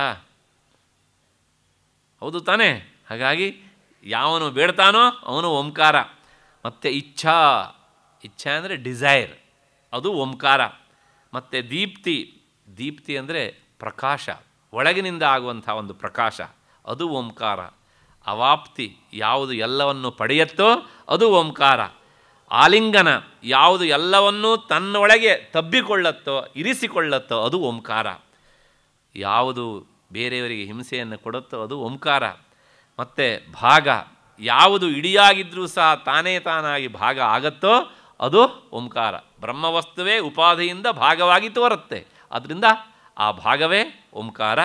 S1: ಹೌದು ತಾನೇ ಹಾಗಾಗಿ ಯಾವನು ಬೇಡ್ತಾನೋ ಅವನು ಓಂಕಾರ ಮತ್ತು ಇಚ್ಛಾ ಇಚ್ಛಾ ಅಂದರೆ ಡಿಸೈರ್ ಅದು ಓಂಕಾರ ಮತ್ತು ದೀಪ್ತಿ ದೀಪ್ತಿ ಅಂದರೆ ಪ್ರಕಾಶ ಒಳಗಿನಿಂದ ಆಗುವಂಥ ಒಂದು ಪ್ರಕಾಶ ಅದು ಓಂಕಾರ ಅವಾಪ್ತಿ ಯಾವುದು ಎಲ್ಲವನ್ನು ಪಡೆಯತ್ತೋ ಅದು ಓಂಕಾರ ಆಲಿಂಗನ ಯಾವುದು ಎಲ್ಲವನ್ನೂ ತನ್ನೊಳಗೆ ತಬ್ಬಿಕೊಳ್ಳುತ್ತೋ ಇರಿಸಿಕೊಳ್ಳುತ್ತೋ ಅದು ಓಂಕಾರ ಯಾವುದು ಬೇರೆಯವರಿಗೆ ಹಿಂಸೆಯನ್ನು ಕೊಡುತ್ತೋ ಅದು ಓಂಕಾರ ಮತ್ತು ಭಾಗ ಯಾವುದು ಇಡಿಯಾಗಿದ್ದರೂ ಸಹ ತಾನೇ ತಾನಾಗಿ ಭಾಗ ಆಗತ್ತೋ ಅದು ಓಂಕಾರ ಬ್ರಹ್ಮವಸ್ತುವೇ ಉಪಾಧಿಯಿಂದ ಭಾಗವಾಗಿ ತೋರುತ್ತೆ ಅದರಿಂದ ಆ ಭಾಗವೇ ಓಂಕಾರ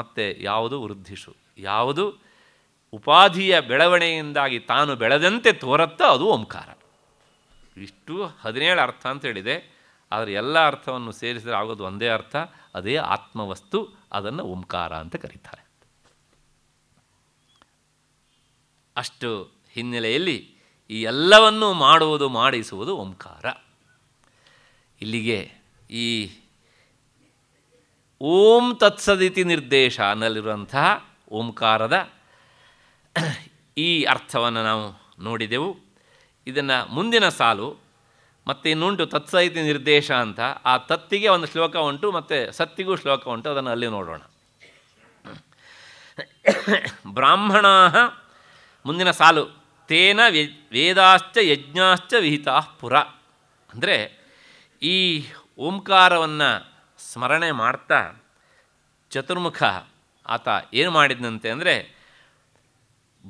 S1: ಮತ್ತು ಯಾವುದು ವೃದ್ಧಿಷು ಯಾವುದು ಉಪಾಧಿಯ ಬೆಳವಣೆಯಿಂದಾಗಿ ತಾನು ಬೆಳೆದಂತೆ ತೋರುತ್ತೋ ಅದು ಓಂಕಾರ ಇಷ್ಟು ಹದಿನೇಳು ಅರ್ಥ ಅಂತ ಹೇಳಿದೆ ಆದರೆ ಎಲ್ಲ ಅರ್ಥವನ್ನು ಸೇರಿಸಿದರೆ ಆಗೋದು ಒಂದೇ ಅರ್ಥ ಅದೇ ಆತ್ಮವಸ್ತು ಅದನ್ನು ಓಂಕಾರ ಅಂತ ಕರೀತಾರೆ ಅಷ್ಟು ಹಿನ್ನೆಲೆಯಲ್ಲಿ ಈ ಎಲ್ಲವನ್ನು ಮಾಡುವುದು ಮಾಡಿಸುವುದು ಓಂಕಾರ ಇಲ್ಲಿಗೆ ಈ ಓಂ ತತ್ಸದಿತಿ ನಿರ್ದೇಶ ಅನ್ನಲ್ಲಿರುವಂತಹ ಓಂಕಾರದ ಈ ಅರ್ಥವನ್ನು ನಾವು ನೋಡಿದೆವು ಇದನ್ನು ಮುಂದಿನ ಸಾಲು ಮತ್ತು ಇನ್ನುಂಟು ತತ್ಸಹಿತಿ ನಿರ್ದೇಶ ಅಂತ ಆ ತತ್ತಿಗೆ ಒಂದು ಶ್ಲೋಕ ಉಂಟು ಮತ್ತು ಸತ್ತಿಗೂ ಶ್ಲೋಕ ಉಂಟು ಅದನ್ನು ಅಲ್ಲಿ ನೋಡೋಣ ಬ್ರಾಹ್ಮಣ ಮುಂದಿನ ಸಾಲು ತೇನ ವೇದಾಶ್ಚ ಯಜ್ಞಾಶ್ಚ ವಿಹಿತಾ ಪುರ ಅಂದರೆ ಈ ಓಂಕಾರವನ್ನು ಸ್ಮರಣೆ ಮಾಡ್ತಾ ಚತುರ್ಮುಖ ಆತ ಏನು ಮಾಡಿದಂತೆ ಅಂದರೆ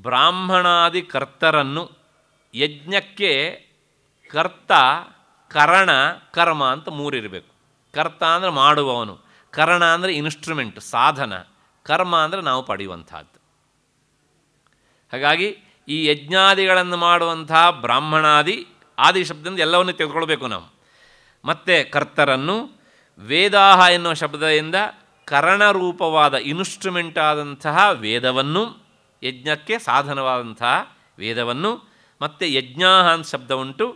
S1: ಬ್ರಾಹ್ಮಣಾದಿ ಕರ್ತರನ್ನು ಯಜ್ಞಕ್ಕೆ ಕರ್ತ ಕರಣ ಕರ್ಮ ಅಂತ ಮೂರಿರಬೇಕು ಕರ್ತ ಅಂದರೆ ಮಾಡುವವನು ಕರಣ ಅಂದರೆ ಇನ್ಸ್ಟ್ರೂಮೆಂಟ್ ಸಾಧನ ಕರ್ಮ ಅಂದರೆ ನಾವು ಪಡೆಯುವಂಥದ್ದು ಹಾಗಾಗಿ ಈ ಯಜ್ಞಾದಿಗಳನ್ನು ಮಾಡುವಂತಹ ಬ್ರಾಹ್ಮಣಾದಿ ಆದಿ ಶಬ್ದದಿಂದ ಎಲ್ಲವನ್ನು ತೆಗೆದುಕೊಳ್ಬೇಕು ನಾವು ಮತ್ತು ಕರ್ತರನ್ನು ವೇದಾಹ ಎನ್ನುವ ಶಬ್ದದಿಂದ ಕರಣರೂಪವಾದ ಇನ್ಸ್ಟ್ರೂಮೆಂಟ್ ಆದಂತಹ ವೇದವನ್ನು ಯಜ್ಞಕ್ಕೆ ಸಾಧನವಾದಂತಹ ವೇದವನ್ನು ಮತ್ತು ಯಜ್ಞಾಹ ಅಂತ ಶಬ್ದ ಉಂಟು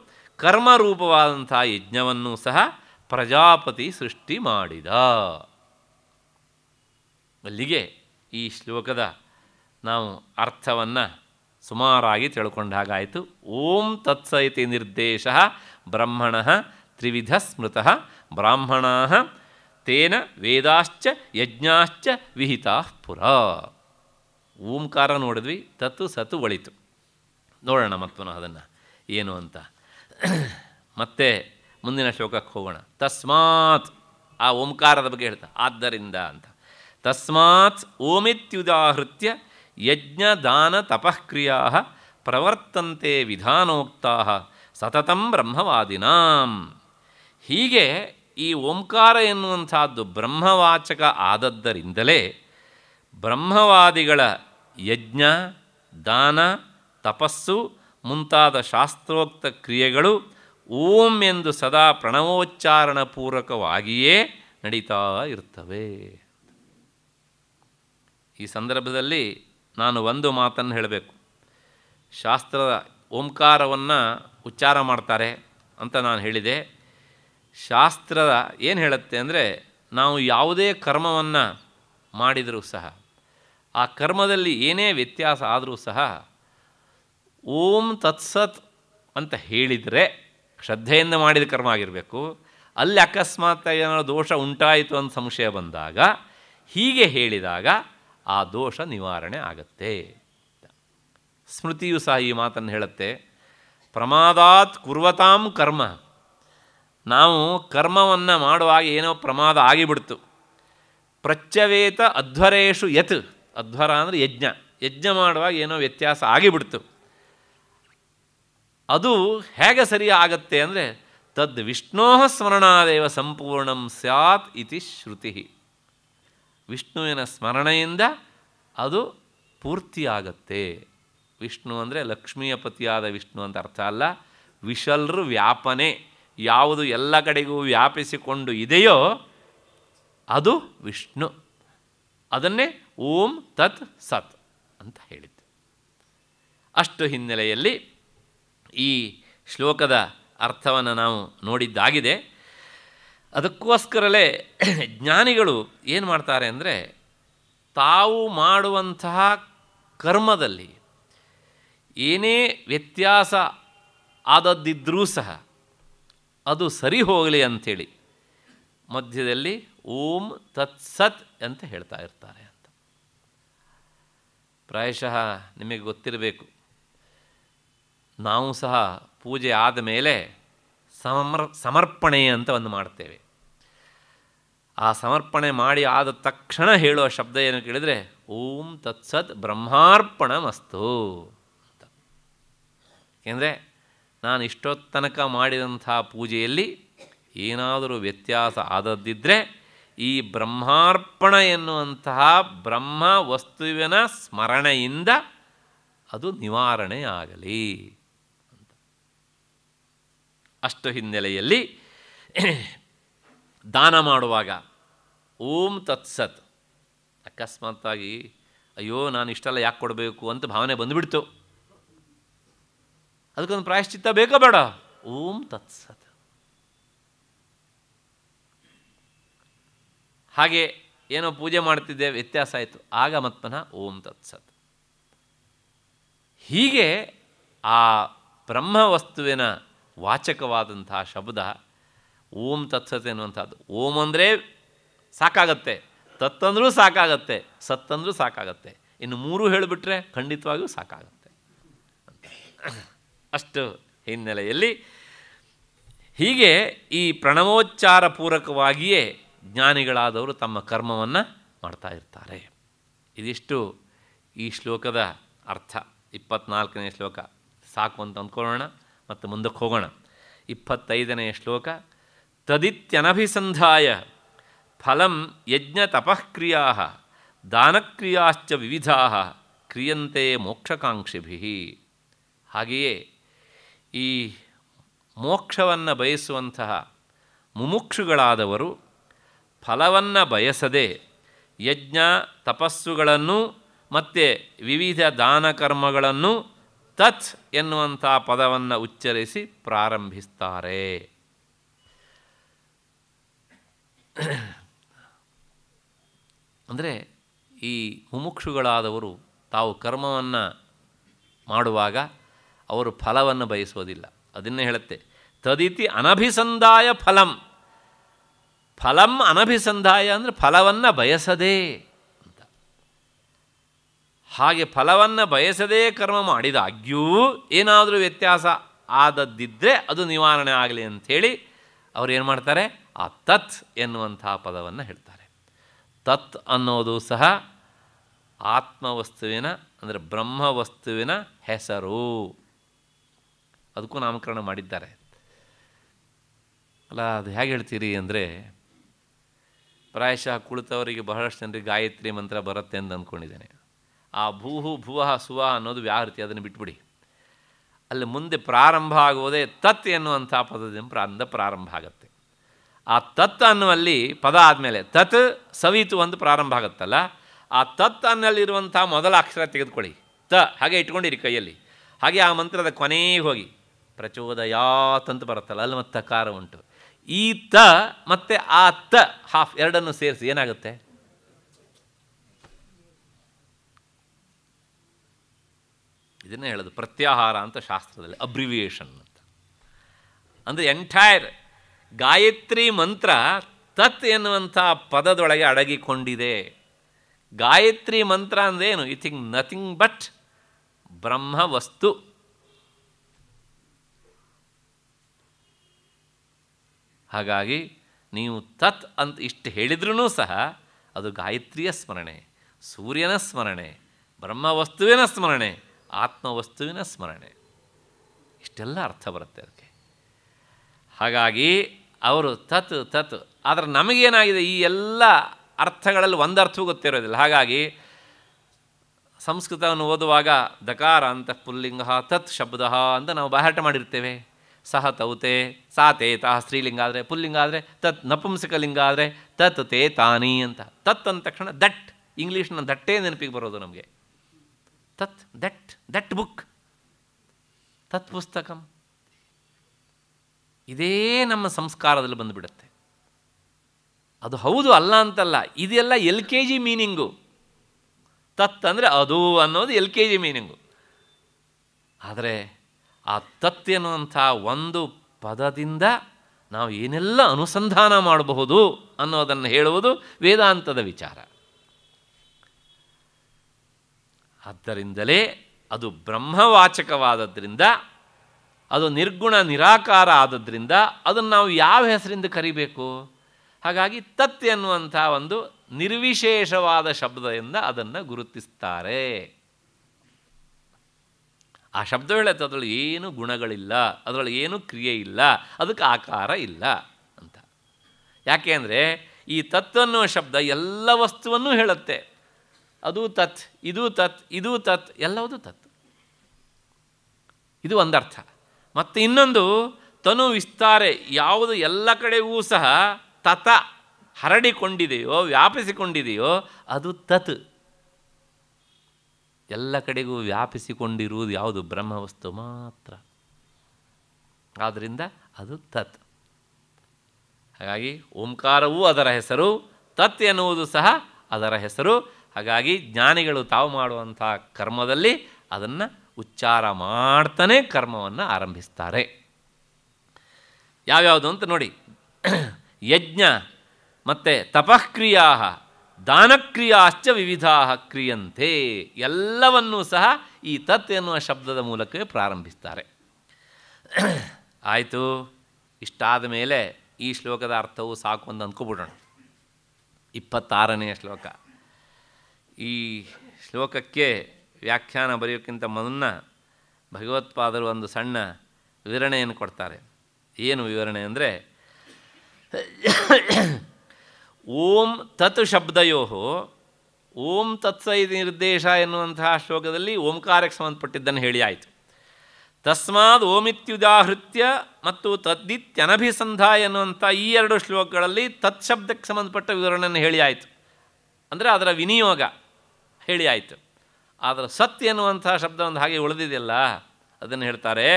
S1: ಕರ್ಮರೂಪವಾದಂಥ ಯಜ್ಞವನ್ನು ಸಹ ಪ್ರಜಾಪತಿ ಸೃಷ್ಟಿ ಮಾಡಿದ ಅಲ್ಲಿಗೆ ಈ ಶ್ಲೋಕದ ನಾವು ಅರ್ಥವನ್ನು ಸುಮಾರಾಗಿ ತಿಳ್ಕೊಂಡ ಹಾಗಾಯಿತು ಓಂ ಇತಿ ನಿರ್ದೇಶ ಬ್ರಹ್ಮಣ ತ್ರಿವಿಧ ಸ್ಮೃತ ಬ್ರಾಹ್ಮಣ ತೇನ ವೇದಾಶ್ಚ ಯಜ್ಞಾಶ್ಚ ವಿಹಿತಾ ಪುರ ಓಂಕಾರ ನೋಡಿದ್ವಿ ತತ್ತು ಸತ್ತು ಒಳಿತು ನೋಡೋಣ ಮತ್ಪುನಃ ಅದನ್ನು ಏನು ಅಂತ ಮತ್ತೆ ಮುಂದಿನ ಶ್ಲೋಕಕ್ಕೆ ಹೋಗೋಣ ತಸ್ಮಾತ್ ಆ ಓಂಕಾರದ ಬಗ್ಗೆ ಹೇಳ್ತಾ ಆದ್ದರಿಂದ ಅಂತ ತಸ್ಮಾತ್ ಓಮಿತ್ಯುದಾಹೃತ್ಯ ಯಜ್ಞ ದಾನ ತಪಃಕ್ರಿಯಾ ಪ್ರವರ್ತಂತೆ ವಿಧಾನೋಕ್ತಾ ಸತತಂ ಬ್ರಹ್ಮವಾದಿನಾಂ ಹೀಗೆ ಈ ಓಂಕಾರ ಎನ್ನುವಂಥದ್ದು ಬ್ರಹ್ಮವಾಚಕ ಆದದ್ದರಿಂದಲೇ ಬ್ರಹ್ಮವಾದಿಗಳ ಯಜ್ಞ ದಾನ ತಪಸ್ಸು ಮುಂತಾದ ಶಾಸ್ತ್ರೋಕ್ತ ಕ್ರಿಯೆಗಳು ಓಂ ಎಂದು ಸದಾ ಪ್ರಣವೋಚ್ಚಾರಣ ಪೂರಕವಾಗಿಯೇ ನಡೀತಾ ಇರ್ತವೆ ಈ ಸಂದರ್ಭದಲ್ಲಿ ನಾನು ಒಂದು ಮಾತನ್ನು ಹೇಳಬೇಕು ಶಾಸ್ತ್ರದ ಓಂಕಾರವನ್ನು ಉಚ್ಚಾರ ಮಾಡ್ತಾರೆ ಅಂತ ನಾನು ಹೇಳಿದೆ ಶಾಸ್ತ್ರದ ಏನು ಹೇಳುತ್ತೆ ಅಂದರೆ ನಾವು ಯಾವುದೇ ಕರ್ಮವನ್ನು ಮಾಡಿದರೂ ಸಹ ಆ ಕರ್ಮದಲ್ಲಿ ಏನೇ ವ್ಯತ್ಯಾಸ ಆದರೂ ಸಹ ಓಂ ತತ್ಸತ್ ಅಂತ ಹೇಳಿದರೆ ಶ್ರದ್ಧೆಯಿಂದ ಮಾಡಿದ ಕರ್ಮ ಆಗಿರಬೇಕು ಅಲ್ಲಿ ಅಕಸ್ಮಾತ್ ಏನಾದರೂ ದೋಷ ಉಂಟಾಯಿತು ಅಂತ ಸಂಶಯ ಬಂದಾಗ ಹೀಗೆ ಹೇಳಿದಾಗ ಆ ದೋಷ ನಿವಾರಣೆ ಆಗತ್ತೆ ಸ್ಮೃತಿಯು ಸಹ ಈ ಮಾತನ್ನು ಹೇಳುತ್ತೆ ಪ್ರಮಾದಾತ್ ಕುರ್ವತಾಂ ಕರ್ಮ ನಾವು ಕರ್ಮವನ್ನು ಮಾಡುವಾಗ ಏನೋ ಪ್ರಮಾದ ಆಗಿಬಿಡ್ತು ಪ್ರಚ್ಯವೇತ ಅಧ್ವರೇಶು ಯತ್ ಅಧ್ವರ ಅಂದರೆ ಯಜ್ಞ ಯಜ್ಞ ಮಾಡುವಾಗ ಏನೋ ವ್ಯತ್ಯಾಸ ಆಗಿಬಿಡ್ತು ಅದು ಹೇಗೆ ಸರಿ ಆಗತ್ತೆ ಅಂದರೆ ತದ್ ವಿಷ್ಣೋ ಸ್ಮರಣಾದೇವ ಸಂಪೂರ್ಣಂ ಸ್ಯಾತ್ ಇತಿ ಶ್ರುತಿ ವಿಷ್ಣುವಿನ ಸ್ಮರಣೆಯಿಂದ ಅದು ಪೂರ್ತಿಯಾಗತ್ತೆ ವಿಷ್ಣು ಅಂದರೆ ಲಕ್ಷ್ಮಿಯ ಪತಿಯಾದ ವಿಷ್ಣು ಅಂತ ಅರ್ಥ ಅಲ್ಲ ವಿಶಲ್ರು ವ್ಯಾಪನೆ ಯಾವುದು ಎಲ್ಲ ಕಡೆಗೂ ವ್ಯಾಪಿಸಿಕೊಂಡು ಇದೆಯೋ ಅದು ವಿಷ್ಣು ಅದನ್ನೇ ಓಂ ತತ್ ಸತ್ ಅಂತ ಹೇಳಿದ್ದು ಅಷ್ಟು ಹಿನ್ನೆಲೆಯಲ್ಲಿ ಈ ಶ್ಲೋಕದ ಅರ್ಥವನ್ನು ನಾವು ನೋಡಿದ್ದಾಗಿದೆ ಅದಕ್ಕೋಸ್ಕರಲೇ ಜ್ಞಾನಿಗಳು ಏನು ಮಾಡ್ತಾರೆ ಅಂದರೆ ತಾವು ಮಾಡುವಂತಹ ಕರ್ಮದಲ್ಲಿ ಏನೇ ವ್ಯತ್ಯಾಸ ಆದದ್ದಿದ್ರೂ ಸಹ ಅದು ಸರಿ ಹೋಗಲಿ ಅಂಥೇಳಿ ಮಧ್ಯದಲ್ಲಿ ಓಂ ತತ್ಸತ್ ಅಂತ ಹೇಳ್ತಾ ಇರ್ತಾರೆ ಅಂತ ಪ್ರಾಯಶಃ ನಿಮಗೆ ಗೊತ್ತಿರಬೇಕು ನಾವು ಸಹ ಪೂಜೆ ಆದ ಮೇಲೆ ಸಮರ್ ಸಮರ್ಪಣೆ ಅಂತ ಒಂದು ಮಾಡ್ತೇವೆ ಆ ಸಮರ್ಪಣೆ ಮಾಡಿ ಆದ ತಕ್ಷಣ ಹೇಳುವ ಶಬ್ದ ಏನು ಕೇಳಿದರೆ ಓಂ ತತ್ಸತ್ ಬ್ರಹ್ಮಾರ್ಪಣ ಮಸ್ತು ಅಂತ ಏಕೆಂದರೆ ನಾನು ಇಷ್ಟೊತ್ತನಕ ಮಾಡಿದಂಥ ಪೂಜೆಯಲ್ಲಿ ಏನಾದರೂ ವ್ಯತ್ಯಾಸ ಆದದ್ದಿದ್ದರೆ ಈ ಬ್ರಹ್ಮಾರ್ಪಣ ಎನ್ನುವಂತಹ ಬ್ರಹ್ಮ ವಸ್ತುವಿನ ಸ್ಮರಣೆಯಿಂದ ಅದು ನಿವಾರಣೆ ಆಗಲಿ ಅಷ್ಟು ಹಿನ್ನೆಲೆಯಲ್ಲಿ ದಾನ ಮಾಡುವಾಗ ಓಂ ತತ್ಸತ್ ಅಕಸ್ಮಾತ್ತಾಗಿ ಅಯ್ಯೋ ನಾನು ಇಷ್ಟೆಲ್ಲ ಯಾಕೆ ಕೊಡಬೇಕು ಅಂತ ಭಾವನೆ ಬಂದುಬಿಡ್ತು ಅದಕ್ಕೊಂದು ಪ್ರಾಯಶ್ಚಿತ್ತ ಬೇಕೋ ಬೇಡ ಓಂ ತತ್ಸತ್ ಹಾಗೆ ಏನೋ ಪೂಜೆ ಮಾಡ್ತಿದ್ದೆ ವ್ಯತ್ಯಾಸ ಆಯಿತು ಆಗ ಮತ್ಪನ ಓಂ ತತ್ಸತ್ ಹೀಗೆ ಆ ಬ್ರಹ್ಮ ವಸ್ತುವಿನ ವಾಚಕವಾದಂತಹ ಶಬ್ದ ಓಂ ತತ್ಸತ್ ಎನ್ನುವಂಥದ್ದು ಓಂ ಅಂದರೆ ಸಾಕಾಗತ್ತೆ ತತ್ತಂದರೂ ಸಾಕಾಗತ್ತೆ ಸತ್ತಂದರೂ ಸಾಕಾಗತ್ತೆ ಇನ್ನು ಮೂರು ಹೇಳಿಬಿಟ್ರೆ ಖಂಡಿತವಾಗಿಯೂ ಸಾಕಾಗತ್ತೆ ಅಷ್ಟು ಹಿನ್ನೆಲೆಯಲ್ಲಿ ಹೀಗೆ ಈ ಪ್ರಣವೋಚ್ಚಾರ ಪೂರಕವಾಗಿಯೇ ಜ್ಞಾನಿಗಳಾದವರು ತಮ್ಮ ಕರ್ಮವನ್ನು ಮಾಡ್ತಾ ಇರ್ತಾರೆ ಇದಿಷ್ಟು ಈ ಶ್ಲೋಕದ ಅರ್ಥ ಇಪ್ಪತ್ನಾಲ್ಕನೇ ಶ್ಲೋಕ ಸಾಕು ಅಂತ ಅಂದ್ಕೊಳ್ಳೋಣ ಮತ್ತು ಮುಂದಕ್ಕೆ ಹೋಗೋಣ ಇಪ್ಪತ್ತೈದನೆಯ ಶ್ಲೋಕ ತದಿತ್ಯನಭಿಸಂಧಾಯ ಫಲಂ ಯಜ್ಞ ತಪಃಕ್ರಿಯಾ ದಾನಕ್ರಿಯಾಶ್ಚ ವಿವಿಧಾ ಕ್ರಿಯಂತೆ ಮೋಕ್ಷಕಾಂಕ್ಷಿಭಿ ಹಾಗೆಯೇ ಈ ಮೋಕ್ಷವನ್ನು ಬಯಸುವಂತಹ ಮುಮುಕ್ಷುಗಳಾದವರು ಫಲವನ್ನು ಬಯಸದೆ ಯಜ್ಞ ತಪಸ್ಸುಗಳನ್ನು ಮತ್ತು ವಿವಿಧ ದಾನಕರ್ಮಗಳನ್ನು ತತ್ ಎನ್ನುವಂಥ ಪದವನ್ನು ಉಚ್ಚರಿಸಿ ಪ್ರಾರಂಭಿಸ್ತಾರೆ ಅಂದರೆ ಈ ಮುಮುಕ್ಷುಗಳಾದವರು ತಾವು ಕರ್ಮವನ್ನು ಮಾಡುವಾಗ ಅವರು ಫಲವನ್ನು ಬಯಸೋದಿಲ್ಲ ಅದನ್ನೇ ಹೇಳುತ್ತೆ ತದಿತಿ ಅನಭಿಸಂದಾಯ ಫಲಂ ಫಲಂ ಅನಭಿಸಂದಾಯ ಅಂದರೆ ಫಲವನ್ನು ಬಯಸದೇ ಹಾಗೆ ಫಲವನ್ನು ಬಯಸದೇ ಕರ್ಮ ಮಾಡಿದಾಗ್ಯೂ ಏನಾದರೂ ವ್ಯತ್ಯಾಸ ಆದದ್ದಿದ್ದರೆ ಅದು ನಿವಾರಣೆ ಆಗಲಿ ಅಂಥೇಳಿ ಅವರು ಏನು ಮಾಡ್ತಾರೆ ಆ ತತ್ ಎನ್ನುವಂಥ ಪದವನ್ನು ಹೇಳ್ತಾರೆ ತತ್ ಅನ್ನೋದು ಸಹ ಆತ್ಮವಸ್ತುವಿನ ಅಂದರೆ ಬ್ರಹ್ಮವಸ್ತುವಿನ ಹೆಸರು ಅದಕ್ಕೂ ನಾಮಕರಣ ಮಾಡಿದ್ದಾರೆ ಅಲ್ಲ ಅದು ಹೇಗೆ ಹೇಳ್ತೀರಿ ಅಂದರೆ ಪ್ರಾಯಶಃ ಕುಳಿತವರಿಗೆ ಬಹಳಷ್ಟು ಜನರಿಗೆ ಗಾಯತ್ರಿ ಮಂತ್ರ ಬರುತ್ತೆ ಅಂತ ಅಂದ್ಕೊಂಡಿದ್ದೇನೆ ಆ ಭೂಹು ಭುವ ಸುವ ಅನ್ನೋದು ವ್ಯಾಹೃತಿ ಅದನ್ನು ಬಿಟ್ಬಿಡಿ ಅಲ್ಲಿ ಮುಂದೆ ಪ್ರಾರಂಭ ಆಗುವುದೇ ತತ್ ಎನ್ನುವಂಥ ಪದದಿಂದ ಪ್ರಾರಂಭ ಪ್ರಾರಂಭ ಆಗುತ್ತೆ ಆ ತತ್ ಅನ್ನುವಲ್ಲಿ ಪದ ಆದಮೇಲೆ ತತ್ ಸವಿತು ಅಂತ ಪ್ರಾರಂಭ ಆಗುತ್ತಲ್ಲ ಆ ತತ್ ಅನ್ನಲ್ಲಿರುವಂಥ ಮೊದಲ ಅಕ್ಷರ ತೆಗೆದುಕೊಳ್ಳಿ ತ ಹಾಗೆ ಇಟ್ಕೊಂಡಿರಿ ಕೈಯಲ್ಲಿ ಹಾಗೆ ಆ ಮಂತ್ರದ ಕೊನೆಗೆ ಹೋಗಿ ಪ್ರಚೋದಯಾತ್ ಅಂತ ಬರುತ್ತಲ್ಲ ಅಲ್ಲಿ ಮತ್ತೆ ಕಾರ ಉಂಟು ಈ ತ ಮತ್ತು ಆ ತ ಹಾಫ್ ಎರಡನ್ನು ಸೇರಿಸಿ ಏನಾಗುತ್ತೆ ಇದನ್ನೇ ಹೇಳೋದು ಪ್ರತ್ಯಾಹಾರ ಅಂತ ಶಾಸ್ತ್ರದಲ್ಲಿ ಅಬ್ರಿವಿಯೇಷನ್ ಅಂತ ಅಂದರೆ ಎಂಟೈರ್ ಗಾಯತ್ರಿ ಮಂತ್ರ ತತ್ ಎನ್ನುವಂಥ ಪದದೊಳಗೆ ಅಡಗಿಕೊಂಡಿದೆ ಗಾಯತ್ರಿ ಮಂತ್ರ ಅಂದೇನು ಥಿಂಕ್ ನಥಿಂಗ್ ಬಟ್ ಬ್ರಹ್ಮ ವಸ್ತು ಹಾಗಾಗಿ ನೀವು ತತ್ ಅಂತ ಇಷ್ಟು ಹೇಳಿದ್ರೂ ಸಹ ಅದು ಗಾಯತ್ರಿಯ ಸ್ಮರಣೆ ಸೂರ್ಯನ ಸ್ಮರಣೆ ಬ್ರಹ್ಮ ವಸ್ತುವಿನ ಸ್ಮರಣೆ ಆತ್ಮವಸ್ತುವಿನ ಸ್ಮರಣೆ ಇಷ್ಟೆಲ್ಲ ಅರ್ಥ ಬರುತ್ತೆ ಅದಕ್ಕೆ ಹಾಗಾಗಿ ಅವರು ತತ್ ತತ್ ಆದರೆ ನಮಗೇನಾಗಿದೆ ಈ ಎಲ್ಲ ಅರ್ಥಗಳಲ್ಲಿ ಒಂದು ಅರ್ಥವೂ ಗೊತ್ತಿರೋದಿಲ್ಲ ಹಾಗಾಗಿ ಸಂಸ್ಕೃತವನ್ನು ಓದುವಾಗ ದಕಾರ ಅಂತ ಪುಲ್ಲಿಂಗ ತತ್ ಶಬ್ದ ಅಂತ ನಾವು ಬಾಹಾಟ ಮಾಡಿರ್ತೇವೆ ಸಹ ತೌತೆ ಸಾ ತೇ ತಾ ಸ್ತ್ರೀಲಿಂಗ ಆದರೆ ಪುಲ್ಲಿಂಗ ಆದರೆ ತತ್ ನಪುಂಸಕಲಿಂಗ ಆದರೆ ತತ್ ತೇ ತಾನಿ ಅಂತ ತತ್ ಅಂದ ತಕ್ಷಣ ದಟ್ ಇಂಗ್ಲೀಷ್ನ ದಟ್ಟೇ ನೆನಪಿಗೆ ಬರೋದು ನಮಗೆ ತತ್ ದಟ್ ದಟ್ ಬುಕ್ ತತ್ ಪುಸ್ತಕಂ ಇದೇ ನಮ್ಮ ಸಂಸ್ಕಾರದಲ್ಲಿ ಬಂದುಬಿಡುತ್ತೆ ಅದು ಹೌದು ಅಲ್ಲ ಅಂತಲ್ಲ ಇದೆಲ್ಲ ಎಲ್ ಕೆ ಜಿ ಮೀನಿಂಗು ತತ್ ಅಂದರೆ ಅದು ಅನ್ನೋದು ಎಲ್ ಕೆ ಜಿ ಮೀನಿಂಗು ಆದರೆ ಆ ತತ್ ಎನ್ನುವಂಥ ಒಂದು ಪದದಿಂದ ನಾವು ಏನೆಲ್ಲ ಅನುಸಂಧಾನ ಮಾಡಬಹುದು ಅನ್ನೋದನ್ನು ಹೇಳುವುದು ವೇದಾಂತದ ವಿಚಾರ ಆದ್ದರಿಂದಲೇ ಅದು ಬ್ರಹ್ಮವಾಚಕವಾದದ್ರಿಂದ ಅದು ನಿರ್ಗುಣ ನಿರಾಕಾರ ಆದದ್ರಿಂದ ಅದನ್ನು ನಾವು ಯಾವ ಹೆಸರಿಂದ ಕರಿಬೇಕು ಹಾಗಾಗಿ ತತ್ ಎನ್ನುವಂಥ ಒಂದು ನಿರ್ವಿಶೇಷವಾದ ಶಬ್ದದಿಂದ ಅದನ್ನು ಗುರುತಿಸ್ತಾರೆ ಆ ಶಬ್ದ ಹೇಳುತ್ತೆ ಅದರಲ್ಲಿ ಏನು ಗುಣಗಳಿಲ್ಲ ಅದರಲ್ಲಿ ಏನು ಕ್ರಿಯೆ ಇಲ್ಲ ಅದಕ್ಕೆ ಆಕಾರ ಇಲ್ಲ ಅಂತ ಯಾಕೆ ಅಂದರೆ ಈ ತತ್ವ ಅನ್ನುವ ಶಬ್ದ ಎಲ್ಲ ವಸ್ತುವನ್ನು ಹೇಳುತ್ತೆ ಅದು ತತ್ ಇದು ತತ್ ಇದು ತತ್ ಎಲ್ಲವೂ ತತ್ ಇದು ಒಂದರ್ಥ ಮತ್ತು ಇನ್ನೊಂದು ತನು ವಿಸ್ತಾರೆ ಯಾವುದು ಎಲ್ಲ ಕಡೆಗೂ ಸಹ ತತ ಹರಡಿಕೊಂಡಿದೆಯೋ ವ್ಯಾಪಿಸಿಕೊಂಡಿದೆಯೋ ಅದು ತತ್ ಎಲ್ಲ ಕಡೆಗೂ ವ್ಯಾಪಿಸಿಕೊಂಡಿರುವುದು ಯಾವುದು ಬ್ರಹ್ಮವಸ್ತು ಮಾತ್ರ ಆದ್ದರಿಂದ ಅದು ತತ್ ಹಾಗಾಗಿ ಓಂಕಾರವೂ ಅದರ ಹೆಸರು ತತ್ ಎನ್ನುವುದು ಸಹ ಅದರ ಹೆಸರು ಹಾಗಾಗಿ ಜ್ಞಾನಿಗಳು ತಾವು ಮಾಡುವಂಥ ಕರ್ಮದಲ್ಲಿ ಅದನ್ನು ಉಚ್ಚಾರ ಮಾಡ್ತಾನೆ ಕರ್ಮವನ್ನು ಆರಂಭಿಸ್ತಾರೆ ಯಾವ್ಯಾವುದು ಅಂತ ನೋಡಿ ಯಜ್ಞ ಮತ್ತು ತಪಃಕ್ರಿಯಾ ದಾನಕ್ರಿಯಾಶ್ಚ ವಿವಿಧ ಕ್ರಿಯಂತೆ ಎಲ್ಲವನ್ನೂ ಸಹ ಈ ತತ್ ಎನ್ನುವ ಶಬ್ದದ ಮೂಲಕವೇ ಪ್ರಾರಂಭಿಸ್ತಾರೆ ಆಯಿತು ಇಷ್ಟಾದ ಮೇಲೆ ಈ ಶ್ಲೋಕದ ಅರ್ಥವು ಸಾಕು ಅಂತ ಅಂದ್ಕೋಬಿಡೋಣ ಇಪ್ಪತ್ತಾರನೆಯ ಶ್ಲೋಕ ಈ ಶ್ಲೋಕಕ್ಕೆ ವ್ಯಾಖ್ಯಾನ ಬರೆಯೋಕ್ಕಿಂತ ಮೊದಲು ಭಗವತ್ಪಾದರು ಒಂದು ಸಣ್ಣ ವಿವರಣೆಯನ್ನು ಕೊಡ್ತಾರೆ ಏನು ವಿವರಣೆ ಅಂದರೆ ಓಂ ತತ್ ಶಬ್ದಯೋ ಓಂ ತತ್ಸೈ ನಿರ್ದೇಶ ಎನ್ನುವಂತಹ ಶ್ಲೋಕದಲ್ಲಿ ಓಂಕಾರಕ್ಕೆ ಸಂಬಂಧಪಟ್ಟಿದ್ದನ್ನು ಹೇಳಿ ಆಯಿತು ತಸ್ಮಾದ ಓಮಿತ್ಯುದಾಹೃತ್ಯ ಮತ್ತು ತದ್ದಿತ್ಯನಭಿಸಂಧ ಎನ್ನುವಂಥ ಈ ಎರಡು ಶ್ಲೋಕಗಳಲ್ಲಿ ತತ್ ಶಬ್ದಕ್ಕೆ ಸಂಬಂಧಪಟ್ಟ ವಿವರಣೆಯನ್ನು ಹೇಳಿ ಆಯಿತು ಅಂದರೆ ಅದರ ವಿನಿಯೋಗ ಹೇಳಿ ಆಯಿತು ಆದರೆ ಸತ್ ಎನ್ನುವಂಥ ಶಬ್ದ ಒಂದು ಹಾಗೆ ಉಳಿದಿದೆಯಲ್ಲ ಅದನ್ನು ಹೇಳ್ತಾರೆ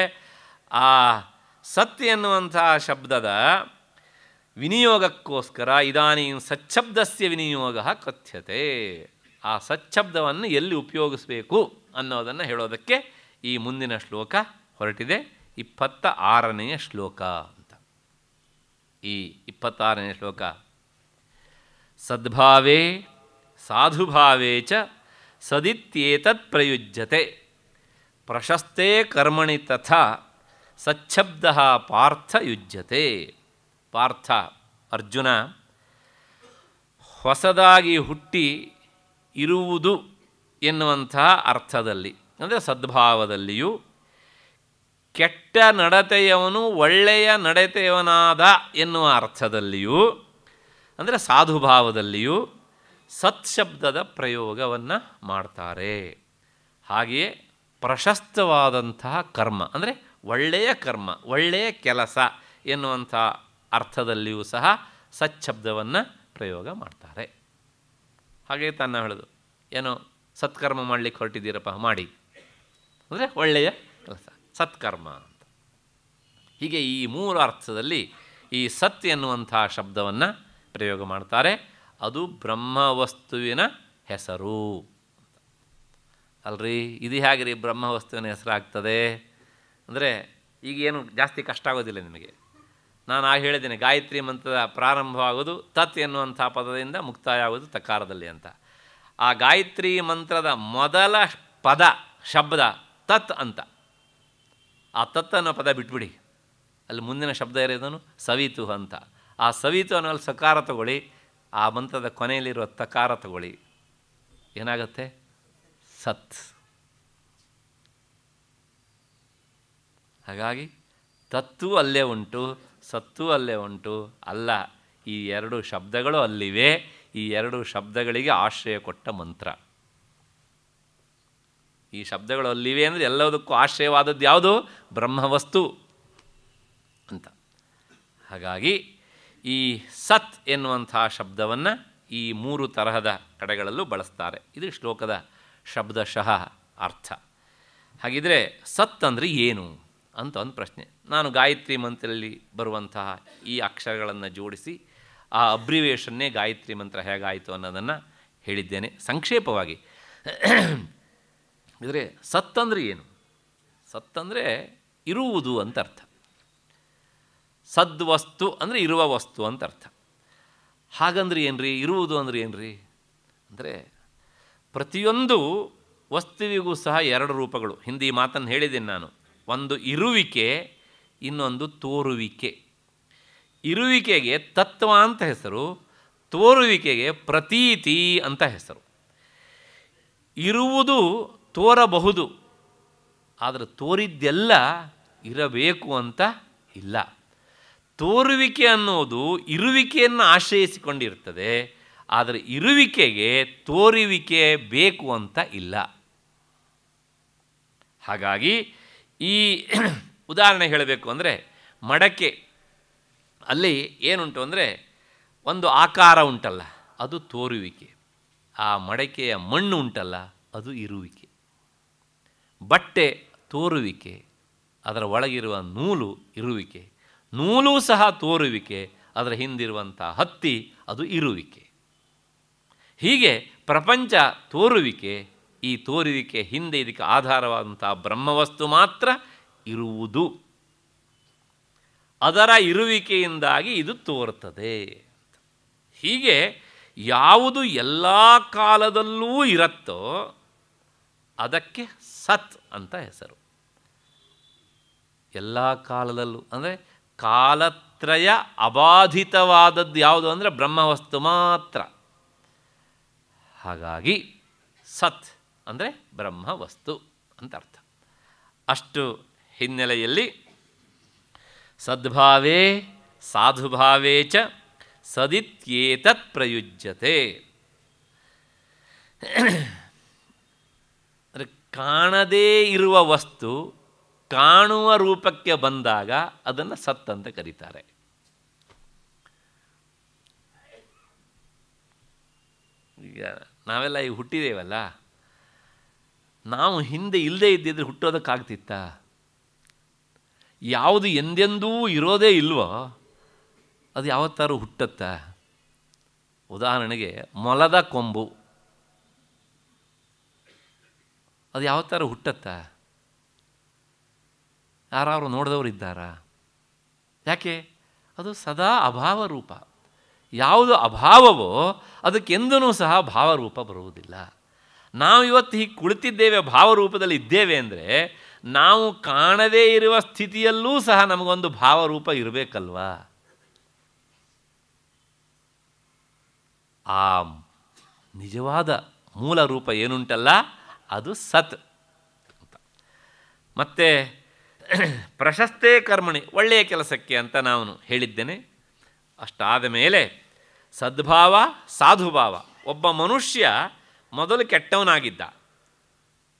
S1: ಆ ಸತ್ ಎನ್ನುವಂಥ ಶಬ್ದದ ವಿನಿಯೋಗಕ್ಕೋಸ್ಕರ ಇದಾನೀ ಸಚ್ಛಬ್ದಸ್ಯ ವಿನಿಯೋಗ ಕಥ್ಯತೆ ಆ ಸಚ್ಛಬ್ದವನ್ನು ಎಲ್ಲಿ ಉಪಯೋಗಿಸಬೇಕು ಅನ್ನೋದನ್ನು ಹೇಳೋದಕ್ಕೆ ಈ ಮುಂದಿನ ಶ್ಲೋಕ ಹೊರಟಿದೆ ಇಪ್ಪತ್ತ ಆರನೆಯ ಶ್ಲೋಕ ಅಂತ ಈ ಇಪ್ಪತ್ತಾರನೆಯ ಶ್ಲೋಕ ಸದ್ಭಾವೇ ಸಾಧುಭಾವೇ ಚ ಸದಿತ್ಯೇತತ್ ಪ್ರಯುಜ್ಯತೆ ಪ್ರಶಸ್ತೇ ಕರ್ಮಣಿ ತಥ ಸಚ್ಛಬ್ದ ಪಾರ್ಥ ಯುಜ್ಯತೆ ಪಾರ್ಥ ಅರ್ಜುನ ಹೊಸದಾಗಿ ಹುಟ್ಟಿ ಇರುವುದು ಎನ್ನುವಂತಹ ಅರ್ಥದಲ್ಲಿ ಅಂದರೆ ಸದ್ಭಾವದಲ್ಲಿಯೂ ಕೆಟ್ಟ ನಡತೆಯವನು ಒಳ್ಳೆಯ ನಡತೆಯವನಾದ ಎನ್ನುವ ಅರ್ಥದಲ್ಲಿಯೂ ಅಂದರೆ ಸಾಧುಭಾವದಲ್ಲಿಯೂ ಸತ್ ಶಬ್ದದ ಪ್ರಯೋಗವನ್ನು ಮಾಡ್ತಾರೆ ಹಾಗೆಯೇ ಪ್ರಶಸ್ತವಾದಂತಹ ಕರ್ಮ ಅಂದರೆ ಒಳ್ಳೆಯ ಕರ್ಮ ಒಳ್ಳೆಯ ಕೆಲಸ ಎನ್ನುವಂಥ ಅರ್ಥದಲ್ಲಿಯೂ ಸಹ ಸತ್ ಶಬ್ದವನ್ನು ಪ್ರಯೋಗ ಮಾಡ್ತಾರೆ ಹಾಗೆ ತನ್ನ ಹೇಳೋದು ಏನೋ ಸತ್ಕರ್ಮ ಮಾಡಲಿಕ್ಕೆ ಹೊರಟಿದ್ದೀರಪ್ಪ ಮಾಡಿ ಅಂದರೆ ಒಳ್ಳೆಯ ಕೆಲಸ ಸತ್ಕರ್ಮ ಅಂತ ಹೀಗೆ ಈ ಮೂರು ಅರ್ಥದಲ್ಲಿ ಈ ಸತ್ ಎನ್ನುವಂಥ ಶಬ್ದವನ್ನು ಪ್ರಯೋಗ ಮಾಡ್ತಾರೆ ಅದು ಬ್ರಹ್ಮವಸ್ತುವಿನ ಹೆಸರು ಅಲ್ರಿ ಇದು ಹೇಗೆ ರೀ ವಸ್ತುವಿನ ಹೆಸರಾಗ್ತದೆ ಅಂದರೆ ಈಗೇನು ಜಾಸ್ತಿ ಕಷ್ಟ ಆಗೋದಿಲ್ಲ ನಿಮಗೆ ನಾನು ಆ ಹೇಳಿದ್ದೀನಿ ಗಾಯತ್ರಿ ಮಂತ್ರದ ಪ್ರಾರಂಭವಾಗೋದು ತತ್ ಎನ್ನುವಂಥ ಪದದಿಂದ ಮುಕ್ತಾಯ ಆಗೋದು ತಕಾರದಲ್ಲಿ ಅಂತ ಆ ಗಾಯತ್ರಿ ಮಂತ್ರದ ಮೊದಲ ಪದ ಶಬ್ದ ತತ್ ಅಂತ ಆ ತತ್ ಅನ್ನೋ ಪದ ಬಿಟ್ಬಿಡಿ ಅಲ್ಲಿ ಮುಂದಿನ ಶಬ್ದ ಇರೋದನ್ನು ಸವಿತು ಅಂತ ಆ ಸವಿತು ಅನ್ನೋ ಸಕಾರ ತಗೊಳ್ಳಿ ಆ ಮಂತ್ರದ ಕೊನೆಯಲ್ಲಿರುವ ತಕಾರ ತಗೊಳ್ಳಿ ಏನಾಗುತ್ತೆ ಸತ್ ಹಾಗಾಗಿ ತತ್ತು ಅಲ್ಲೇ ಉಂಟು ಸತ್ತು ಅಲ್ಲೇ ಉಂಟು ಅಲ್ಲ ಈ ಎರಡು ಶಬ್ದಗಳು ಅಲ್ಲಿವೆ ಈ ಎರಡು ಶಬ್ದಗಳಿಗೆ ಆಶ್ರಯ ಕೊಟ್ಟ ಮಂತ್ರ ಈ ಶಬ್ದಗಳು ಅಲ್ಲಿವೆ ಅಂದರೆ ಎಲ್ಲದಕ್ಕೂ ಆಶ್ರಯವಾದದ್ದು ಯಾವುದು ಬ್ರಹ್ಮವಸ್ತು ಅಂತ ಹಾಗಾಗಿ ಈ ಸತ್ ಎನ್ನುವಂಥ ಶಬ್ದವನ್ನು ಈ ಮೂರು ತರಹದ ಕಡೆಗಳಲ್ಲೂ ಬಳಸ್ತಾರೆ ಇದು ಶ್ಲೋಕದ ಶಬ್ದಶಃ ಅರ್ಥ ಹಾಗಿದ್ರೆ ಸತ್ ಅಂದರೆ ಏನು ಅಂತ ಒಂದು ಪ್ರಶ್ನೆ ನಾನು ಗಾಯತ್ರಿ ಮಂತ್ರದಲ್ಲಿ ಬರುವಂತಹ ಈ ಅಕ್ಷರಗಳನ್ನು ಜೋಡಿಸಿ ಆ ಅಬ್ರಿವೇಷನ್ನೇ ಗಾಯತ್ರಿ ಮಂತ್ರ ಹೇಗಾಯಿತು ಅನ್ನೋದನ್ನು ಹೇಳಿದ್ದೇನೆ ಸಂಕ್ಷೇಪವಾಗಿ ಅಂದರೆ ಸತ್ತಂದರೆ ಏನು ಸತ್ತಂದರೆ ಇರುವುದು ಅಂತ ಅರ್ಥ ಸದ್ವಸ್ತು ಅಂದರೆ ಇರುವ ವಸ್ತು ಅಂತ ಅರ್ಥ ಹಾಗಂದ್ರೆ ಏನ್ರಿ ಇರುವುದು ಅಂದರೆ ಏನ್ರಿ ಅಂದರೆ ಪ್ರತಿಯೊಂದು ವಸ್ತುವಿಗೂ ಸಹ ಎರಡು ರೂಪಗಳು ಹಿಂದಿ ಮಾತನ್ನು ಹೇಳಿದ್ದೀನಿ ನಾನು ಒಂದು ಇರುವಿಕೆ ಇನ್ನೊಂದು ತೋರುವಿಕೆ ಇರುವಿಕೆಗೆ ತತ್ವ ಅಂತ ಹೆಸರು ತೋರುವಿಕೆಗೆ ಪ್ರತೀತಿ ಅಂತ ಹೆಸರು ಇರುವುದು ತೋರಬಹುದು ಆದರೆ ತೋರಿದ್ದೆಲ್ಲ ಇರಬೇಕು ಅಂತ ಇಲ್ಲ ತೋರುವಿಕೆ ಅನ್ನೋದು ಇರುವಿಕೆಯನ್ನು ಆಶ್ರಯಿಸಿಕೊಂಡಿರ್ತದೆ ಆದರೆ ಇರುವಿಕೆಗೆ ತೋರುವಿಕೆ ಬೇಕು ಅಂತ ಇಲ್ಲ ಹಾಗಾಗಿ ಈ ಉದಾಹರಣೆ ಹೇಳಬೇಕು ಅಂದರೆ ಮಡಕೆ ಅಲ್ಲಿ ಏನುಂಟು ಅಂದರೆ ಒಂದು ಆಕಾರ ಉಂಟಲ್ಲ ಅದು ತೋರುವಿಕೆ ಆ ಮಡಕೆಯ ಮಣ್ಣು ಉಂಟಲ್ಲ ಅದು ಇರುವಿಕೆ ಬಟ್ಟೆ ತೋರುವಿಕೆ ಅದರ ಒಳಗಿರುವ ನೂಲು ಇರುವಿಕೆ ನೂಲು ಸಹ ತೋರುವಿಕೆ ಅದರ ಹಿಂದಿರುವಂಥ ಹತ್ತಿ ಅದು ಇರುವಿಕೆ ಹೀಗೆ ಪ್ರಪಂಚ ತೋರುವಿಕೆ ಈ ತೋರುವಿಕೆ ಹಿಂದೆ ಇದಕ್ಕೆ ಆಧಾರವಾದಂಥ ಬ್ರಹ್ಮವಸ್ತು ಮಾತ್ರ ಇರುವುದು ಅದರ ಇರುವಿಕೆಯಿಂದಾಗಿ ಇದು ತೋರುತ್ತದೆ ಹೀಗೆ ಯಾವುದು ಎಲ್ಲ ಕಾಲದಲ್ಲೂ ಇರುತ್ತೋ ಅದಕ್ಕೆ ಸತ್ ಅಂತ ಹೆಸರು ಎಲ್ಲ ಕಾಲದಲ್ಲೂ ಅಂದರೆ ಕಾಲತ್ರಯ ಅಬಾಧಿತವಾದದ್ದು ಯಾವುದು ಅಂದರೆ ಬ್ರಹ್ಮವಸ್ತು ಮಾತ್ರ ಹಾಗಾಗಿ ಸತ್ ಅಂದರೆ ಬ್ರಹ್ಮವಸ್ತು ಅಂತ ಅರ್ಥ ಅಷ್ಟು ಹಿನ್ನೆಲೆಯಲ್ಲಿ ಸದ್ಭಾವೇ ಸಾಧುಭಾವೇ ಚ ಸದಿತ್ಯೇತತ್ ಪ್ರಯುಜ್ಯತೆ ಅಂದರೆ ಕಾಣದೇ ಇರುವ ವಸ್ತು ಕಾಣುವ ರೂಪಕ್ಕೆ ಬಂದಾಗ ಅದನ್ನು ಅಂತ ಕರೀತಾರೆ ಈಗ ನಾವೆಲ್ಲ ಈಗ ಹುಟ್ಟಿದ್ದೇವಲ್ಲ ನಾವು ಹಿಂದೆ ಇಲ್ಲದೆ ಇದ್ದಿದ್ರೆ ಹುಟ್ಟೋದಕ್ಕಾಗ್ತಿತ್ತ ಯಾವುದು ಎಂದೆಂದೂ ಇರೋದೇ ಇಲ್ವೋ ಅದು ಯಾವತ್ತಾರು ಹುಟ್ಟತ್ತ ಉದಾಹರಣೆಗೆ ಮೊಲದ ಕೊಂಬು ಅದು ಯಾವತ್ತಾರು ಹುಟ್ಟತ್ತಾ ನೋಡಿದವರು ಇದ್ದಾರಾ ಯಾಕೆ ಅದು ಸದಾ ಅಭಾವ ರೂಪ ಯಾವುದು ಅಭಾವವೋ ಅದಕ್ಕೆಂದೂ ಸಹ ಭಾವರೂಪ ಬರುವುದಿಲ್ಲ ನಾವು ಇವತ್ತು ಹೀಗೆ ಕುಳಿತಿದ್ದೇವೆ ಭಾವರೂಪದಲ್ಲಿ ಇದ್ದೇವೆ ಅಂದರೆ ನಾವು ಕಾಣದೇ ಇರುವ ಸ್ಥಿತಿಯಲ್ಲೂ ಸಹ ನಮಗೊಂದು ಭಾವರೂಪ ಇರಬೇಕಲ್ವಾ ಆ ನಿಜವಾದ ಮೂಲ ರೂಪ ಏನುಂಟಲ್ಲ ಅದು ಸತ್ ಮತ್ತೆ ಪ್ರಶಸ್ತೇ ಕರ್ಮಣಿ ಒಳ್ಳೆಯ ಕೆಲಸಕ್ಕೆ ಅಂತ ನಾನು ಹೇಳಿದ್ದೇನೆ ಅಷ್ಟಾದ ಮೇಲೆ ಸದ್ಭಾವ ಸಾಧುಭಾವ ಒಬ್ಬ ಮನುಷ್ಯ ಮೊದಲು ಕೆಟ್ಟವನಾಗಿದ್ದ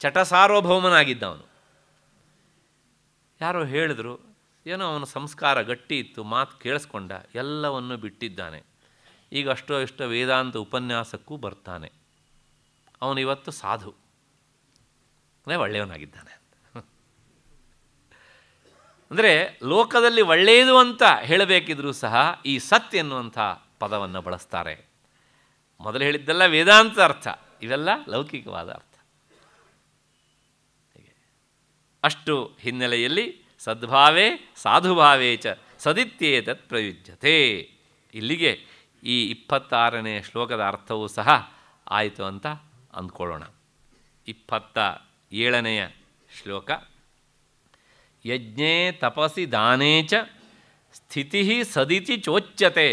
S1: ಚಟ ಸಾರ್ವಭೌಮನಾಗಿದ್ದ ಅವನು ಯಾರೋ ಹೇಳಿದ್ರು ಏನೋ ಅವನ ಸಂಸ್ಕಾರ ಗಟ್ಟಿ ಇತ್ತು ಮಾತು ಕೇಳಿಸ್ಕೊಂಡ ಎಲ್ಲವನ್ನು ಬಿಟ್ಟಿದ್ದಾನೆ ಈಗ ಅಷ್ಟೋ ಇಷ್ಟೋ ವೇದಾಂತ ಉಪನ್ಯಾಸಕ್ಕೂ ಬರ್ತಾನೆ ಅವನಿವತ್ತು ಸಾಧು ಒಳ್ಳೆಯವನಾಗಿದ್ದಾನೆ ಅಂದರೆ ಲೋಕದಲ್ಲಿ ಒಳ್ಳೆಯದು ಅಂತ ಹೇಳಬೇಕಿದ್ರೂ ಸಹ ಈ ಸತ್ ಎನ್ನುವಂಥ ಪದವನ್ನು ಬಳಸ್ತಾರೆ ಮೊದಲು ಹೇಳಿದ್ದೆಲ್ಲ ವೇದಾಂತ ಅರ್ಥ ಇವೆಲ್ಲ ಲೌಕಿಕವಾದ ಅರ್ಥ ಅಷ್ಟು ಹಿನ್ನೆಲೆಯಲ್ಲಿ ಸದ್ಭಾವೇ ಸಾಧುಭಾವೇ ಚ ಸದಿತ್ಯೇತತ್ ಪ್ರಯುಜ್ಯತೆ ಇಲ್ಲಿಗೆ ಈ ಇಪ್ಪತ್ತಾರನೇ ಶ್ಲೋಕದ ಅರ್ಥವೂ ಸಹ ಆಯಿತು ಅಂತ ಅಂದ್ಕೊಳ್ಳೋಣ ಇಪ್ಪತ್ತ ಏಳನೆಯ ಶ್ಲೋಕ ಯಜ್ಞೆ ತಪಸಿ ದಾನೇಚ ಚ ಸ್ಥಿತಿ ಸದಿತಿ ಚೋಚ್ಯತೆ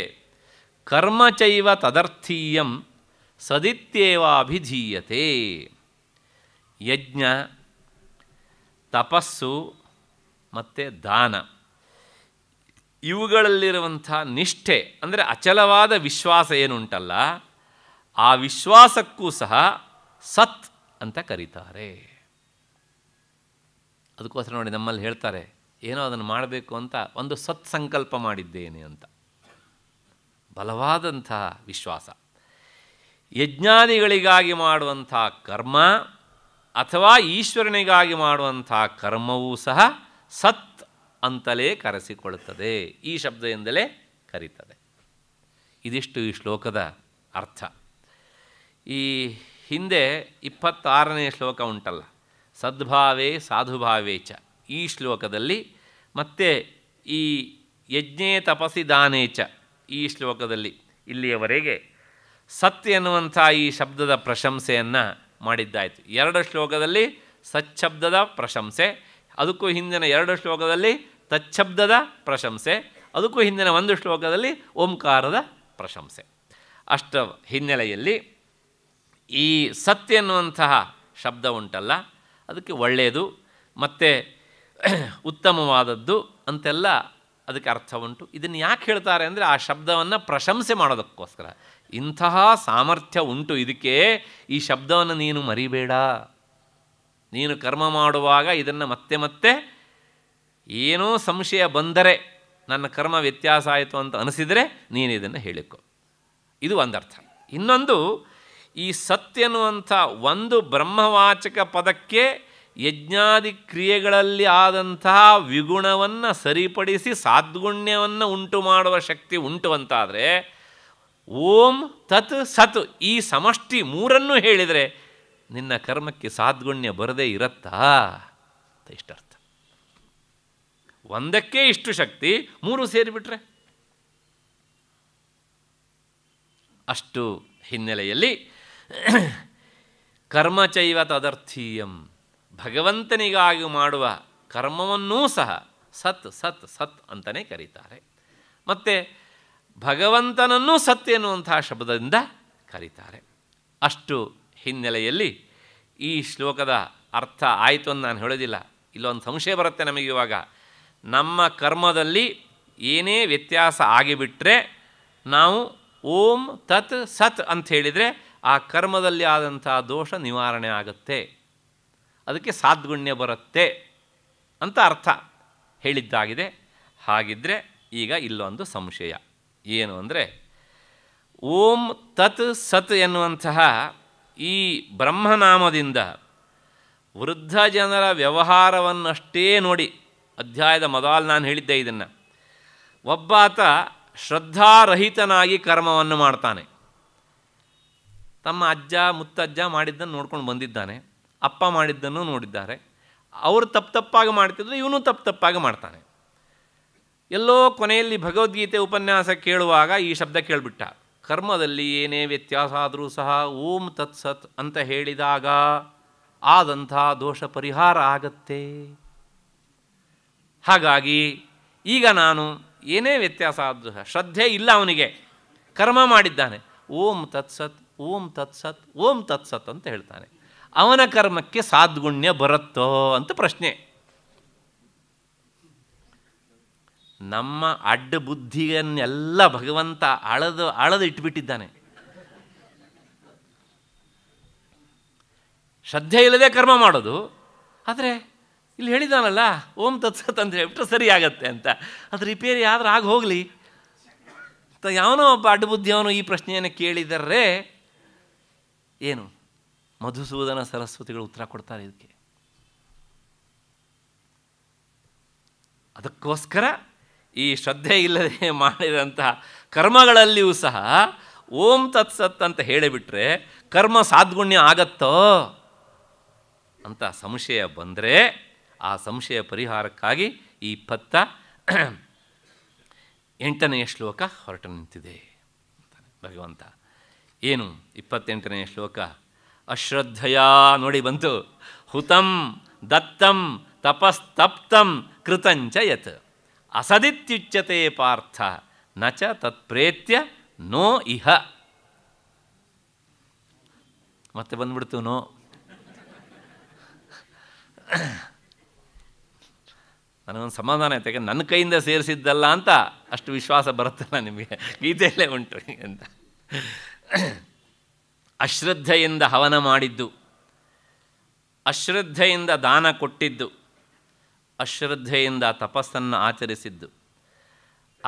S1: ಕರ್ಮ ಚೈವ ತದರ್ಥೀಯಂ ಸದಿತ್ಯೇವಾಭಿಧೀಯತೆ ಯಜ್ಞ ತಪಸ್ಸು ಮತ್ತು ದಾನ ಇವುಗಳಲ್ಲಿರುವಂಥ ನಿಷ್ಠೆ ಅಂದರೆ ಅಚಲವಾದ ವಿಶ್ವಾಸ ಏನುಂಟಲ್ಲ ಆ ವಿಶ್ವಾಸಕ್ಕೂ ಸಹ ಸತ್ ಅಂತ ಕರೀತಾರೆ ಅದಕ್ಕೋಸ್ಕರ ನೋಡಿ ನಮ್ಮಲ್ಲಿ ಹೇಳ್ತಾರೆ ಏನೋ ಅದನ್ನು ಮಾಡಬೇಕು ಅಂತ ಒಂದು ಸತ್ ಸಂಕಲ್ಪ ಮಾಡಿದ್ದೇನೆ ಅಂತ ಬಲವಾದಂತಹ ವಿಶ್ವಾಸ ಯಜ್ಞಾದಿಗಳಿಗಾಗಿ ಮಾಡುವಂಥ ಕರ್ಮ ಅಥವಾ ಈಶ್ವರನಿಗಾಗಿ ಮಾಡುವಂಥ ಕರ್ಮವೂ ಸಹ ಸತ್ ಅಂತಲೇ ಕರೆಸಿಕೊಳ್ಳುತ್ತದೆ ಈ ಎಂದಲೇ ಕರೀತದೆ ಇದಿಷ್ಟು ಈ ಶ್ಲೋಕದ ಅರ್ಥ ಈ ಹಿಂದೆ ಇಪ್ಪತ್ತಾರನೇ ಶ್ಲೋಕ ಉಂಟಲ್ಲ ಸದ್ಭಾವೇ ಸಾಧುಭಾವೇ ಚ ಈ ಶ್ಲೋಕದಲ್ಲಿ ಮತ್ತೆ ಈ ಯಜ್ಞೇ ತಪಸಿ ದಾನೇ ಚ ಈ ಶ್ಲೋಕದಲ್ಲಿ ಇಲ್ಲಿಯವರೆಗೆ ಸತ್ ಎನ್ನುವಂಥ ಈ ಶಬ್ದದ ಪ್ರಶಂಸೆಯನ್ನು ಮಾಡಿದ್ದಾಯಿತು ಎರಡು ಶ್ಲೋಕದಲ್ಲಿ ಸಚ್ಛಬ್ದದ ಪ್ರಶಂಸೆ ಅದಕ್ಕೂ ಹಿಂದಿನ ಎರಡು ಶ್ಲೋಕದಲ್ಲಿ ತಚ್ಛಬ್ದದ ಪ್ರಶಂಸೆ ಅದಕ್ಕೂ ಹಿಂದಿನ ಒಂದು ಶ್ಲೋಕದಲ್ಲಿ ಓಂಕಾರದ ಪ್ರಶಂಸೆ ಅಷ್ಟ ಹಿನ್ನೆಲೆಯಲ್ಲಿ ಈ ಸತ್ ಎನ್ನುವಂತಹ ಶಬ್ದ ಉಂಟಲ್ಲ ಅದಕ್ಕೆ ಒಳ್ಳೆಯದು ಮತ್ತು ಉತ್ತಮವಾದದ್ದು ಅಂತೆಲ್ಲ ಅದಕ್ಕೆ ಅರ್ಥ ಉಂಟು ಇದನ್ನು ಯಾಕೆ ಹೇಳ್ತಾರೆ ಅಂದರೆ ಆ ಶಬ್ದವನ್ನು ಪ್ರಶಂಸೆ ಮಾಡೋದಕ್ಕೋಸ್ಕರ ಇಂತಹ ಸಾಮರ್ಥ್ಯ ಉಂಟು ಇದಕ್ಕೆ ಈ ಶಬ್ದವನ್ನು ನೀನು ಮರಿಬೇಡ ನೀನು ಕರ್ಮ ಮಾಡುವಾಗ ಇದನ್ನು ಮತ್ತೆ ಮತ್ತೆ ಏನೋ ಸಂಶಯ ಬಂದರೆ ನನ್ನ ಕರ್ಮ ವ್ಯತ್ಯಾಸ ಆಯಿತು ಅಂತ ಅನಿಸಿದರೆ ನೀನು ಇದನ್ನು ಹೇಳಿಕೊ ಇದು ಒಂದರ್ಥ ಇನ್ನೊಂದು ಈ ಸತ್ಯ ಎನ್ನುವಂಥ ಒಂದು ಬ್ರಹ್ಮವಾಚಕ ಪದಕ್ಕೆ ಯಜ್ಞಾದಿ ಕ್ರಿಯೆಗಳಲ್ಲಿ ಆದಂತಹ ವಿಗುಣವನ್ನು ಸರಿಪಡಿಸಿ ಸಾದ್ಗುಣ್ಯವನ್ನು ಉಂಟು ಮಾಡುವ ಶಕ್ತಿ ಉಂಟು ಅಂತಾದರೆ ಓಂ ತತ್ ಸತ್ ಈ ಸಮಷ್ಟಿ ಮೂರನ್ನು ಹೇಳಿದರೆ ನಿನ್ನ ಕರ್ಮಕ್ಕೆ ಸಾದ್ಗುಣ್ಯ ಬರದೇ ಇರತ್ತಾ ಅಂತ ಇಷ್ಟರ್ಥ ಒಂದಕ್ಕೆ ಇಷ್ಟು ಶಕ್ತಿ ಮೂರು ಸೇರಿಬಿಟ್ರೆ ಅಷ್ಟು ಹಿನ್ನೆಲೆಯಲ್ಲಿ ಕರ್ಮಚೈವ ತದರ್ಥೀಯಂ ಭಗವಂತನಿಗಾಗಿ ಮಾಡುವ ಕರ್ಮವನ್ನೂ ಸಹ ಸತ್ ಸತ್ ಸತ್ ಅಂತಲೇ ಕರೀತಾರೆ ಮತ್ತು ಭಗವಂತನನ್ನೂ ಸತ್ ಎನ್ನುವಂತಹ ಶಬ್ದದಿಂದ ಕರೀತಾರೆ ಅಷ್ಟು ಹಿನ್ನೆಲೆಯಲ್ಲಿ ಈ ಶ್ಲೋಕದ ಅರ್ಥ ಆಯಿತು ಅಂತ ನಾನು ಹೇಳೋದಿಲ್ಲ ಇಲ್ಲೊಂದು ಸಂಶಯ ಬರುತ್ತೆ ನಮಗೆ ಇವಾಗ ನಮ್ಮ ಕರ್ಮದಲ್ಲಿ ಏನೇ ವ್ಯತ್ಯಾಸ ಆಗಿಬಿಟ್ರೆ ನಾವು ಓಂ ತತ್ ಸತ್ ಅಂತ ಹೇಳಿದರೆ ಆ ಕರ್ಮದಲ್ಲಿ ಆದಂಥ ದೋಷ ನಿವಾರಣೆ ಆಗುತ್ತೆ ಅದಕ್ಕೆ ಸಾಧ್ಗುಣ್ಯ ಬರುತ್ತೆ ಅಂತ ಅರ್ಥ ಹೇಳಿದ್ದಾಗಿದೆ ಹಾಗಿದ್ದರೆ ಈಗ ಇಲ್ಲೊಂದು ಸಂಶಯ ಏನು ಅಂದರೆ ಓಂ ತತ್ ಸತ್ ಎನ್ನುವಂತಹ ಈ ಬ್ರಹ್ಮನಾಮದಿಂದ ವೃದ್ಧ ಜನರ ವ್ಯವಹಾರವನ್ನಷ್ಟೇ ನೋಡಿ ಅಧ್ಯಾಯದ ಮೊದಲು ನಾನು ಹೇಳಿದ್ದೆ ಇದನ್ನು ಒಬ್ಬಾತ ಶ್ರದ್ಧಾರಹಿತನಾಗಿ ಕರ್ಮವನ್ನು ಮಾಡ್ತಾನೆ ತಮ್ಮ ಅಜ್ಜ ಮುತ್ತಜ್ಜ ಮಾಡಿದ್ದನ್ನು ನೋಡ್ಕೊಂಡು ಬಂದಿದ್ದಾನೆ ಅಪ್ಪ ಮಾಡಿದ್ದನ್ನು ನೋಡಿದ್ದಾರೆ ಅವರು ತಪ್ಪು ತಪ್ಪಾಗಿ ಮಾಡ್ತಿದ್ರು ಇವನು ತಪ್ಪು ತಪ್ಪಾಗಿ ಮಾಡ್ತಾನೆ ಎಲ್ಲೋ ಕೊನೆಯಲ್ಲಿ ಭಗವದ್ಗೀತೆ ಉಪನ್ಯಾಸ ಕೇಳುವಾಗ ಈ ಶಬ್ದ ಕೇಳಿಬಿಟ್ಟ ಕರ್ಮದಲ್ಲಿ ಏನೇ ವ್ಯತ್ಯಾಸ ಆದರೂ ಸಹ ಓಂ ತತ್ಸತ್ ಅಂತ ಹೇಳಿದಾಗ ಆದಂಥ ದೋಷ ಪರಿಹಾರ ಆಗತ್ತೆ ಹಾಗಾಗಿ ಈಗ ನಾನು ಏನೇ ವ್ಯತ್ಯಾಸ ಆದರೂ ಸಹ ಶ್ರದ್ಧೆ ಇಲ್ಲ ಅವನಿಗೆ ಕರ್ಮ ಮಾಡಿದ್ದಾನೆ ಓಂ ತತ್ಸತ್ ಓಂ ತತ್ಸತ್ ಓಂ ತತ್ಸತ್ ಅಂತ ಹೇಳ್ತಾನೆ ಅವನ ಕರ್ಮಕ್ಕೆ ಸಾದ್ಗುಣ್ಯ ಬರುತ್ತೋ ಅಂತ ಪ್ರಶ್ನೆ ನಮ್ಮ ಅಡ್ಡ ಬುದ್ಧಿಯನ್ನೆಲ್ಲ ಭಗವಂತ ಅಳದು ಅಳದು ಇಟ್ಬಿಟ್ಟಿದ್ದಾನೆ ಶ್ರದ್ಧೆ ಇಲ್ಲದೆ ಕರ್ಮ ಮಾಡೋದು ಆದರೆ ಇಲ್ಲಿ ಹೇಳಿದ್ದಾನಲ್ಲ ಓಂ ತತ್ಸತ್ ಅಂತ ಹೇಳ್ಬಿಟ್ಟು ಸರಿ ಆಗತ್ತೆ ಅಂತ ಅದು ರಿಪೇರಿ ಆದ್ರೆ ಆಗ ಹೋಗಲಿ ಯಾವನೋ ಒಬ್ಬ ಅಡ್ಡ ಬುದ್ಧಿಯವನು ಈ ಪ್ರಶ್ನೆಯನ್ನು ಕೇಳಿದರೆ ಏನು ಮಧುಸೂದನ ಸರಸ್ವತಿಗಳು ಉತ್ತರ ಕೊಡ್ತಾರೆ ಇದಕ್ಕೆ ಅದಕ್ಕೋಸ್ಕರ ಈ ಶ್ರದ್ಧೆ ಇಲ್ಲದೆ ಮಾಡಿದಂತಹ ಕರ್ಮಗಳಲ್ಲಿಯೂ ಸಹ ಓಂ ತತ್ಸತ್ ಅಂತ ಹೇಳಿಬಿಟ್ರೆ ಕರ್ಮ ಸಾದ್ಗುಣ್ಯ ಆಗತ್ತೋ ಅಂತ ಸಂಶಯ ಬಂದರೆ ಆ ಸಂಶಯ ಪರಿಹಾರಕ್ಕಾಗಿ ಈ ಪತ್ತ ಎಂಟನೆಯ ಶ್ಲೋಕ ಹೊರಟು ನಿಂತಿದೆ ಭಗವಂತ ಏನು ಇಪ್ಪತ್ತೆಂಟನೇ ಶ್ಲೋಕ ಅಶ್ರದ್ಧಯಾ ನೋಡಿ ಬಂತು ಹುತಂ ದತ್ತಂ ತಪಸ್ತಪ್ತಂ ಕೃತಂಚ ಯತ್ ಅಸದಿತ್ಯುಚ್ಯತೆ ಪಾರ್ಥ ನಚ ತತ್ಪ್ರೇತ್ಯ ನೋ ಇಹ ಮತ್ತೆ ಬಂದ್ಬಿಡ್ತು ನೋ ನನಗೊಂದು ಸಮಾಧಾನ ಆಯ್ತು ಯಾಕೆ ನನ್ನ ಕೈಯಿಂದ ಸೇರಿಸಿದ್ದಲ್ಲ ಅಂತ ಅಷ್ಟು ವಿಶ್ವಾಸ ಬರುತ್ತಲ್ಲ ನಿಮಗೆ ಗೀತೆಯಲ್ಲೇ ಉಂಟು ಅಂತ ಅಶ್ರದ್ಧೆಯಿಂದ ಹವನ ಮಾಡಿದ್ದು ಅಶ್ರದ್ಧೆಯಿಂದ ದಾನ ಕೊಟ್ಟಿದ್ದು ಅಶ್ರದ್ಧೆಯಿಂದ ತಪಸ್ಸನ್ನು ಆಚರಿಸಿದ್ದು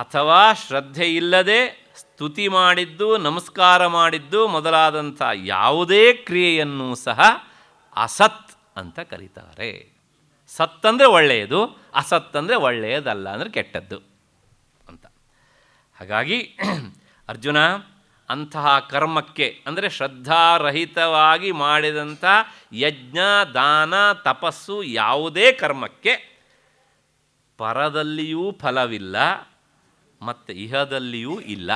S1: ಅಥವಾ ಶ್ರದ್ಧೆಯಿಲ್ಲದೆ ಸ್ತುತಿ ಮಾಡಿದ್ದು ನಮಸ್ಕಾರ ಮಾಡಿದ್ದು ಮೊದಲಾದಂಥ ಯಾವುದೇ ಕ್ರಿಯೆಯನ್ನು ಸಹ ಅಸತ್ ಅಂತ ಕರೀತಾರೆ ಸತ್ ಅಂದರೆ ಒಳ್ಳೆಯದು ಅಸತ್ ಅಂದರೆ ಒಳ್ಳೆಯದಲ್ಲ ಅಂದರೆ ಕೆಟ್ಟದ್ದು ಅಂತ ಹಾಗಾಗಿ ಅರ್ಜುನ ಅಂತಹ ಕರ್ಮಕ್ಕೆ ಅಂದರೆ ಶ್ರದ್ಧಾರಹಿತವಾಗಿ ಮಾಡಿದಂಥ ಯಜ್ಞ ದಾನ ತಪಸ್ಸು ಯಾವುದೇ ಕರ್ಮಕ್ಕೆ ಪರದಲ್ಲಿಯೂ ಫಲವಿಲ್ಲ ಮತ್ತು ಇಹದಲ್ಲಿಯೂ ಇಲ್ಲ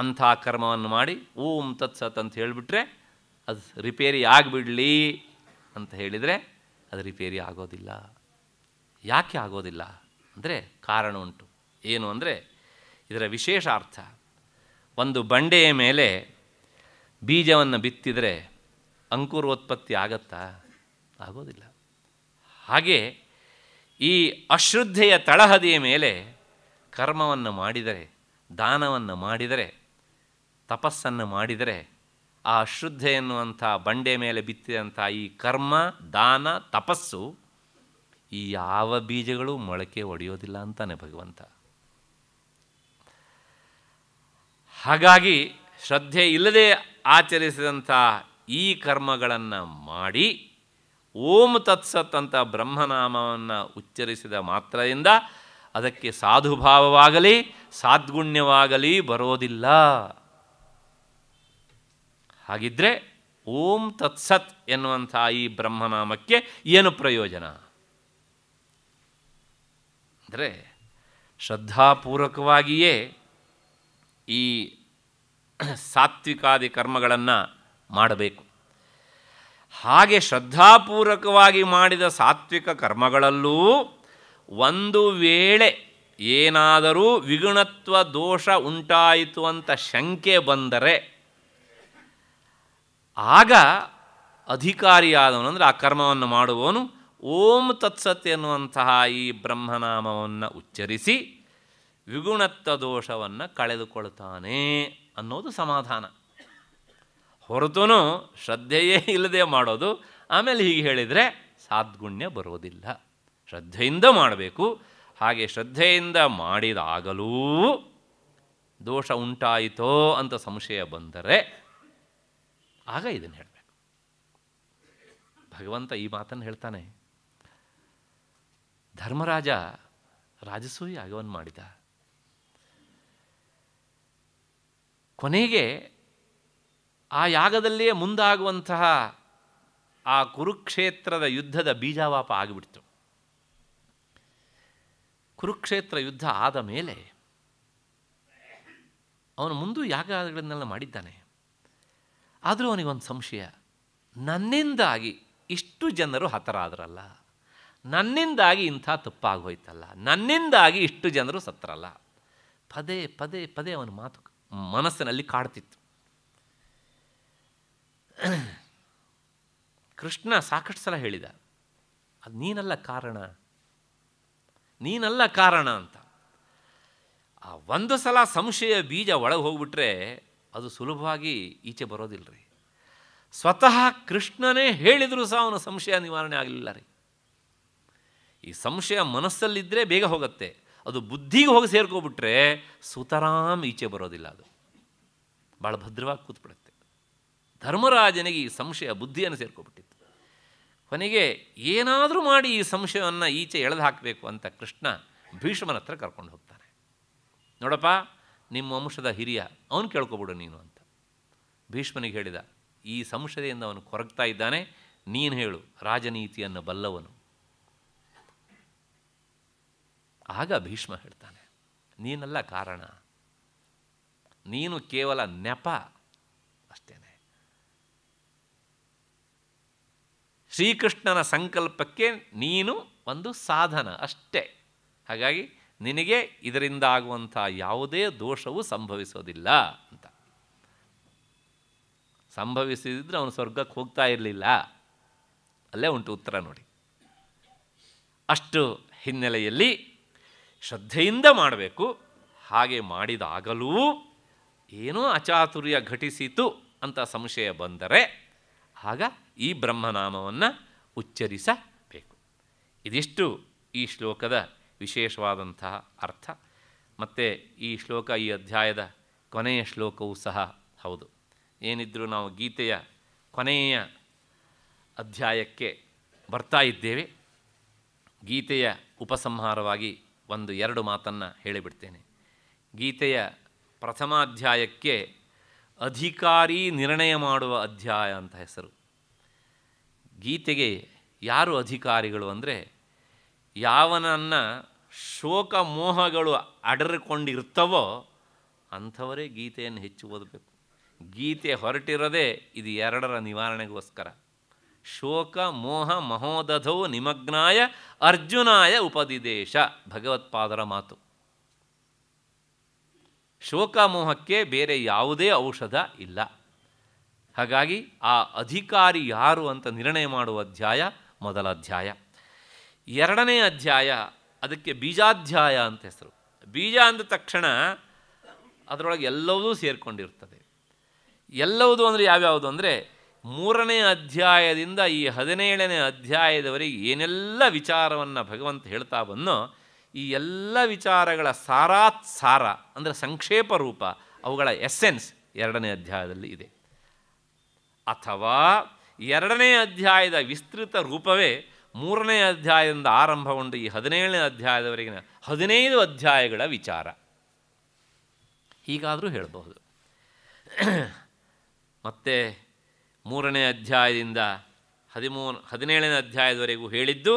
S1: ಅಂಥ ಕರ್ಮವನ್ನು ಮಾಡಿ ಓಂ ತತ್ಸತ್ ಅಂತ ಹೇಳಿಬಿಟ್ರೆ ಅದು ರಿಪೇರಿ ಆಗಿಬಿಡಲಿ ಅಂತ ಹೇಳಿದರೆ ಅದು ರಿಪೇರಿ ಆಗೋದಿಲ್ಲ ಯಾಕೆ ಆಗೋದಿಲ್ಲ ಅಂದರೆ ಕಾರಣ ಉಂಟು ಏನು ಅಂದರೆ ಇದರ ವಿಶೇಷ ಅರ್ಥ ಒಂದು ಬಂಡೆಯ ಮೇಲೆ ಬೀಜವನ್ನು ಬಿತ್ತಿದರೆ ಅಂಕುರೋತ್ಪತ್ತಿ ಆಗತ್ತಾ ಆಗೋದಿಲ್ಲ ಹಾಗೆ ಈ ಅಶ್ರದ್ಧೆಯ ತಳಹದಿಯ ಮೇಲೆ ಕರ್ಮವನ್ನು ಮಾಡಿದರೆ ದಾನವನ್ನು ಮಾಡಿದರೆ ತಪಸ್ಸನ್ನು ಮಾಡಿದರೆ ಆ ಅಶ್ರದ್ಧೆ ಎನ್ನುವಂಥ ಬಂಡೆ ಮೇಲೆ ಬಿತ್ತಿದಂಥ ಈ ಕರ್ಮ ದಾನ ತಪಸ್ಸು ಈ ಯಾವ ಬೀಜಗಳು ಮೊಳಕೆ ಒಡೆಯೋದಿಲ್ಲ ಅಂತಾನೆ ಭಗವಂತ ಹಾಗಾಗಿ ಶ್ರದ್ಧೆ ಇಲ್ಲದೆ ಆಚರಿಸಿದಂಥ ಈ ಕರ್ಮಗಳನ್ನು ಮಾಡಿ ಓಂ ತತ್ಸತ್ ಅಂತ ಬ್ರಹ್ಮನಾಮವನ್ನು ಉಚ್ಚರಿಸಿದ ಮಾತ್ರದಿಂದ ಅದಕ್ಕೆ ಸಾಧುಭಾವವಾಗಲಿ ಸಾದ್ಗುಣ್ಯವಾಗಲಿ ಬರೋದಿಲ್ಲ ಹಾಗಿದ್ದರೆ ಓಂ ತತ್ಸತ್ ಎನ್ನುವಂಥ ಈ ಬ್ರಹ್ಮನಾಮಕ್ಕೆ ಏನು ಪ್ರಯೋಜನ ಅಂದರೆ ಶ್ರದ್ಧಾಪೂರ್ವಕವಾಗಿಯೇ ಈ ಸಾತ್ವಿಕಾದಿ ಕರ್ಮಗಳನ್ನು ಮಾಡಬೇಕು ಹಾಗೆ ಶ್ರದ್ಧಾಪೂರ್ವಕವಾಗಿ ಮಾಡಿದ ಸಾತ್ವಿಕ ಕರ್ಮಗಳಲ್ಲೂ ಒಂದು ವೇಳೆ ಏನಾದರೂ ವಿಗುಣತ್ವ ದೋಷ ಉಂಟಾಯಿತು ಅಂತ ಶಂಕೆ ಬಂದರೆ ಆಗ ಅಧಿಕಾರಿಯಾದವನು ಅಂದರೆ ಆ ಕರ್ಮವನ್ನು ಮಾಡುವವನು ಓಂ ತತ್ಸತ್ ಎನ್ನುವಂತಹ ಈ ಬ್ರಹ್ಮನಾಮವನ್ನು ಉಚ್ಚರಿಸಿ ವಿಗುಣತ್ವ ದೋಷವನ್ನು ಕಳೆದುಕೊಳ್ತಾನೆ ಅನ್ನೋದು ಸಮಾಧಾನ ಹೊರತು ಶ್ರದ್ಧೆಯೇ ಇಲ್ಲದೆ ಮಾಡೋದು ಆಮೇಲೆ ಹೀಗೆ ಹೇಳಿದರೆ ಸಾದ್ಗುಣ್ಯ ಬರೋದಿಲ್ಲ ಶ್ರದ್ಧೆಯಿಂದ ಮಾಡಬೇಕು ಹಾಗೆ ಶ್ರದ್ಧೆಯಿಂದ ಮಾಡಿದಾಗಲೂ ದೋಷ ಉಂಟಾಯಿತೋ ಅಂತ ಸಂಶಯ ಬಂದರೆ ಆಗ ಇದನ್ನು ಹೇಳಬೇಕು ಭಗವಂತ ಈ ಮಾತನ್ನು ಹೇಳ್ತಾನೆ ಧರ್ಮರಾಜ ರಾಜಸೂಯಿ ಆಗವನ್ನು ಮಾಡಿದ ಕೊನೆಗೆ ಆ ಯಾಗದಲ್ಲಿಯೇ ಮುಂದಾಗುವಂತಹ ಆ ಕುರುಕ್ಷೇತ್ರದ ಯುದ್ಧದ ಬೀಜಾವಾಪ ಆಗಿಬಿಡ್ತು ಕುರುಕ್ಷೇತ್ರ ಯುದ್ಧ ಆದ ಮೇಲೆ ಅವನು ಮುಂದೂ ಯಾಗಗಳನ್ನೆಲ್ಲ ಮಾಡಿದ್ದಾನೆ ಆದರೂ ಅವನಿಗೊಂದು ಸಂಶಯ ನನ್ನಿಂದಾಗಿ ಇಷ್ಟು ಜನರು ಹತರಾದ್ರಲ್ಲ ನನ್ನಿಂದಾಗಿ ಇಂಥ ತಪ್ಪಾಗೋಯ್ತಲ್ಲ ನನ್ನಿಂದಾಗಿ ಇಷ್ಟು ಜನರು ಸತ್ತರಲ್ಲ ಪದೇ ಪದೇ ಪದೇ ಅವನ ಮಾತು ಮನಸ್ಸಿನಲ್ಲಿ ಕಾಡ್ತಿತ್ತು ಕೃಷ್ಣ ಸಾಕಷ್ಟು ಸಲ ಹೇಳಿದ ಅದು ನೀನಲ್ಲ ಕಾರಣ ನೀನಲ್ಲ ಕಾರಣ ಅಂತ ಆ ಒಂದು ಸಲ ಸಂಶಯ ಬೀಜ ಒಳಗೆ ಹೋಗ್ಬಿಟ್ರೆ ಅದು ಸುಲಭವಾಗಿ ಈಚೆ ಬರೋದಿಲ್ಲ ರೀ ಸ್ವತಃ ಕೃಷ್ಣನೇ ಹೇಳಿದರೂ ಸಹ ಅವನ ಸಂಶಯ ನಿವಾರಣೆ ಆಗಲಿಲ್ಲ ರೀ ಈ ಸಂಶಯ ಮನಸ್ಸಲ್ಲಿದ್ದರೆ ಬೇಗ ಹೋಗುತ್ತೆ ಅದು ಬುದ್ಧಿಗೆ ಹೋಗಿ ಸೇರ್ಕೊಬಿಟ್ರೆ ಸುತರಾಮ್ ಈಚೆ ಬರೋದಿಲ್ಲ ಅದು ಭಾಳ ಭದ್ರವಾಗಿ ಕೂತ್ಬಿಡುತ್ತೆ ಧರ್ಮರಾಜನಿಗೆ ಈ ಸಂಶಯ ಬುದ್ಧಿಯನ್ನು ಸೇರ್ಕೋಬಿಟ್ಟಿತ್ತು ಕೊನೆಗೆ ಏನಾದರೂ ಮಾಡಿ ಈ ಸಂಶಯವನ್ನು ಈಚೆ ಎಳೆದು ಹಾಕಬೇಕು ಅಂತ ಕೃಷ್ಣ ಭೀಷ್ಮನ ಹತ್ರ ಕರ್ಕೊಂಡು ಹೋಗ್ತಾನೆ ನೋಡಪ್ಪ ನಿಮ್ಮ ವಂಶದ ಹಿರಿಯ ಅವನು ಕೇಳ್ಕೊಬಿಡು ನೀನು ಅಂತ ಭೀಷ್ಮನಿಗೆ ಹೇಳಿದ ಈ ಸಂಶಯದಿಂದ ಅವನು ಕೊರಗ್ತಾ ಇದ್ದಾನೆ ನೀನು ಹೇಳು ರಾಜನೀತಿಯನ್ನು ಬಲ್ಲವನು ಆಗ ಭೀಷ್ಮ ಹೇಳ್ತಾನೆ ನೀನಲ್ಲ ಕಾರಣ ನೀನು ಕೇವಲ ನೆಪ ಅಷ್ಟೇನೆ ಶ್ರೀಕೃಷ್ಣನ ಸಂಕಲ್ಪಕ್ಕೆ ನೀನು ಒಂದು ಸಾಧನ ಅಷ್ಟೇ ಹಾಗಾಗಿ ನಿನಗೆ ಇದರಿಂದ ಆಗುವಂಥ ಯಾವುದೇ ದೋಷವೂ ಸಂಭವಿಸೋದಿಲ್ಲ ಅಂತ ಸಂಭವಿಸಿದ್ರೆ ಅವನು ಸ್ವರ್ಗಕ್ಕೆ ಹೋಗ್ತಾ ಇರಲಿಲ್ಲ ಅಲ್ಲೇ ಉಂಟು ಉತ್ತರ ನೋಡಿ ಅಷ್ಟು ಹಿನ್ನೆಲೆಯಲ್ಲಿ ಶ್ರದ್ಧೆಯಿಂದ ಮಾಡಬೇಕು ಹಾಗೆ ಮಾಡಿದಾಗಲೂ ಏನೋ ಅಚಾತುರ್ಯ ಘಟಿಸಿತು ಅಂತ ಸಂಶಯ ಬಂದರೆ ಆಗ ಈ ಬ್ರಹ್ಮನಾಮವನ್ನು ಉಚ್ಚರಿಸಬೇಕು ಇದಿಷ್ಟು ಈ ಶ್ಲೋಕದ ವಿಶೇಷವಾದಂತಹ ಅರ್ಥ ಮತ್ತು ಈ ಶ್ಲೋಕ ಈ ಅಧ್ಯಾಯದ ಕೊನೆಯ ಶ್ಲೋಕವೂ ಸಹ ಹೌದು ಏನಿದ್ದರೂ ನಾವು ಗೀತೆಯ ಕೊನೆಯ ಅಧ್ಯಾಯಕ್ಕೆ ಬರ್ತಾ ಇದ್ದೇವೆ ಗೀತೆಯ ಉಪಸಂಹಾರವಾಗಿ ಒಂದು ಎರಡು ಮಾತನ್ನು ಹೇಳಿಬಿಡ್ತೇನೆ ಗೀತೆಯ ಅಧ್ಯಾಯಕ್ಕೆ ಅಧಿಕಾರಿ ನಿರ್ಣಯ ಮಾಡುವ ಅಧ್ಯಾಯ ಅಂತ ಹೆಸರು ಗೀತೆಗೆ ಯಾರು ಅಧಿಕಾರಿಗಳು ಅಂದರೆ ಯಾವನನ್ನು ಶೋಕ ಮೋಹಗಳು ಅಡರಿಕೊಂಡಿರ್ತವೋ ಅಂಥವರೇ ಗೀತೆಯನ್ನು ಹೆಚ್ಚು ಓದಬೇಕು ಗೀತೆ ಹೊರಟಿರೋದೇ ಇದು ಎರಡರ ನಿವಾರಣೆಗೋಸ್ಕರ ಶೋಕ ಮೋಹ ಮಹೋದಧೋ ನಿಮಗ್ನಾಯ ಅರ್ಜುನಾಯ ಉಪದಿದೇಶ ಭಗವತ್ಪಾದರ ಮಾತು ಶೋಕ ಮೋಹಕ್ಕೆ ಬೇರೆ ಯಾವುದೇ ಔಷಧ ಇಲ್ಲ ಹಾಗಾಗಿ ಆ ಅಧಿಕಾರಿ ಯಾರು ಅಂತ ನಿರ್ಣಯ ಮಾಡುವ ಅಧ್ಯಾಯ ಮೊದಲ ಅಧ್ಯಾಯ ಎರಡನೇ ಅಧ್ಯಾಯ ಅದಕ್ಕೆ ಬೀಜಾಧ್ಯಾಯ ಅಂತ ಹೆಸರು ಬೀಜ ಅಂದ ತಕ್ಷಣ ಅದರೊಳಗೆ ಎಲ್ಲವೂ ಸೇರಿಕೊಂಡಿರ್ತದೆ ಎಲ್ಲವುದು ಅಂದರೆ ಯಾವ್ಯಾವುದು ಅಂದರೆ ಮೂರನೇ ಅಧ್ಯಾಯದಿಂದ ಈ ಹದಿನೇಳನೇ ಅಧ್ಯಾಯದವರೆಗೆ ಏನೆಲ್ಲ ವಿಚಾರವನ್ನು ಭಗವಂತ ಹೇಳ್ತಾ ಬಂದೋ ಈ ಎಲ್ಲ ವಿಚಾರಗಳ ಸಾರಾತ್ ಸಾರ ಅಂದರೆ ಸಂಕ್ಷೇಪ ರೂಪ ಅವುಗಳ ಎಸ್ಸೆನ್ಸ್ ಎರಡನೇ ಅಧ್ಯಾಯದಲ್ಲಿ ಇದೆ ಅಥವಾ ಎರಡನೇ ಅಧ್ಯಾಯದ ವಿಸ್ತೃತ ರೂಪವೇ ಮೂರನೇ ಅಧ್ಯಾಯದಿಂದ ಆರಂಭಗೊಂಡು ಈ ಹದಿನೇಳನೇ ಅಧ್ಯಾಯದವರೆಗಿನ ಹದಿನೈದು ಅಧ್ಯಾಯಗಳ ವಿಚಾರ ಹೀಗಾದರೂ ಹೇಳಬಹುದು ಮತ್ತು ಮೂರನೇ ಅಧ್ಯಾಯದಿಂದ ಹದಿಮೂ ಹದಿನೇಳನೇ ಅಧ್ಯಾಯದವರೆಗೂ ಹೇಳಿದ್ದು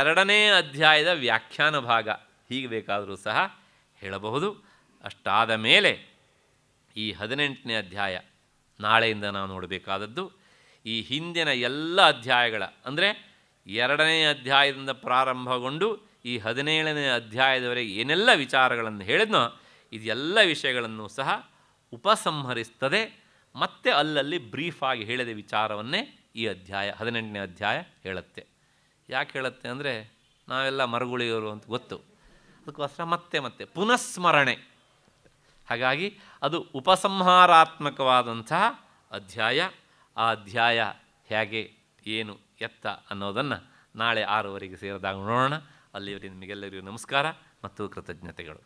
S1: ಎರಡನೇ ಅಧ್ಯಾಯದ ವ್ಯಾಖ್ಯಾನ ಭಾಗ ಹೀಗೆ ಬೇಕಾದರೂ ಸಹ ಹೇಳಬಹುದು ಅಷ್ಟಾದ ಮೇಲೆ ಈ ಹದಿನೆಂಟನೇ ಅಧ್ಯಾಯ ನಾಳೆಯಿಂದ ನಾವು ನೋಡಬೇಕಾದದ್ದು ಈ ಹಿಂದಿನ ಎಲ್ಲ ಅಧ್ಯಾಯಗಳ ಅಂದರೆ ಎರಡನೇ ಅಧ್ಯಾಯದಿಂದ ಪ್ರಾರಂಭಗೊಂಡು ಈ ಹದಿನೇಳನೇ ಅಧ್ಯಾಯದವರೆಗೆ ಏನೆಲ್ಲ ವಿಚಾರಗಳನ್ನು ಹೇಳಿದ್ನೋ ಇದೆಲ್ಲ ವಿಷಯಗಳನ್ನು ಸಹ ಉಪಸಂಹರಿಸ್ತದೆ ಮತ್ತೆ ಅಲ್ಲಲ್ಲಿ ಬ್ರೀಫಾಗಿ ಹೇಳಿದ ವಿಚಾರವನ್ನೇ ಈ ಅಧ್ಯಾಯ ಹದಿನೆಂಟನೇ ಅಧ್ಯಾಯ ಹೇಳುತ್ತೆ ಯಾಕೆ ಹೇಳುತ್ತೆ ಅಂದರೆ ನಾವೆಲ್ಲ ಮರಗುಳಿಯೋರು ಅಂತ ಗೊತ್ತು ಅದಕ್ಕೋಸ್ಕರ ಮತ್ತೆ ಮತ್ತೆ ಪುನಃಸ್ಮರಣೆ ಹಾಗಾಗಿ ಅದು ಉಪಸಂಹಾರಾತ್ಮಕವಾದಂತಹ ಅಧ್ಯಾಯ ಆ ಅಧ್ಯಾಯ ಹೇಗೆ ಏನು ಎತ್ತ ಅನ್ನೋದನ್ನು ನಾಳೆ ಆರುವರೆಗೆ ಸೇರಿದಾಗ ನೋಡೋಣ ಅಲ್ಲಿವರಿಗೆ ನಿಮಗೆಲ್ಲರಿಗೂ ನಮಸ್ಕಾರ ಮತ್ತು ಕೃತಜ್ಞತೆಗಳು